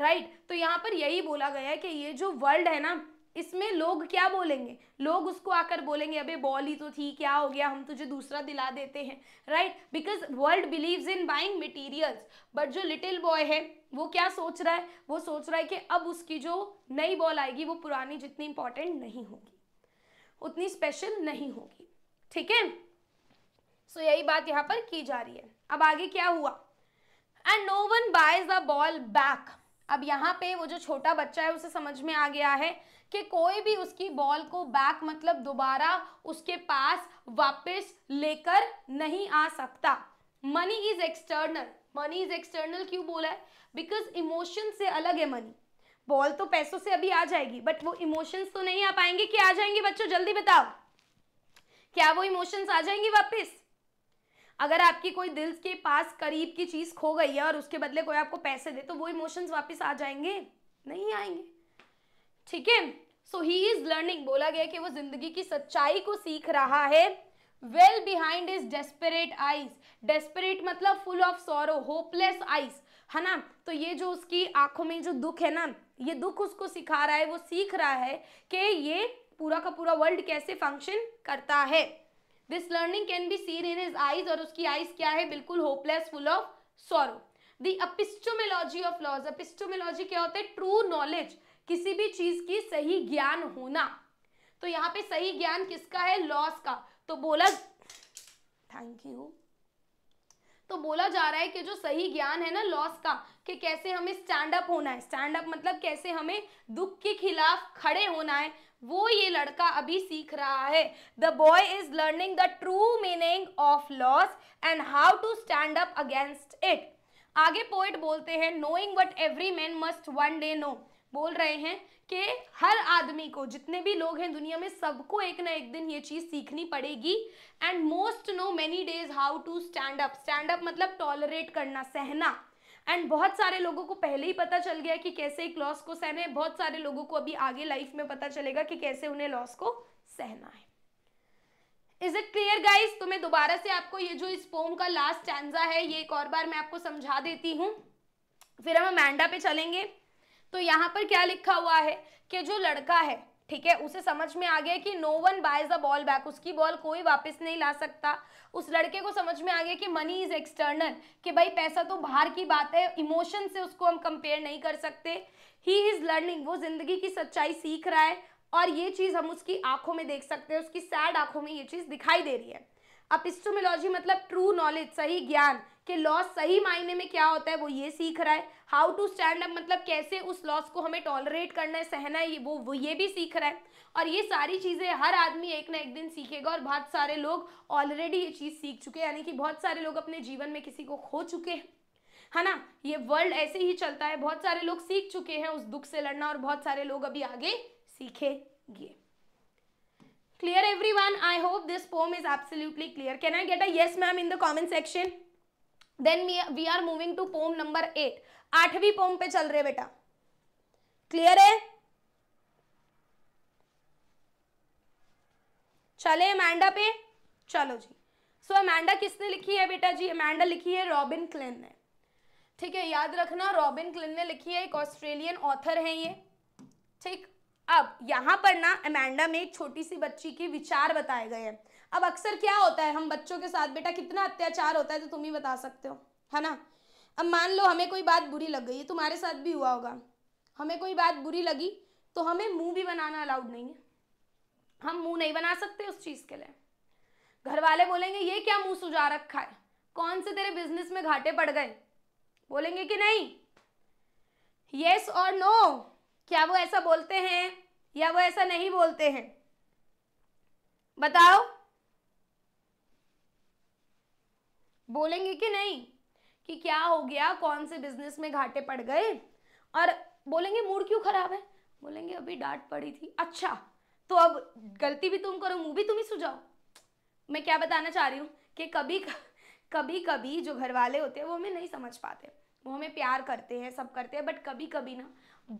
राइट right? तो यहाँ पर यही बोला गया है कि ये जो वर्ल्ड है ना इसमें लोग क्या बोलेंगे लोग उसको आकर बोलेंगे अबे बॉल ही तो थी क्या हो गया हम तुझे दूसरा दिला देते हैं right because world believe in buying materials but जो लिटिल बॉय है वो क्या सोच रहा है वो सोच रहा है कि अब उसकी जो नई बॉल आएगी वो पुरानी जितनी इंपॉर्टेंट नहीं होगी उतनी स्पेशल नहीं होगी ठीक है सो यही बात यहाँ पर की जा रही है अब आगे क्या हुआ and no one buys the ball back अब यहाँ पे वो जो छोटा बच्चा है उसे समझ में आ गया है कि कोई भी उसकी बॉल को बैक मतलब दोबारा उसके पास वापस लेकर नहीं आ सकता money is external money is external क्यों बोला है बिकॉज इमोशन से अलग है मनी बॉल तो पैसों से अभी आ जाएगी बट वो इमोशंस तो नहीं आ पाएंगे कि आ जाएंगे बच्चों जल्दी बताओ क्या वो इमोशंस आ जाएंगी वापस अगर आपकी कोई दिल के पास करीब की चीज खो गई है और उसके बदले कोई आपको पैसे दे तो वो इमोशंस वापस आ जाएंगे नहीं आएंगे ठीक है सो ही इज लर्निंग बोला गया कि वो जिंदगी की सच्चाई को सीख रहा है well behind is desperate eyes desperate मतलब full of sorrow hopeless eyes है ना तो ये जो उसकी आंखों में जो दुख है ना ये दुख उसको सिखा रहा है वो सीख रहा है कि ये पूरा का पूरा वर्ल्ड कैसे फंक्शन करता है this learning can be seen in his eyes और उसकी आईज क्या है बिल्कुल होपलेस फुल ऑफ सोरो दी अपिस्टोमोलॉजी ऑफ लॉज अपिस्टोमोलॉजी क्या होता है ट्रू नॉलेज किसी भी चीज की सही ज्ञान होना तो यहाँ पे सही ज्ञान किसका है लॉस का तो बोला थैंक यू तो बोला जा रहा है कि जो सही ज्ञान है ना लॉस का कि कैसे हमें स्टैंड अप होना है स्टैंड अप मतलब कैसे हमें दुख के खिलाफ खड़े होना है वो ये लड़का अभी सीख रहा है the boy is learning the true meaning of loss and how to stand up against it आगे पोइट बोलते हैं knowing what every man must one day know बोल रहे हैं कि हर आदमी को जितने भी लोग हैं दुनिया में सबको एक ना एक दिन ये चीज़ सीखनी पड़ेगी and most know many days how to stand up stand up मतलब टॉलरेट करना सहना एंड बहुत सारे लोगों को पहले ही पता चल गया कि कैसे एक लॉस को सहना है बहुत सारे लोगों को अभी आगे लाइफ में पता चलेगा कि कैसे उन्हें लॉस को सहना है इज इट क्लियर गाइज तो मैं दोबारा से आपको ये जो इस फोम का लास्ट चैंजा है ये एक और बार मैं आपको समझा देती हूँ फिर हम अमेंडा पे चलेंगे तो यहाँ पर क्या लिखा हुआ है कि जो लड़का है ठीक है उसे समझ में आ गया कि no one buys the ball back उसकी बॉल कोई वापस नहीं ला सकता उस लड़के को समझ में आ गया कि मनी इज एक्सटर्नल कि भाई पैसा तो बाहर की बात है इमोशन से उसको हम कंपेयर नहीं कर सकते ही इज लर्निंग वो जिंदगी की सच्चाई सीख रहा है और ये चीज़ हम उसकी आंखों में देख सकते हैं उसकी सैड आंखों में ये चीज़ दिखाई दे रही है अब इस्टोमोलॉजी मतलब ट्रू नॉलेज सही ज्ञान के लॉस सही मायने में क्या होता है वो ये सीख रहा है हाउ टू स्टैंड अप मतलब कैसे उस लॉस को हमें टॉलरेट करना है सहना है वो वो ये भी सीख रहा है और ये सारी चीज़ें हर आदमी एक ना एक दिन सीखेगा और बहुत सारे लोग ऑलरेडी ये चीज़ सीख चुके हैं यानी कि बहुत सारे लोग अपने जीवन में किसी को खो चुके हैं है ना ये वर्ल्ड ऐसे ही चलता है बहुत सारे लोग सीख चुके हैं उस दुख से लड़ना और बहुत सारे लोग अभी आगे सीखेंगे clear everyone I hope this poem is clear clear can I get yes ma'am ma'am in the section section then we are moving to poem number eight आठवीं पोम पे चल रहे बेटा क्लियर है चले अमेंडा पे चलो जी सो so, अमेंडा किसने लिखी है बेटा जी अमेंडा लिखी है रॉबिन क्लिन ने ठीक है याद रखना रॉबिन क्लिन ने लिखी है एक ऑस्ट्रेलियन ऑथर है ये ठीक अब यहां पर ना अमेंडा में एक छोटी सी बच्ची के विचार बताए गए हैं अब अक्सर क्या होता है हम बच्चों के साथ बेटा कितना अत्याचार होता है तो तुम ही बता सकते हो है ना अब मान लो हमें कोई बात बुरी लग गई है तुम्हारे साथ भी हुआ होगा हमें कोई बात बुरी लगी तो हमें मुंह भी बनाना अलाउड नहीं है हम मुंह नहीं बना सकते उस चीज़ के लिए घर वाले बोलेंगे ये क्या मुंह सुझा रखा है कौन से तेरे बिजनेस में घाटे पड़ गए बोलेंगे कि नहीं यस और नो क्या वो ऐसा बोलते हैं या वो ऐसा नहीं बोलते हैं बताओ बोलेंगे कि नहीं कि क्या हो गया कौन से बिजनेस में घाटे पड़ गए और बोलेंगे मूड क्यों खराब है बोलेंगे अभी डांट पड़ी थी अच्छा तो अब गलती भी तुम करो मुंह भी तुम ही सुझाओ मैं क्या बताना चाह रही हूँ कि कभी कभी कभी जो घर वाले होते हैं वो हमें नहीं समझ पाते वो हमें प्यार करते हैं सब करते हैं बट कभी कभी ना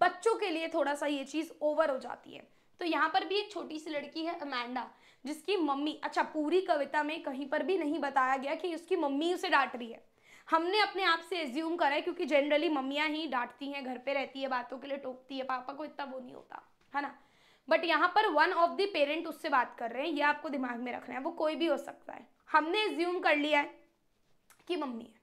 बच्चों के लिए थोड़ा सा ये चीज़ ओवर हो जाती है तो यहाँ पर भी एक छोटी सी लड़की है अमेंडा जिसकी मम्मी अच्छा पूरी कविता में कहीं पर भी नहीं बताया गया कि उसकी मम्मी उसे डांट रही है हमने अपने आप से एज्यूम करा है क्योंकि जनरली मम्मियाँ ही डांटती हैं घर पे रहती है बातों के लिए टोकती है पापा को इतना वो नहीं होता है ना बट यहाँ पर वन ऑफ द पेरेंट उससे बात कर रहे हैं ये आपको दिमाग में रखना है वो कोई भी हो सकता है हमने एज्यूम कर लिया है कि मम्मी है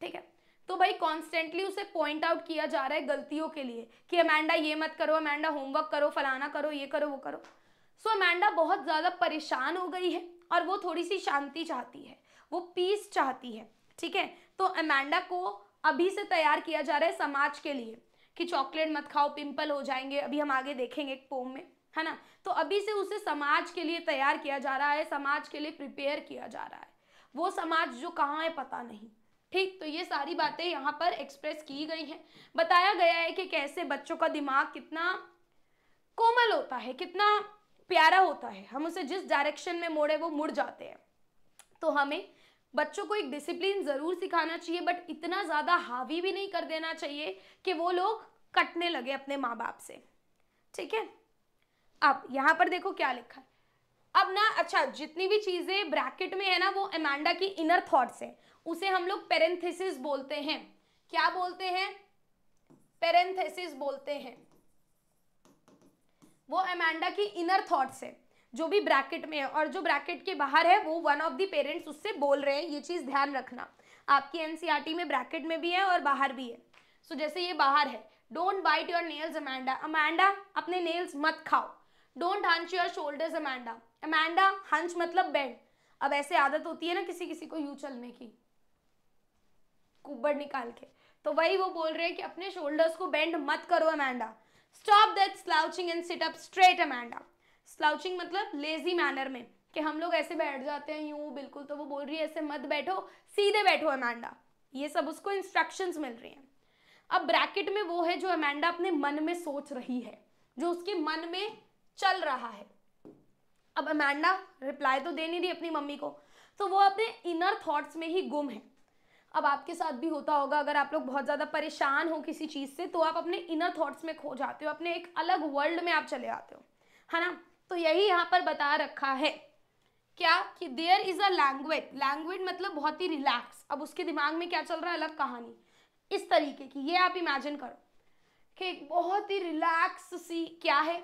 ठीक है तो भाई कॉन्स्टेंटली उसे पॉइंट आउट किया जा रहा है गलतियों के लिए कि अमेंडा ये मत करो अमेंडा होमवर्क करो फलाना करो ये करो वो करो सो so, अमेंडा बहुत ज़्यादा परेशान हो गई है और वो थोड़ी सी शांति चाहती है वो पीस चाहती है ठीक है तो अमेंडा को अभी से तैयार किया जा रहा है समाज के लिए कि चॉकलेट मत खाओ पिंपल हो जाएंगे अभी हम आगे देखेंगे एक पोम में है ना तो अभी से उसे समाज के लिए तैयार किया जा रहा है समाज के लिए प्रिपेयर किया जा रहा है वो समाज जो कहाँ है पता नहीं ठीक तो ये सारी बातें यहाँ पर एक्सप्रेस की गई हैं बताया गया है कि कैसे बच्चों का दिमाग कितना कोमल होता है कितना प्यारा होता है हम उसे जिस डायरेक्शन में मोड़े वो मुड़ जाते हैं तो हमें बच्चों को एक डिसिप्लिन ज़रूर सिखाना चाहिए बट इतना ज़्यादा हावी भी नहीं कर देना चाहिए कि वो लोग कटने लगे अपने माँ बाप से ठीक है अब यहाँ पर देखो क्या लिखा है अब ना अच्छा जितनी भी चीज़ें ब्रैकेट में है ना वो एमांडा की इनर थॉट्स है उसे हम लोग पेरेंथेसिस बोलते हैं क्या बोलते हैं पेरेंथेसिस बोलते हैं वो एमांडा की इनर थॉट्स है जो भी ब्रैकेट में है और जो ब्रैकेट के बाहर है वो वन ऑफ दी पेरेंट्स उससे बोल रहे हैं ये चीज़ ध्यान रखना आपकी एनसीईआरटी e में ब्रैकेट में भी है और बाहर भी है सो so, जैसे ये बाहर है don't bite your nails Amanda Amanda अपने नेल्स मत खाओ don't hunch your shoulders Amanda Amanda hunch मतलब बेंड अब ऐसे आदत होती है ना किसी किसी को यू चलने की कुबड़ निकाल के तो वही वो बोल रहे हैं कि अपने शोल्डर्स को बेंड मत करो Amanda stop that slouching and sit up straight Amanda slouching मतलब लेजी मैनर में कि हम लोग ऐसे बैठ जाते हैं यूं बिल्कुल तो वो बोल रही है ऐसे मत बैठो सीधे बैठो अमांडा ये सब उसको इंस्ट्रक्शंस मिल रही हैं अब ब्रैकेट में वो है जो अमांडा अपने मन में सोच रही है जो उसके मन में चल रहा है अब अमांडा रिप्लाई तो दे नहीं रही अपनी मम्मी को तो वो अपने इनर थॉट्स में ही गुम है अब आपके साथ भी होता होगा अगर आप लोग बहुत ज़्यादा परेशान हो किसी चीज़ से तो आप अपने इनर थॉट्स में खो जाते हो अपने एक अलग वर्ल्ड में आप चले जाते हो है ना तो यही यहाँ पर बता रखा है क्या कि there is a language language मतलब बहुत ही रिलैक्स अब उसके दिमाग में क्या चल रहा है अलग कहानी इस तरीके की ये आप इमेजिन करो कि एक बहुत ही रिलैक्स सी क्या है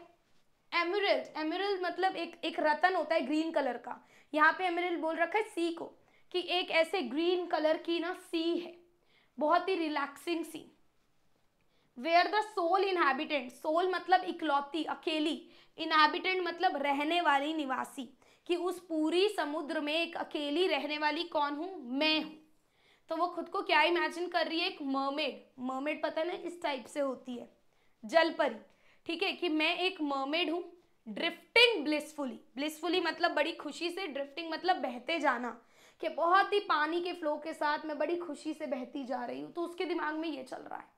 एमरल्ड एमरल्ड मतलब एक एक रतन होता है ग्रीन कलर का यहाँ पे एमरल्ड बोल रखा है सी को कि एक ऐसे ग्रीन कलर की ना सी है बहुत ही relaxing sea where the sole inhabitant sole मतलब इकलौती अकेली इनहेबिटेंट मतलब रहने वाली निवासी कि उस पूरी समुद्र में एक अकेली रहने वाली कौन हूँ मैं हूँ तो वो खुद को क्या इमेजिन कर रही है एक मर्मेड मर्मेड पता ना इस टाइप से होती है जलपरी ठीक है कि मैं एक मर्मेड हूँ ड्रिफ्टिंग ब्लिसफुली ब्लिसफुली मतलब बड़ी खुशी से ड्रिफ्टिंग मतलब बहते जाना कि बहुत ही पानी के फ्लो के साथ मैं बड़ी खुशी से बहती जा रही हूँ तो उसके दिमाग में ये चल रहा है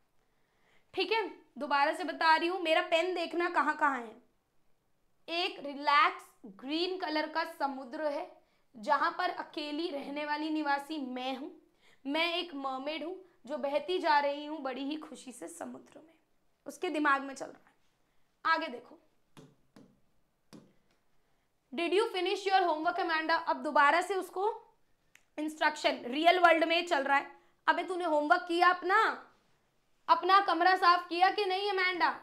ठीक है दोबारा से बता रही हूँ मेरा पेन देखना कहाँ कहाँ है एक रिलैक्स ग्रीन कलर का समुद्र है जहाँ पर अकेली रहने वाली निवासी मैं हूँ मैं एक मर्मेड हूँ जो बहती जा रही हूँ बड़ी ही खुशी से समुद्र में उसके दिमाग में चल रहा है आगे देखो did you finish your homework Amanda अब दोबारा से उसको इंस्ट्रक्शन रियल वर्ल्ड में चल रहा है अबे तूने होमवर्क किया अपना अपना कमरा साफ किया कि नहीं अमेंडा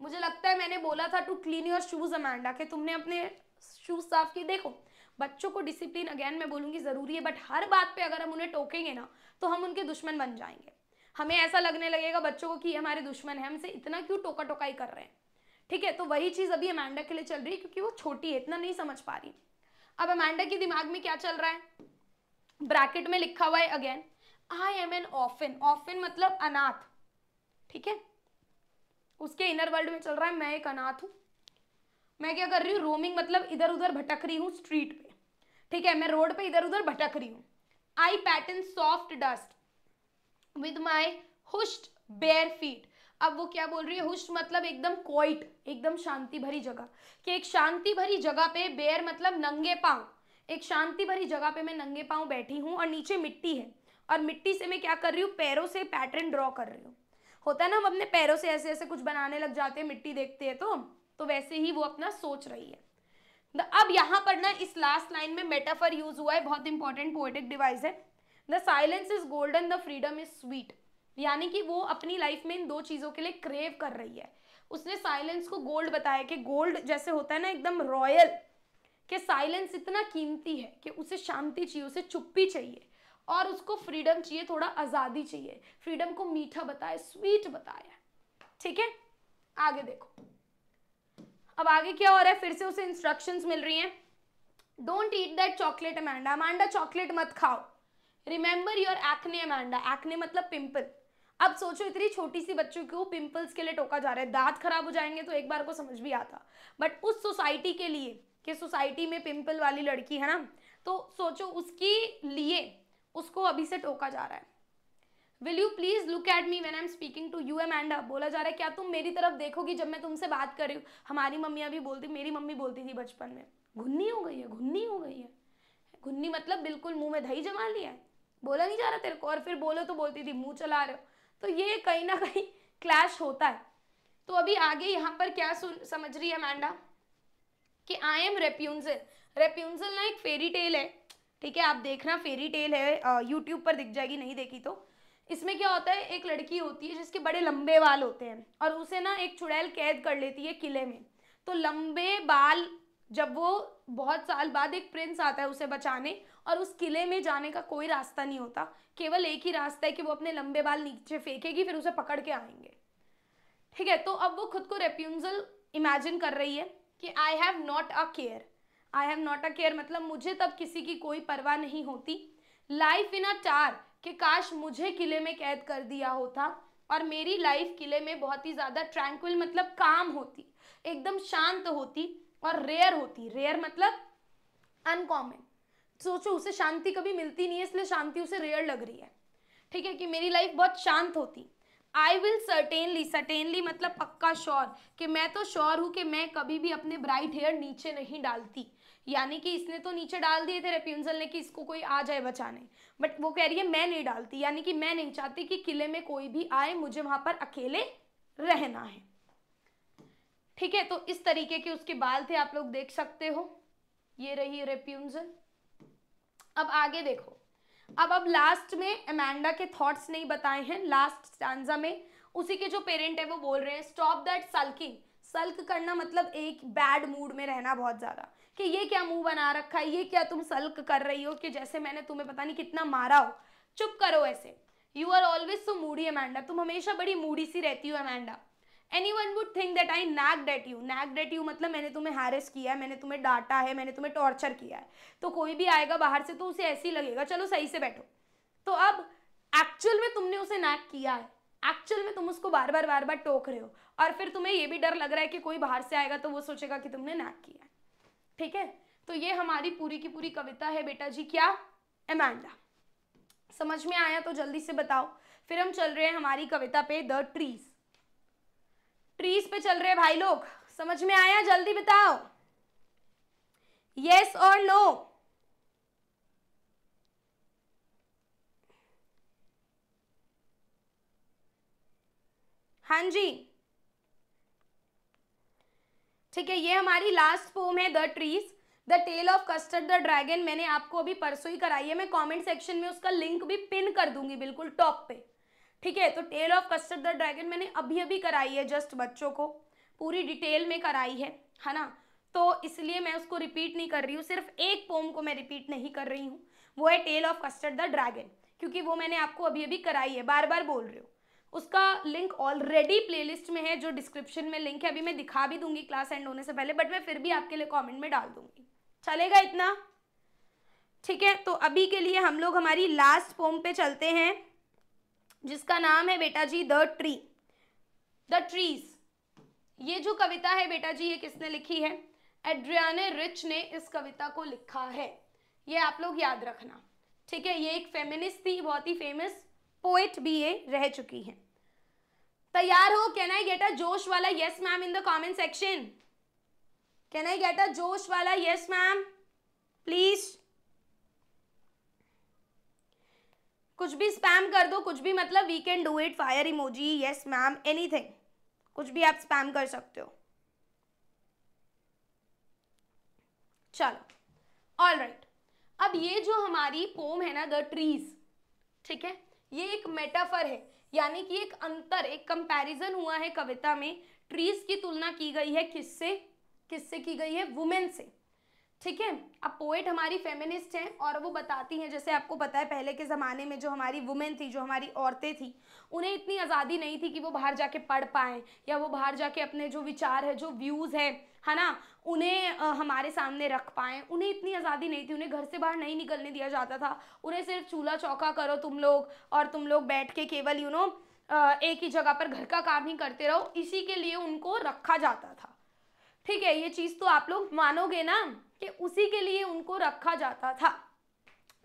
मुझे लगता है मैंने बोला था to clean your shoes Amanda कि तुमने अपने शूज़ साफ किए देखो बच्चों को डिसिप्लिन अगेन मैं बोलूँगी ज़रूरी है बट हर बात पे अगर हम उन्हें टोकेंगे ना तो हम उनके दुश्मन बन जाएंगे हमें ऐसा लगने लगेगा बच्चों को कि हमारे दुश्मन है हमसे इतना क्यों टोका टोकाई कर रहे हैं ठीक है तो वही चीज़ अभी अमेंडा के लिए चल रही है क्योंकि वो छोटी है इतना नहीं समझ पा रही अब अमेंडा के दिमाग में क्या चल रहा है ब्रैकेट में लिखा हुआ है again I am an orphan orphan मतलब अनाथ ठीक है उसके इनर वर्ल्ड में चल रहा है मैं एक अनाथ हूँ मैं क्या कर रही हूँ रोमिंग मतलब इधर उधर भटक रही हूँ स्ट्रीट पे ठीक है मैं रोड पे इधर उधर भटक रही हूँ I pattern soft dust with my hushed bare feet अब वो क्या बोल रही है हुस्ट मतलब एकदम क्वाइट एकदम शांति भरी जगह कि एक शांति भरी जगह पे बेयर मतलब नंगे पाँव एक शांति भरी जगह पे मैं नंगे पाँव बैठी हूँ और नीचे मिट्टी है और मिट्टी से मैं क्या कर रही हूँ पैरों से पैटर्न ड्रॉ कर रही हूँ होता है ना हम अपने पैरों से ऐसे ऐसे कुछ बनाने लग जाते हैं मिट्टी देखते हैं तो तो वैसे ही वो अपना सोच रही है द अब यहाँ पर ना इस लास्ट लाइन में मेटाफर यूज हुआ है बहुत इंपॉर्टेंट पोएटिक डिवाइस है the silence is golden the freedom is sweet यानी कि वो अपनी लाइफ में इन दो चीज़ों के लिए क्रेव कर रही है उसने साइलेंस को गोल्ड बताया कि गोल्ड जैसे होता है ना एकदम रॉयल कि साइलेंस इतना कीमती है कि उसे शांति चाहिए उसे चुप्पी चाहिए और उसको फ्रीडम चाहिए थोड़ा आज़ादी चाहिए फ्रीडम को मीठा बताए स्वीट बताया ठीक है आगे देखो अब आगे क्या हो रहा है फिर से उसे इंस्ट्रक्शंस मिल रही हैं don't eat that chocolate Amanda Amanda chocolate मत खाओ remember your acne Amanda acne मतलब पिंपल अब सोचो इतनी छोटी सी बच्चों को पिंपल्स के लिए टोका जा रहा है दांत खराब हो जाएंगे तो एक बार को समझ भी आता बट उस सोसाइटी के लिए कि सोसाइटी में पिंपल वाली लड़की है ना तो सोचो उसके लिए उसको अभी से टोका जा रहा है will you please look at me when I am speaking to you एम एंड बोला जा रहा है क्या तुम मेरी तरफ देखोगी जब मैं तुमसे बात कर रही हूँ हमारी मम्मी अभी बोलती मेरी मम्मी बोलती थी बचपन में घुन्नी हो गई है घुन्नी हो गई है घुन्नी मतलब बिल्कुल मुंह में दही जमा लिया है बोला नहीं जा रहा तेरे को और फिर बोलो तो बोलती थी मुंह चला रहे हो तो ये कहीं ना कहीं क्लैश होता है तो अभी आगे यहाँ पर क्या सुन समझ रही है मैंडा कि आई एम रेप्यूनजल रेप्यूनजल ना एक फेरी टेल है ठीक है आप देखना फेरी टेल है यूट्यूब पर दिख जाएगी नहीं देखी तो इसमें क्या होता है एक लड़की होती है जिसके बड़े लंबे बाल होते हैं और उसे ना एक चुड़ैल कैद कर लेती है किले में तो लंबे बाल जब वो बहुत साल बाद एक प्रिंस आता है उसे बचाने और उस किले में जाने का कोई रास्ता नहीं होता केवल एक ही रास्ता है कि वो अपने लंबे बाल नीचे फेंकेगी फिर उसे पकड़ के आएंगे ठीक है तो अब वो खुद को रेप्यूजल इमेजिन कर रही है कि I have not a care I have not a care मतलब मुझे तब किसी की कोई परवाह नहीं होती लाइफ इन अ टार कि काश मुझे किले में कैद कर दिया होता और मेरी लाइफ किले में बहुत ही ज़्यादा ट्रैंक्विल मतलब काम होती एकदम शांत होती और रेयर होती रेयर मतलब अनकॉमन सोचो उसे शांति कभी मिलती नहीं है इसलिए शांति उसे रेयर लग रही है ठीक है कि मेरी लाइफ बहुत शांत होती आई विल सर्टेनली सर्टेनली मतलब पक्का श्योर कि मैं तो श्योर हूँ कि मैं कभी भी अपने ब्राइट हेयर नीचे नहीं डालती यानी कि इसने तो नीचे डाल दिए थे रेप्यूंजल ने कि इसको कोई आ जाए बचाने बट वो कह रही है मैं नहीं डालती यानी कि मैं नहीं चाहती कि किले में कोई भी आए मुझे वहां पर अकेले रहना है ठीक है तो इस तरीके के उसके बाल थे आप लोग देख सकते हो ये रही रेप्यूंजल अब आगे देखो अब अब लास्ट में अमेंडा के थॉट्स नहीं बताए हैं लास्ट स्टांजा में उसी के जो पेरेंट है वो बोल रहे हैं स्टॉप दैट सल्किंग सल्क करना मतलब एक बैड मूड में रहना बहुत ज़्यादा कि ये क्या मुंह बना रखा है ये क्या तुम सल्क कर रही हो कि जैसे मैंने तुम्हें पता नहीं कितना मारा हो चुप करो ऐसे you are always so moody Amanda तुम हमेशा बड़ी मूडी सी रहती हो Amanda anyone would think that I nagged you nagged you मतलब मैंने तुम्हें हैरेस किया है मैंने तुम्हें डांटा है मैंने तुम्हें टॉर्चर किया है तो कोई भी आएगा बाहर से तो उसे ऐसे ही लगेगा चलो सही से बैठो तो अब एक्चुअल में तुमने उसे नैक किया है एक्चुअल में तुम उसको बार बार बार बार टोक रहे हो और फिर तुम्हें ये भी डर लग रहा है कि कोई बाहर से आएगा तो वो सोचेगा कि तुमने नैक किया है ठीक है तो ये हमारी पूरी की पूरी कविता है बेटा जी क्या एमांडा समझ में आया तो जल्दी से बताओ फिर हम चल रहे हैं हमारी कविता पे द ट्रीज ट्रीज पे चल रहे हैं भाई लोग समझ में आया जल्दी बताओ यस और नो हाँ जी ठीक है ये हमारी लास्ट फॉर्म है the trees the tale of custard the dragon मैंने आपको अभी परसों ही कराई है मैं कमेंट सेक्शन में उसका लिंक भी पिन कर दूंगी बिल्कुल टॉप पे ठीक है तो tale of custard the dragon मैंने अभी अभी कराई है जस्ट बच्चों को पूरी डिटेल में कराई है है ना तो इसलिए मैं उसको रिपीट नहीं कर रही हूँ सिर्फ एक पोम को मैं रिपीट नहीं कर रही हूँ वो है tale of custard the dragon क्योंकि वो मैंने आपको अभी अभी कराई है बार बार बोल रही हूँ उसका लिंक ऑलरेडी प्लेलिस्ट में है जो डिस्क्रिप्शन में लिंक है अभी मैं दिखा भी दूंगी क्लास एंड होने से पहले बट मैं फिर भी आपके लिए कमेंट में डाल दूंगी चलेगा इतना ठीक है तो अभी के लिए हम लोग हमारी लास्ट पोम पे चलते हैं जिसका नाम है बेटा जी द ट्री द ट्रीज ये जो कविता है बेटा जी ये किसने लिखी है एड्रियाने रिच ने इस कविता को लिखा है ये आप लोग याद रखना ठीक है ये एक फेमिनिस्ट थी बहुत ही फेमस पोएट भी ये रह चुकी हैं तैयार हो कैन आई गेट अ जोश वाला yes ma'am in the comment section can I get a जोश वाला यस मैम प्लीज कुछ भी स्पैम कर दो कुछ भी मतलब we can do it fire emoji yes ma'am anything कुछ भी आप स्पैम कर सकते हो चलो ऑल राइट right. अब ये जो हमारी पोम है ना द ट्रीज ठीक है ये एक मेटाफर है यानी कि एक अंतर एक कंपैरिजन हुआ है कविता में ट्रीज की तुलना की गई है किससे किससे की गई है वुमेन से ठीक है अब पोएट हमारी फेमिनिस्ट हैं और वो बताती हैं जैसे आपको पता है पहले के ज़माने में जो हमारी वुमेन थी जो हमारी औरतें थी उन्हें इतनी आज़ादी नहीं थी कि वो बाहर जाके पढ़ पाएँ या वो बाहर जाके अपने जो विचार है जो व्यूज़ है है ना उन्हें हमारे सामने रख पाएँ उन्हें इतनी आज़ादी नहीं थी उन्हें घर से बाहर नहीं निकलने दिया जाता था उन्हें सिर्फ चूल्हा चौका करो तुम लोग और तुम लोग बैठ के केवल यू नो एक ही जगह पर घर का काम ही करते रहो इसी के लिए उनको रखा जाता था ठीक है ये चीज़ तो आप लोग मानोगे ना कि उसी के लिए उनको रखा जाता था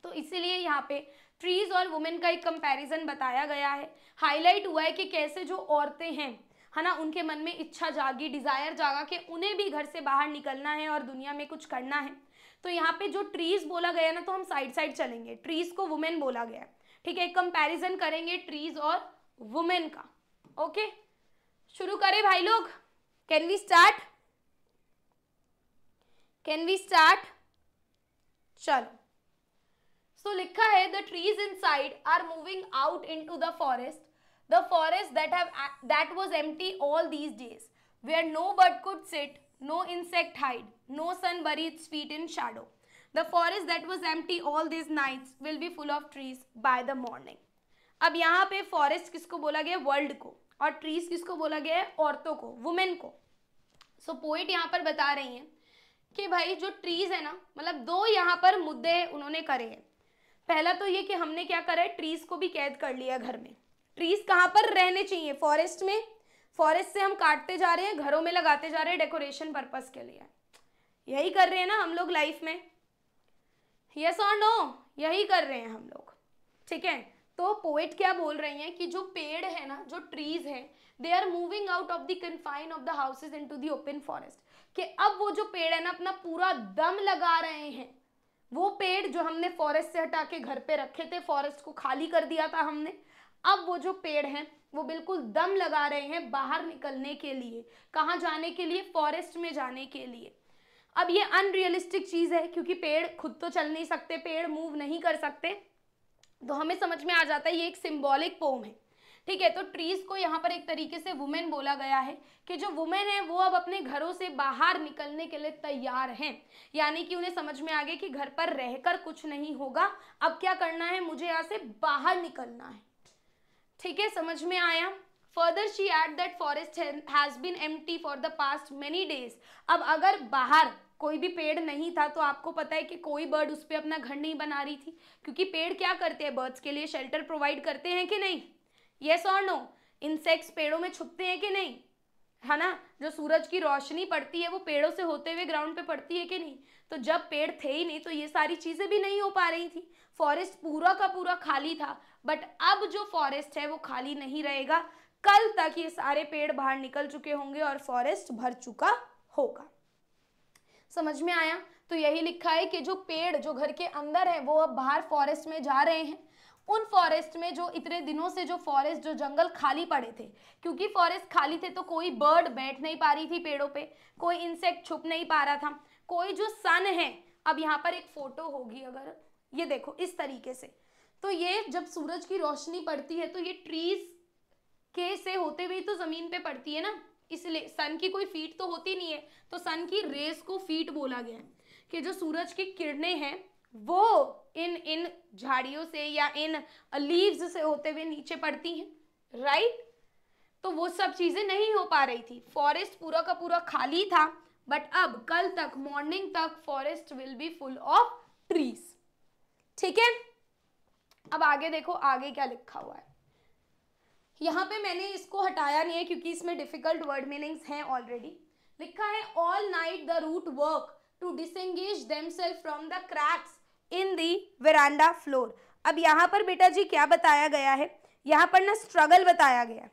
तो इसीलिए यहाँ पे ट्रीज और वुमेन का एक कंपैरिजन बताया गया है हाईलाइट हुआ है कि कैसे जो औरतें हैं है ना उनके मन में इच्छा जागी डिज़ायर जागा कि उन्हें भी घर से बाहर निकलना है और दुनिया में कुछ करना है तो यहाँ पे जो ट्रीज बोला गया ना तो हम साइड साइड चलेंगे ट्रीज को वुमेन बोला गया ठीक है कंपेरिजन करेंगे ट्रीज और वुमेन का ओके शुरू करें भाई लोग can we start can we start चलो सो so, लिखा है the trees inside are moving out into the forest the forest that have that was empty all these days where no bird could sit no hide no no sun bury its feet in shadow the forest that was empty all these nights will be full of trees by the morning अब यहाँ पे forest किसको बोला गया world को और trees किसको बोला गया है औरतों को वुमेन को सो so, पोइट यहाँ पर बता रही हैं कि भाई जो ट्रीज है ना मतलब दो यहाँ पर मुद्दे उन्होंने करे हैं पहला तो ये कि हमने क्या करा है ट्रीज को भी कैद कर लिया घर में ट्रीज कहाँ पर रहने चाहिए फॉरेस्ट में फॉरेस्ट से हम काटते जा रहे हैं घरों में लगाते जा रहे हैं डेकोरेशन पर्पज के लिए यही कर रहे हैं ना हम लोग लाइफ में यस और नो यही कर रहे हैं हम लोग ठीक है तो पोएट क्या बोल रही हैं कि जो पेड़ है ना जो ट्रीज है they are moving out of the confine of the houses into the open forest कि अब वो जो पेड़ है ना अपना पूरा दम लगा रहे हैं वो पेड़ जो हमने फॉरेस्ट से हटा के घर पे रखे थे फॉरेस्ट को खाली कर दिया था हमने अब वो जो पेड़ हैं वो बिल्कुल दम लगा रहे हैं बाहर निकलने के लिए कहाँ जाने के लिए फॉरेस्ट में जाने के लिए अब ये अनरियलिस्टिक चीज़ है क्योंकि पेड़ खुद तो चल नहीं सकते पेड़ मूव नहीं कर सकते तो हमें समझ में आ जाता है ये एक सिम्बॉलिक पोम है ठीक है तो ट्रीज को यहाँ पर एक तरीके से वुमेन बोला गया है कि जो वुमेन है वो अब अपने घरों से बाहर निकलने के लिए तैयार हैं यानी कि उन्हें समझ में आ गया कि घर पर रहकर कुछ नहीं होगा अब क्या करना है मुझे यहाँ से बाहर निकलना है ठीक है समझ में आया further she at that forest has been empty for the past many days अब अगर बाहर कोई भी पेड़ नहीं था तो आपको पता है कि कोई बर्ड उस पर अपना घर नहीं बना रही थी क्योंकि पेड़ क्या करते हैं बर्ड्स के लिए शेल्टर प्रोवाइड करते हैं कि नहीं यस और नो इंसेक्ट्स पेड़ों में छुपते हैं कि नहीं है ना जो सूरज की रोशनी पड़ती है वो पेड़ों से होते हुए ग्राउंड पे पड़ती है कि नहीं तो जब पेड़ थे ही नहीं तो ये सारी चीज़ें भी नहीं हो पा रही थी फॉरेस्ट पूरा का पूरा खाली था बट अब जो फॉरेस्ट है वो खाली नहीं रहेगा कल तक ये सारे पेड़ बाहर निकल चुके होंगे और फॉरेस्ट भर चुका होगा समझ में आया तो यही लिखा है कि जो पेड़ जो घर के अंदर है वो अब बाहर फॉरेस्ट में जा रहे हैं उन फॉरेस्ट में जो इतने दिनों से जो फॉरेस्ट जो जंगल खाली पड़े थे क्योंकि फॉरेस्ट खाली थे तो कोई बर्ड बैठ नहीं पा रही थी पेड़ों पे कोई इंसेक्ट छुप नहीं पा रहा था कोई जो सन है अब यहाँ पर एक फोटो होगी अगर ये देखो इस तरीके से तो ये जब सूरज की रोशनी पड़ती है तो ये ट्रीज के से होते हुए तो ज़मीन पे पड़ती है ना इसलिए सन की कोई फीट तो होती नहीं है तो सन की रेस को फीट बोला गया है कि जो सूरज की किरणें हैं वो इन इन झाड़ियों से या इन लीव्स से होते हुए नीचे पड़ती हैं राइट तो वो सब चीज़ें नहीं हो पा रही थी फॉरेस्ट पूरा का पूरा खाली था बट अब कल तक मॉर्निंग तक forest will be full of trees ठीक है अब आगे देखो आगे क्या लिखा हुआ है यहां पे मैंने इसको हटाया नहीं है क्योंकि इसमें डिफिकल्ट वर्ड मीनिंग्स हैं ऑलरेडी लिखा है all night the root work to disengage themselves from the cracks in the veranda floor अब यहाँ पर बेटा जी क्या बताया गया है यहाँ पर ना स्ट्रगल बताया गया है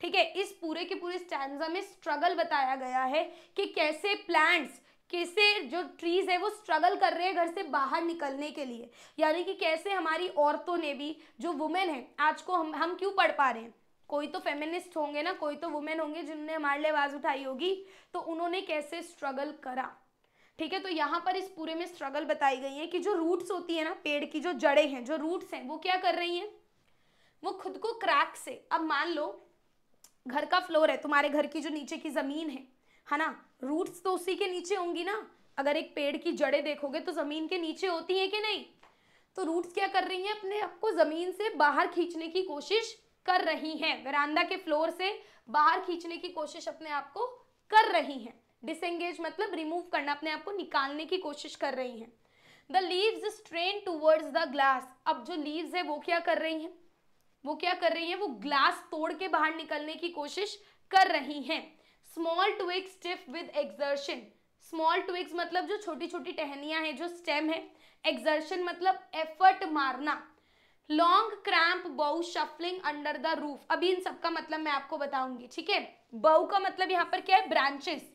ठीक है इस पूरे के पूरे स्टैंडा में स्ट्रगल बताया गया है कि कैसे प्लांट्स कैसे जो ट्रीज है वो स्ट्रगल कर रहे हैं घर से बाहर निकलने के लिए यानी कि कैसे हमारी औरतों ने भी जो वुमेन है आज को हम हम क्यों पढ़ पा रहे हैं कोई तो फेमिनिस्ट होंगे ना कोई तो वुमेन होंगे जिनने हमारे लिए आवाज़ उठाई होगी तो उन्होंने कैसे स्ट्रगल करा ठीक है तो यहाँ पर इस पूरे में स्ट्रगल बताई गई है कि जो रूट्स होती है ना पेड़ की जो जड़ें हैं जो रूट्स हैं वो क्या कर रही हैं वो खुद को क्रैक से अब मान लो घर का फ्लोर है तुम्हारे घर की जो नीचे की ज़मीन है है ना रूट्स तो उसी के नीचे होंगी ना अगर एक पेड़ की जड़ें देखोगे तो ज़मीन के नीचे होती है कि नहीं तो रूट्स क्या कर रही हैं अपने आप को ज़मीन से बाहर खींचने की कोशिश कर रही हैं वरानदा के फ्लोर से बाहर खींचने की कोशिश अपने आप को कर रही हैं डिसंगेज मतलब रिमूव करना अपने आप को निकालने की कोशिश कर रही हैं the leaves strain towards the glass अब जो लीव्स है वो क्या कर रही हैं वो क्या कर रही हैं वो ग्लास तोड़ के बाहर निकलने की कोशिश कर रही हैं small twig stiff with exertion small twigs मतलब जो छोटी छोटी टहनियां हैं जो स्टेम है एक्सर्शन मतलब एफर्ट मारना long cramp boughs shuffling under the roof अभी इन सबका मतलब मैं आपको बताऊंगी ठीक है बउ का मतलब यहाँ पर क्या है ब्रांचेस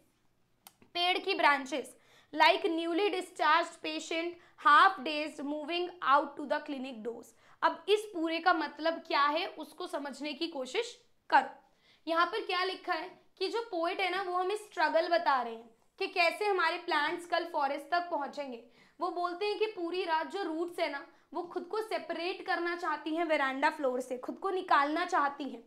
पेड़ की branches like newly discharge patient half dazed moving out to the clinic doors अब इस पूरे का मतलब क्या है उसको समझने की कोशिश करो यहाँ पर क्या लिखा है कि जो पोएट है ना वो हमें स्ट्रगल बता रहे हैं कि कैसे हमारे प्लांट्स कल फॉरेस्ट तक पहुंचेंगे वो बोलते हैं कि पूरी रात जो रूट्स है ना वो खुद को सेपरेट करना चाहती हैं वेरांडा फ्लोर से खुद को निकालना चाहती हैं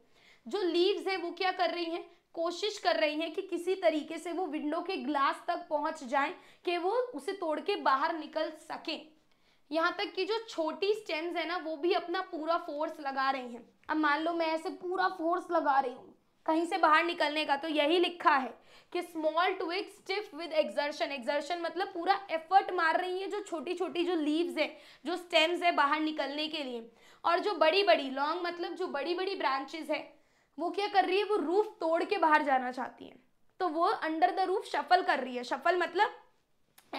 जो लीव्स हैं वो क्या कर रही हैं कोशिश कर रही हैं कि किसी तरीके से वो विंडो के ग्लास तक पहुंच जाएं कि वो उसे तोड़ के बाहर निकल सके यहाँ तक कि जो छोटी स्टेम्स है ना वो भी अपना पूरा फोर्स लगा रही हैं अब मान लो मैं ऐसे पूरा फोर्स लगा रही हूँ कहीं से बाहर निकलने का तो यही लिखा है कि small twig stiff with exertion exertion मतलब पूरा एफर्ट मार रही है जो छोटी छोटी जो लीव्स है जो स्टेम्स है बाहर निकलने के लिए और जो बड़ी बड़ी लॉन्ग मतलब जो बड़ी बड़ी ब्रांचेस है वो क्या कर रही है वो रूफ तोड़ के बाहर जाना चाहती है तो वो अंडर द रूफ शफल कर रही है शफल मतलब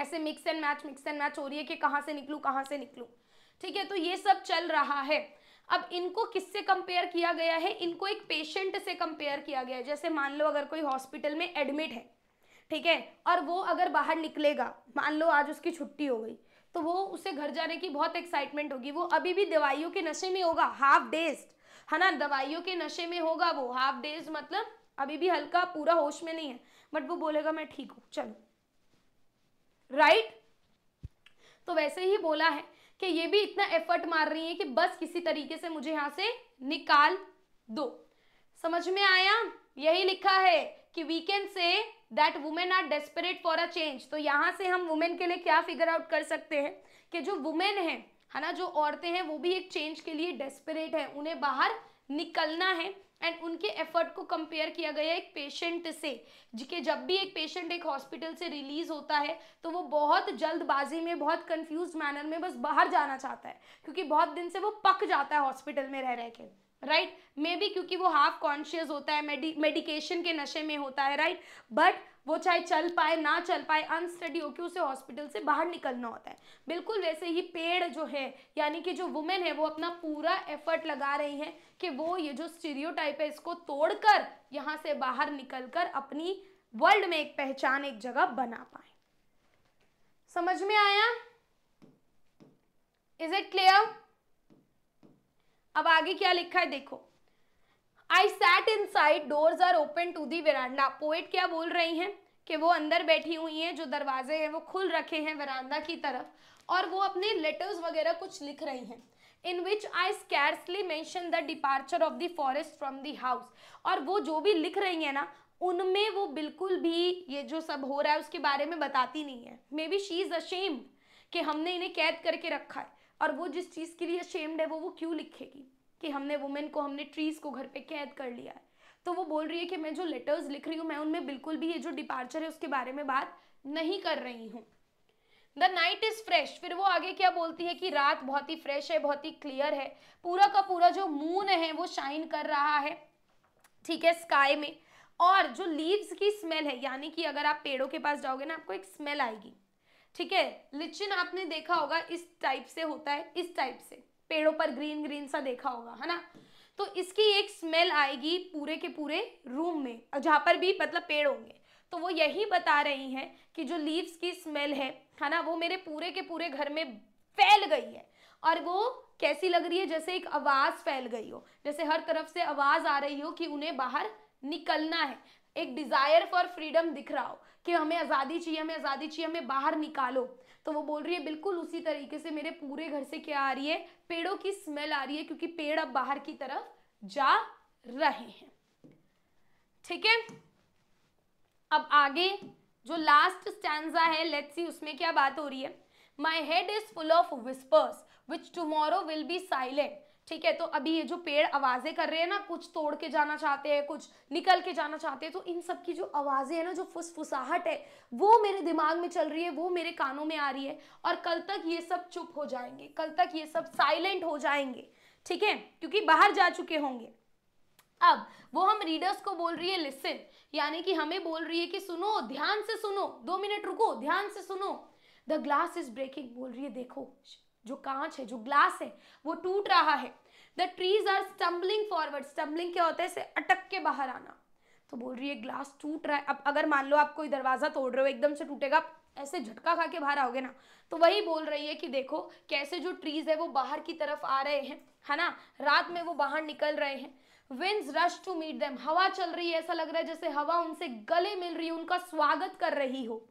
ऐसे mix and match mix and match हो रही है कि कहाँ से निकलू कहाँ से निकलू ठीक है तो ये सब चल रहा है अब इनको किससे कंपेयर किया गया है इनको एक पेशेंट से कंपेयर किया गया है जैसे मान लो अगर कोई हॉस्पिटल में एडमिट है ठीक है और वो अगर बाहर निकलेगा मान लो आज उसकी छुट्टी हो गई तो वो उसे घर जाने की बहुत एक्साइटमेंट होगी वो अभी भी दवाइयों के नशे में होगा हाफ डेज है ना दवाइयों के नशे में होगा वो हाफ डेज मतलब अभी भी हल्का पूरा होश में नहीं है बट वो बोलेगा मैं ठीक हूँ चलो राइट तो वैसे ही बोला है कि ये भी इतना एफर्ट मार रही है कि बस किसी तरीके से मुझे यहाँ से निकाल दो समझ में आया यही लिखा है कि we can say that women are desperate for a change तो यहाँ से हम वुमेन के लिए क्या फिगर आउट कर सकते हैं कि जो वुमेन है है ना जो औरतें हैं वो भी एक चेंज के लिए डेस्परेट है उन्हें बाहर निकलना है एंड उनके एफर्ट को कंपेयर किया गया एक पेशेंट से जिसके जब भी एक पेशेंट एक हॉस्पिटल से रिलीज होता है तो वो बहुत जल्दबाजी में बहुत कंफ्यूज मैनर में बस बाहर जाना चाहता है क्योंकि बहुत दिन से वो पक जाता है हॉस्पिटल में रह रह के राइट मे बी क्योंकि वो हाफ कॉन्शियस होता है मेडिकेशन के नशे में होता है राइट right? बट वो चाहे चल पाए ना चल पाए अनस्टडी होकर उसे हॉस्पिटल से बाहर निकलना होता है बिल्कुल वैसे ही पेड़ जो है यानी कि जो वुमेन है वो अपना पूरा एफर्ट लगा रही हैं कि वो ये जो स्टीरियोटाइप है इसको तोड़कर यहाँ से बाहर निकलकर अपनी वर्ल्ड में एक पहचान एक जगह बना पाए समझ में आया इज इट क्लियर अब आगे क्या लिखा है देखो I sat inside doors are open to the veranda poet क्या बोल रही हैं कि वो अंदर बैठी हुई हैं जो दरवाजे हैं वो खुल रखे हैं वरांदा की तरफ और वो अपने लेटर्स वगैरह कुछ लिख रही हैं in which I scarcely mention the departure of the forest from the house और वो जो भी लिख रही हैं ना उनमें वो बिल्कुल भी ये जो सब हो रहा है उसके बारे में बताती नहीं है maybe she is ashamed कि हमने इन्हें कैद करके रखा है और वो जिस चीज़ के लिए अशेम्ड है वो वो क्यों लिखेगी कि हमने वुमेन को हमने ट्रीज़ को घर पे कैद कर लिया है तो वो बोल रही है कि मैं जो लेटर्स लिख रही हूँ मैं उनमें बिल्कुल भी ये जो डिपार्चर है उसके बारे में बात नहीं कर रही हूँ द नाइट इज फ्रेश फिर वो आगे क्या बोलती है कि रात बहुत ही फ्रेश है बहुत ही क्लियर है पूरा का पूरा जो मून है वो शाइन कर रहा है ठीक है स्काई में और जो लीव्स की स्मेल है यानी कि अगर आप पेड़ों के पास जाओगे ना आपको एक स्मेल आएगी ठीक है लिचिन आपने देखा होगा इस टाइप से होता है इस टाइप से पेड़ों पर ग्रीन ग्रीन सा देखा होगा है ना तो इसकी एक स्मेल आएगी पूरे के पूरे रूम में जहाँ पर भी मतलब पेड़ होंगे तो वो यही बता रही हैं कि जो लीव्स की स्मेल है है ना वो मेरे पूरे के पूरे घर में फैल गई है और वो कैसी लग रही है जैसे एक आवाज़ फैल गई हो जैसे हर तरफ से आवाज़ आ रही हो कि उन्हें बाहर निकलना है एक डिज़ायर फॉर फ्रीडम दिख रहा हो कि हमें आज़ादी चाहिए हमें आज़ादी चाहिए हमें बाहर निकालो तो वो बोल रही है बिल्कुल उसी तरीके से मेरे पूरे घर से क्या आ रही है पेड़ों की स्मेल आ रही है क्योंकि पेड़ अब बाहर की तरफ जा रहे हैं ठीक है अब आगे जो लास्ट स्टैंडा है लेट्स सी उसमें क्या बात हो रही है my head is full of whispers which tomorrow will be silent ठीक है तो अभी ये जो पेड़ आवाज़ें कर रहे हैं ना कुछ तोड़ के जाना चाहते हैं कुछ निकल के जाना चाहते हैं तो इन सब की जो आवाज़ें हैं ना जो फुसफुसाहट है वो मेरे दिमाग में चल रही है वो मेरे कानों में आ रही है और कल तक ये सब चुप हो जाएंगे कल तक ये सब साइलेंट हो जाएंगे ठीक है क्योंकि बाहर जा चुके होंगे अब वो हम रीडर्स को बोल रही है लिसन यानी कि हमें बोल रही है कि सुनो ध्यान से सुनो दो मिनट रुको ध्यान से सुनो द ग्लास इज ब्रेकिंग बोल रही है देखो जो कांच है जो ग्लास है वो टूट रहा है the trees are stumbling forward stumbling क्या होता है इसे अटक के बाहर आना तो बोल रही है ग्लास टूट रहा है अब अगर मान लो आप कोई दरवाज़ा तोड़ रहे हो एकदम से टूटेगा ऐसे झटका खा के बाहर आओगे ना तो वही बोल रही है कि देखो कैसे जो ट्रीज है वो बाहर की तरफ आ रहे हैं है ना रात में वो बाहर निकल रहे हैं winds rush to meet them हवा चल रही है ऐसा लग रहा है जैसे हवा उनसे गले मिल रही है उनका स्वागत कर रही हो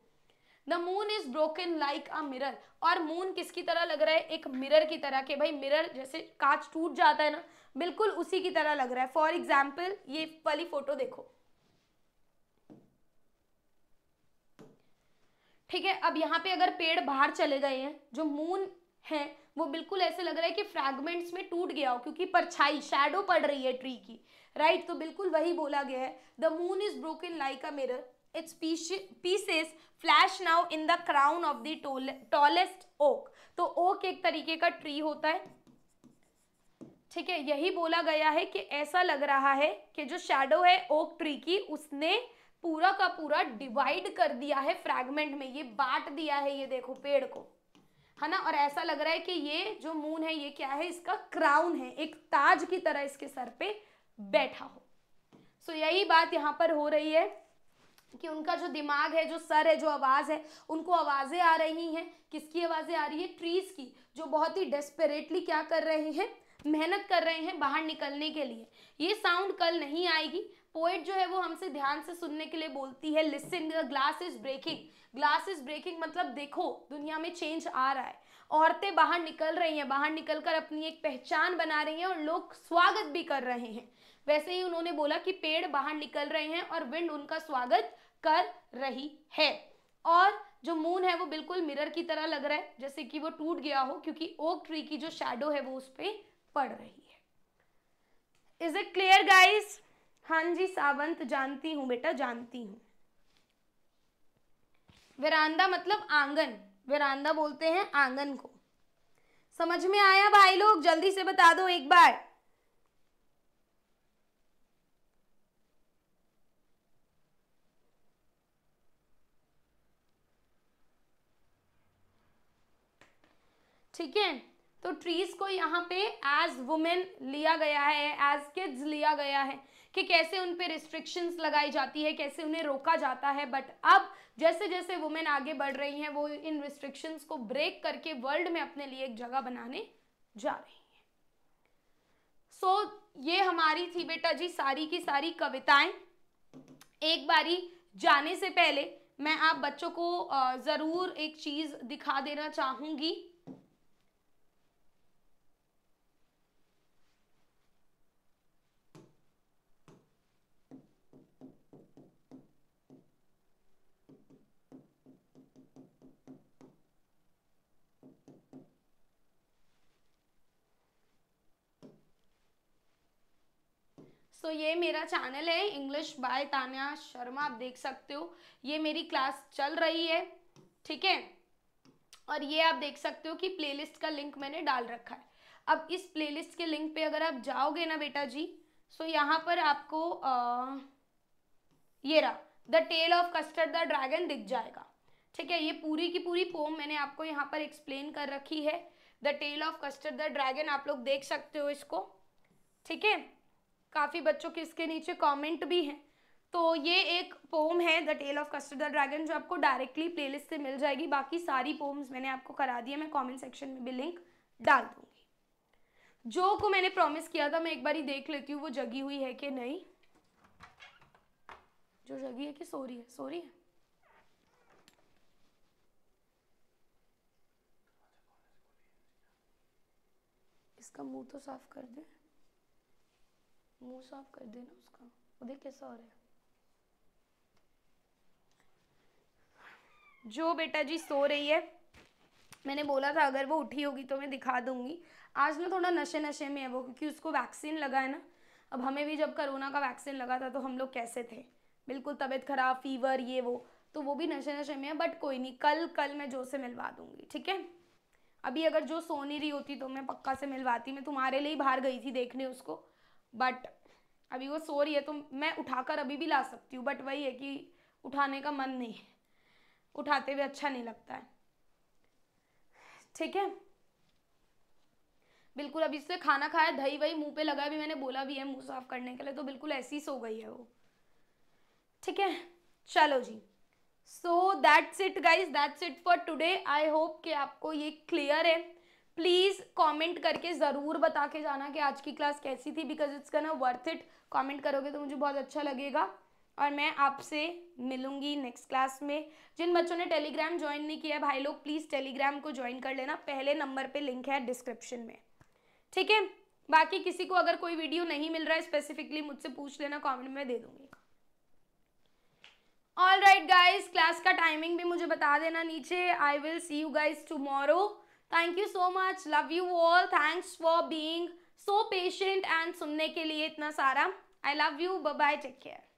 the moon is broken like a mirror और मून किसकी तरह लग रहा है एक मिरर की तरह के भाई मिरर जैसे कांच टूट जाता है ना बिल्कुल उसी की तरह लग रहा है फॉर एग्जाम्पल ये वाली फोटो देखो ठीक है अब यहाँ पे अगर पेड़ बाहर चले गए हैं जो मून है वो बिल्कुल ऐसे लग रहा है कि फ्रैगमेंट्स में टूट गया हो क्योंकि परछाई शैडो पड़ रही है ट्री की राइट right? तो बिल्कुल वही बोला गया है the moon is broken like a mirror its pieces flash now in the crown of the tallest oak. तो ओक एक तरीके का ट्री होता है ठीक है यही बोला गया है कि ऐसा लग रहा है कि जो शेडो है ओक ट्री की उसने पूरा का पूरा डिवाइड कर दिया है फ्रैगमेंट में ये बांट दिया है ये देखो पेड़ को है ना और ऐसा लग रहा है कि ये जो मून है ये क्या है इसका क्राउन है एक ताज की तरह इसके सर पे बैठा हो सो so, यही बात यहाँ पर हो रही है कि उनका जो दिमाग है जो सर है जो आवाज़ है उनको आवाज़ें आ रही हैं किसकी आवाज़ें आ रही है ट्रीज़ की जो बहुत ही डेस्परेटली क्या कर रहे हैं मेहनत कर रहे हैं बाहर निकलने के लिए ये साउंड कल नहीं आएगी पोइट जो है वो हमसे ध्यान से सुनने के लिए बोलती है listen the glass is breaking glass is breaking मतलब देखो दुनिया में चेंज आ रहा है औरतें बाहर निकल रही हैं बाहर निकलकर अपनी एक पहचान बना रही हैं और लोग स्वागत भी कर रहे हैं वैसे ही उन्होंने बोला कि पेड़ बाहर निकल रहे हैं और विंड उनका स्वागत कर रही है और जो मून है वो बिल्कुल मिरर की तरह लग रहा है जैसे कि वो टूट गया हो क्योंकि ओक ट्री की जो शेडो है वो उस पर पड़ रही है इज इट क्लियर गाइज हां जी सावंत जानती हूँ बेटा जानती हूँ वेरांदा मतलब आंगन वेरांदा बोलते हैं आंगन को समझ में आया भाई लोग जल्दी से बता दो एक बार ठीक है तो ट्रीज को यहाँ पे एज वुमेन लिया गया है एज किड्स लिया गया है कि कैसे उन पर रिस्ट्रिक्शंस लगाई जाती है कैसे उन्हें रोका जाता है बट अब जैसे जैसे वुमेन आगे बढ़ रही हैं वो इन रिस्ट्रिक्शंस को ब्रेक करके वर्ल्ड में अपने लिए एक जगह बनाने जा रही हैं सो so, ये हमारी थी बेटा जी सारी की सारी कविताएं एक बारी जाने से पहले मैं आप बच्चों को ज़रूर एक चीज़ दिखा देना चाहूंगी सो ये मेरा चैनल है इंग्लिश बाय तान्या शर्मा आप देख सकते हो ये मेरी क्लास चल रही है ठीक है और ये आप देख सकते हो कि प्लेलिस्ट का लिंक मैंने डाल रखा है अब इस प्लेलिस्ट के लिंक पे अगर आप जाओगे ना बेटा जी सो यहाँ पर आपको आ, ये रहा the tale of custard the dragon दिख जाएगा ठीक है ये पूरी की पूरी पोम मैंने आपको यहाँ पर एक्सप्लेन कर रखी है the tale of custard the dragon आप लोग देख सकते हो इसको ठीक है काफ़ी बच्चों के इसके नीचे कमेंट भी हैं तो ये एक पोम है the tale of custard dragon जो आपको डायरेक्टली प्लेलिस्ट से मिल जाएगी बाकी सारी पोम्स मैंने आपको करा दिया मैं कमेंट सेक्शन में भी लिंक डाल दूंगी जो को मैंने प्रॉमिस किया था मैं एक बार ही देख लेती हूँ वो जगी हुई है कि नहीं जो जगी है कि सोरी है सोरी है इसका मुंह तो साफ कर दे मुंह साफ कर देना उसका वो देख कैसा हो रहा है जो बेटा जी सो रही है मैंने बोला था अगर वो उठी होगी तो मैं दिखा दूंगी आज ना थोड़ा नशे नशे में है वो क्योंकि उसको वैक्सीन लगा है ना अब हमें भी जब कोरोना का वैक्सीन लगा था तो हम लोग कैसे थे बिल्कुल तबीयत खराब फीवर ये वो तो वो भी नशे नशे में है बट कोई नहीं कल कल मैं जो से मिलवा दूंगी ठीक है अभी अगर जो सो नहीं रही होती तो मैं पक्का से मिलवाती मैं तुम्हारे लिए ही बाहर गई थी देखने उसको बट अभी वो सो रही है तो मैं उठाकर अभी भी ला सकती हूँ बट वही है कि उठाने का मन नहीं है उठाते हुए अच्छा नहीं लगता है ठीक है बिल्कुल अभी से खाना खाया दही वही मुंह पे लगा भी मैंने बोला भी है मुंह साफ करने के लिए तो बिल्कुल ऐसी सो गई है वो ठीक है चलो जी so that's it guys that's it for today I hope कि आपको ये क्लियर है प्लीज़ कमेंट करके ज़रूर बता के जाना कि आज की क्लास कैसी थी बिकॉज इट्स ना वर्थ इट कमेंट करोगे तो मुझे बहुत अच्छा लगेगा और मैं आपसे मिलूंगी नेक्स्ट क्लास में जिन बच्चों ने टेलीग्राम ज्वाइन नहीं किया है भाई लोग प्लीज़ टेलीग्राम को ज्वाइन कर लेना पहले नंबर पे लिंक है डिस्क्रिप्शन में ठीक है बाकी किसी को अगर कोई वीडियो नहीं मिल रहा है स्पेसिफिकली मुझसे पूछ लेना कॉमेंट में दे दूंगी ऑल राइट गाइज क्लास का टाइमिंग भी मुझे बता देना नीचे I will see you guys tomorrow thank you so much love you all thanks for being so patient and सुनने के लिए इतना सारा I love you bye take care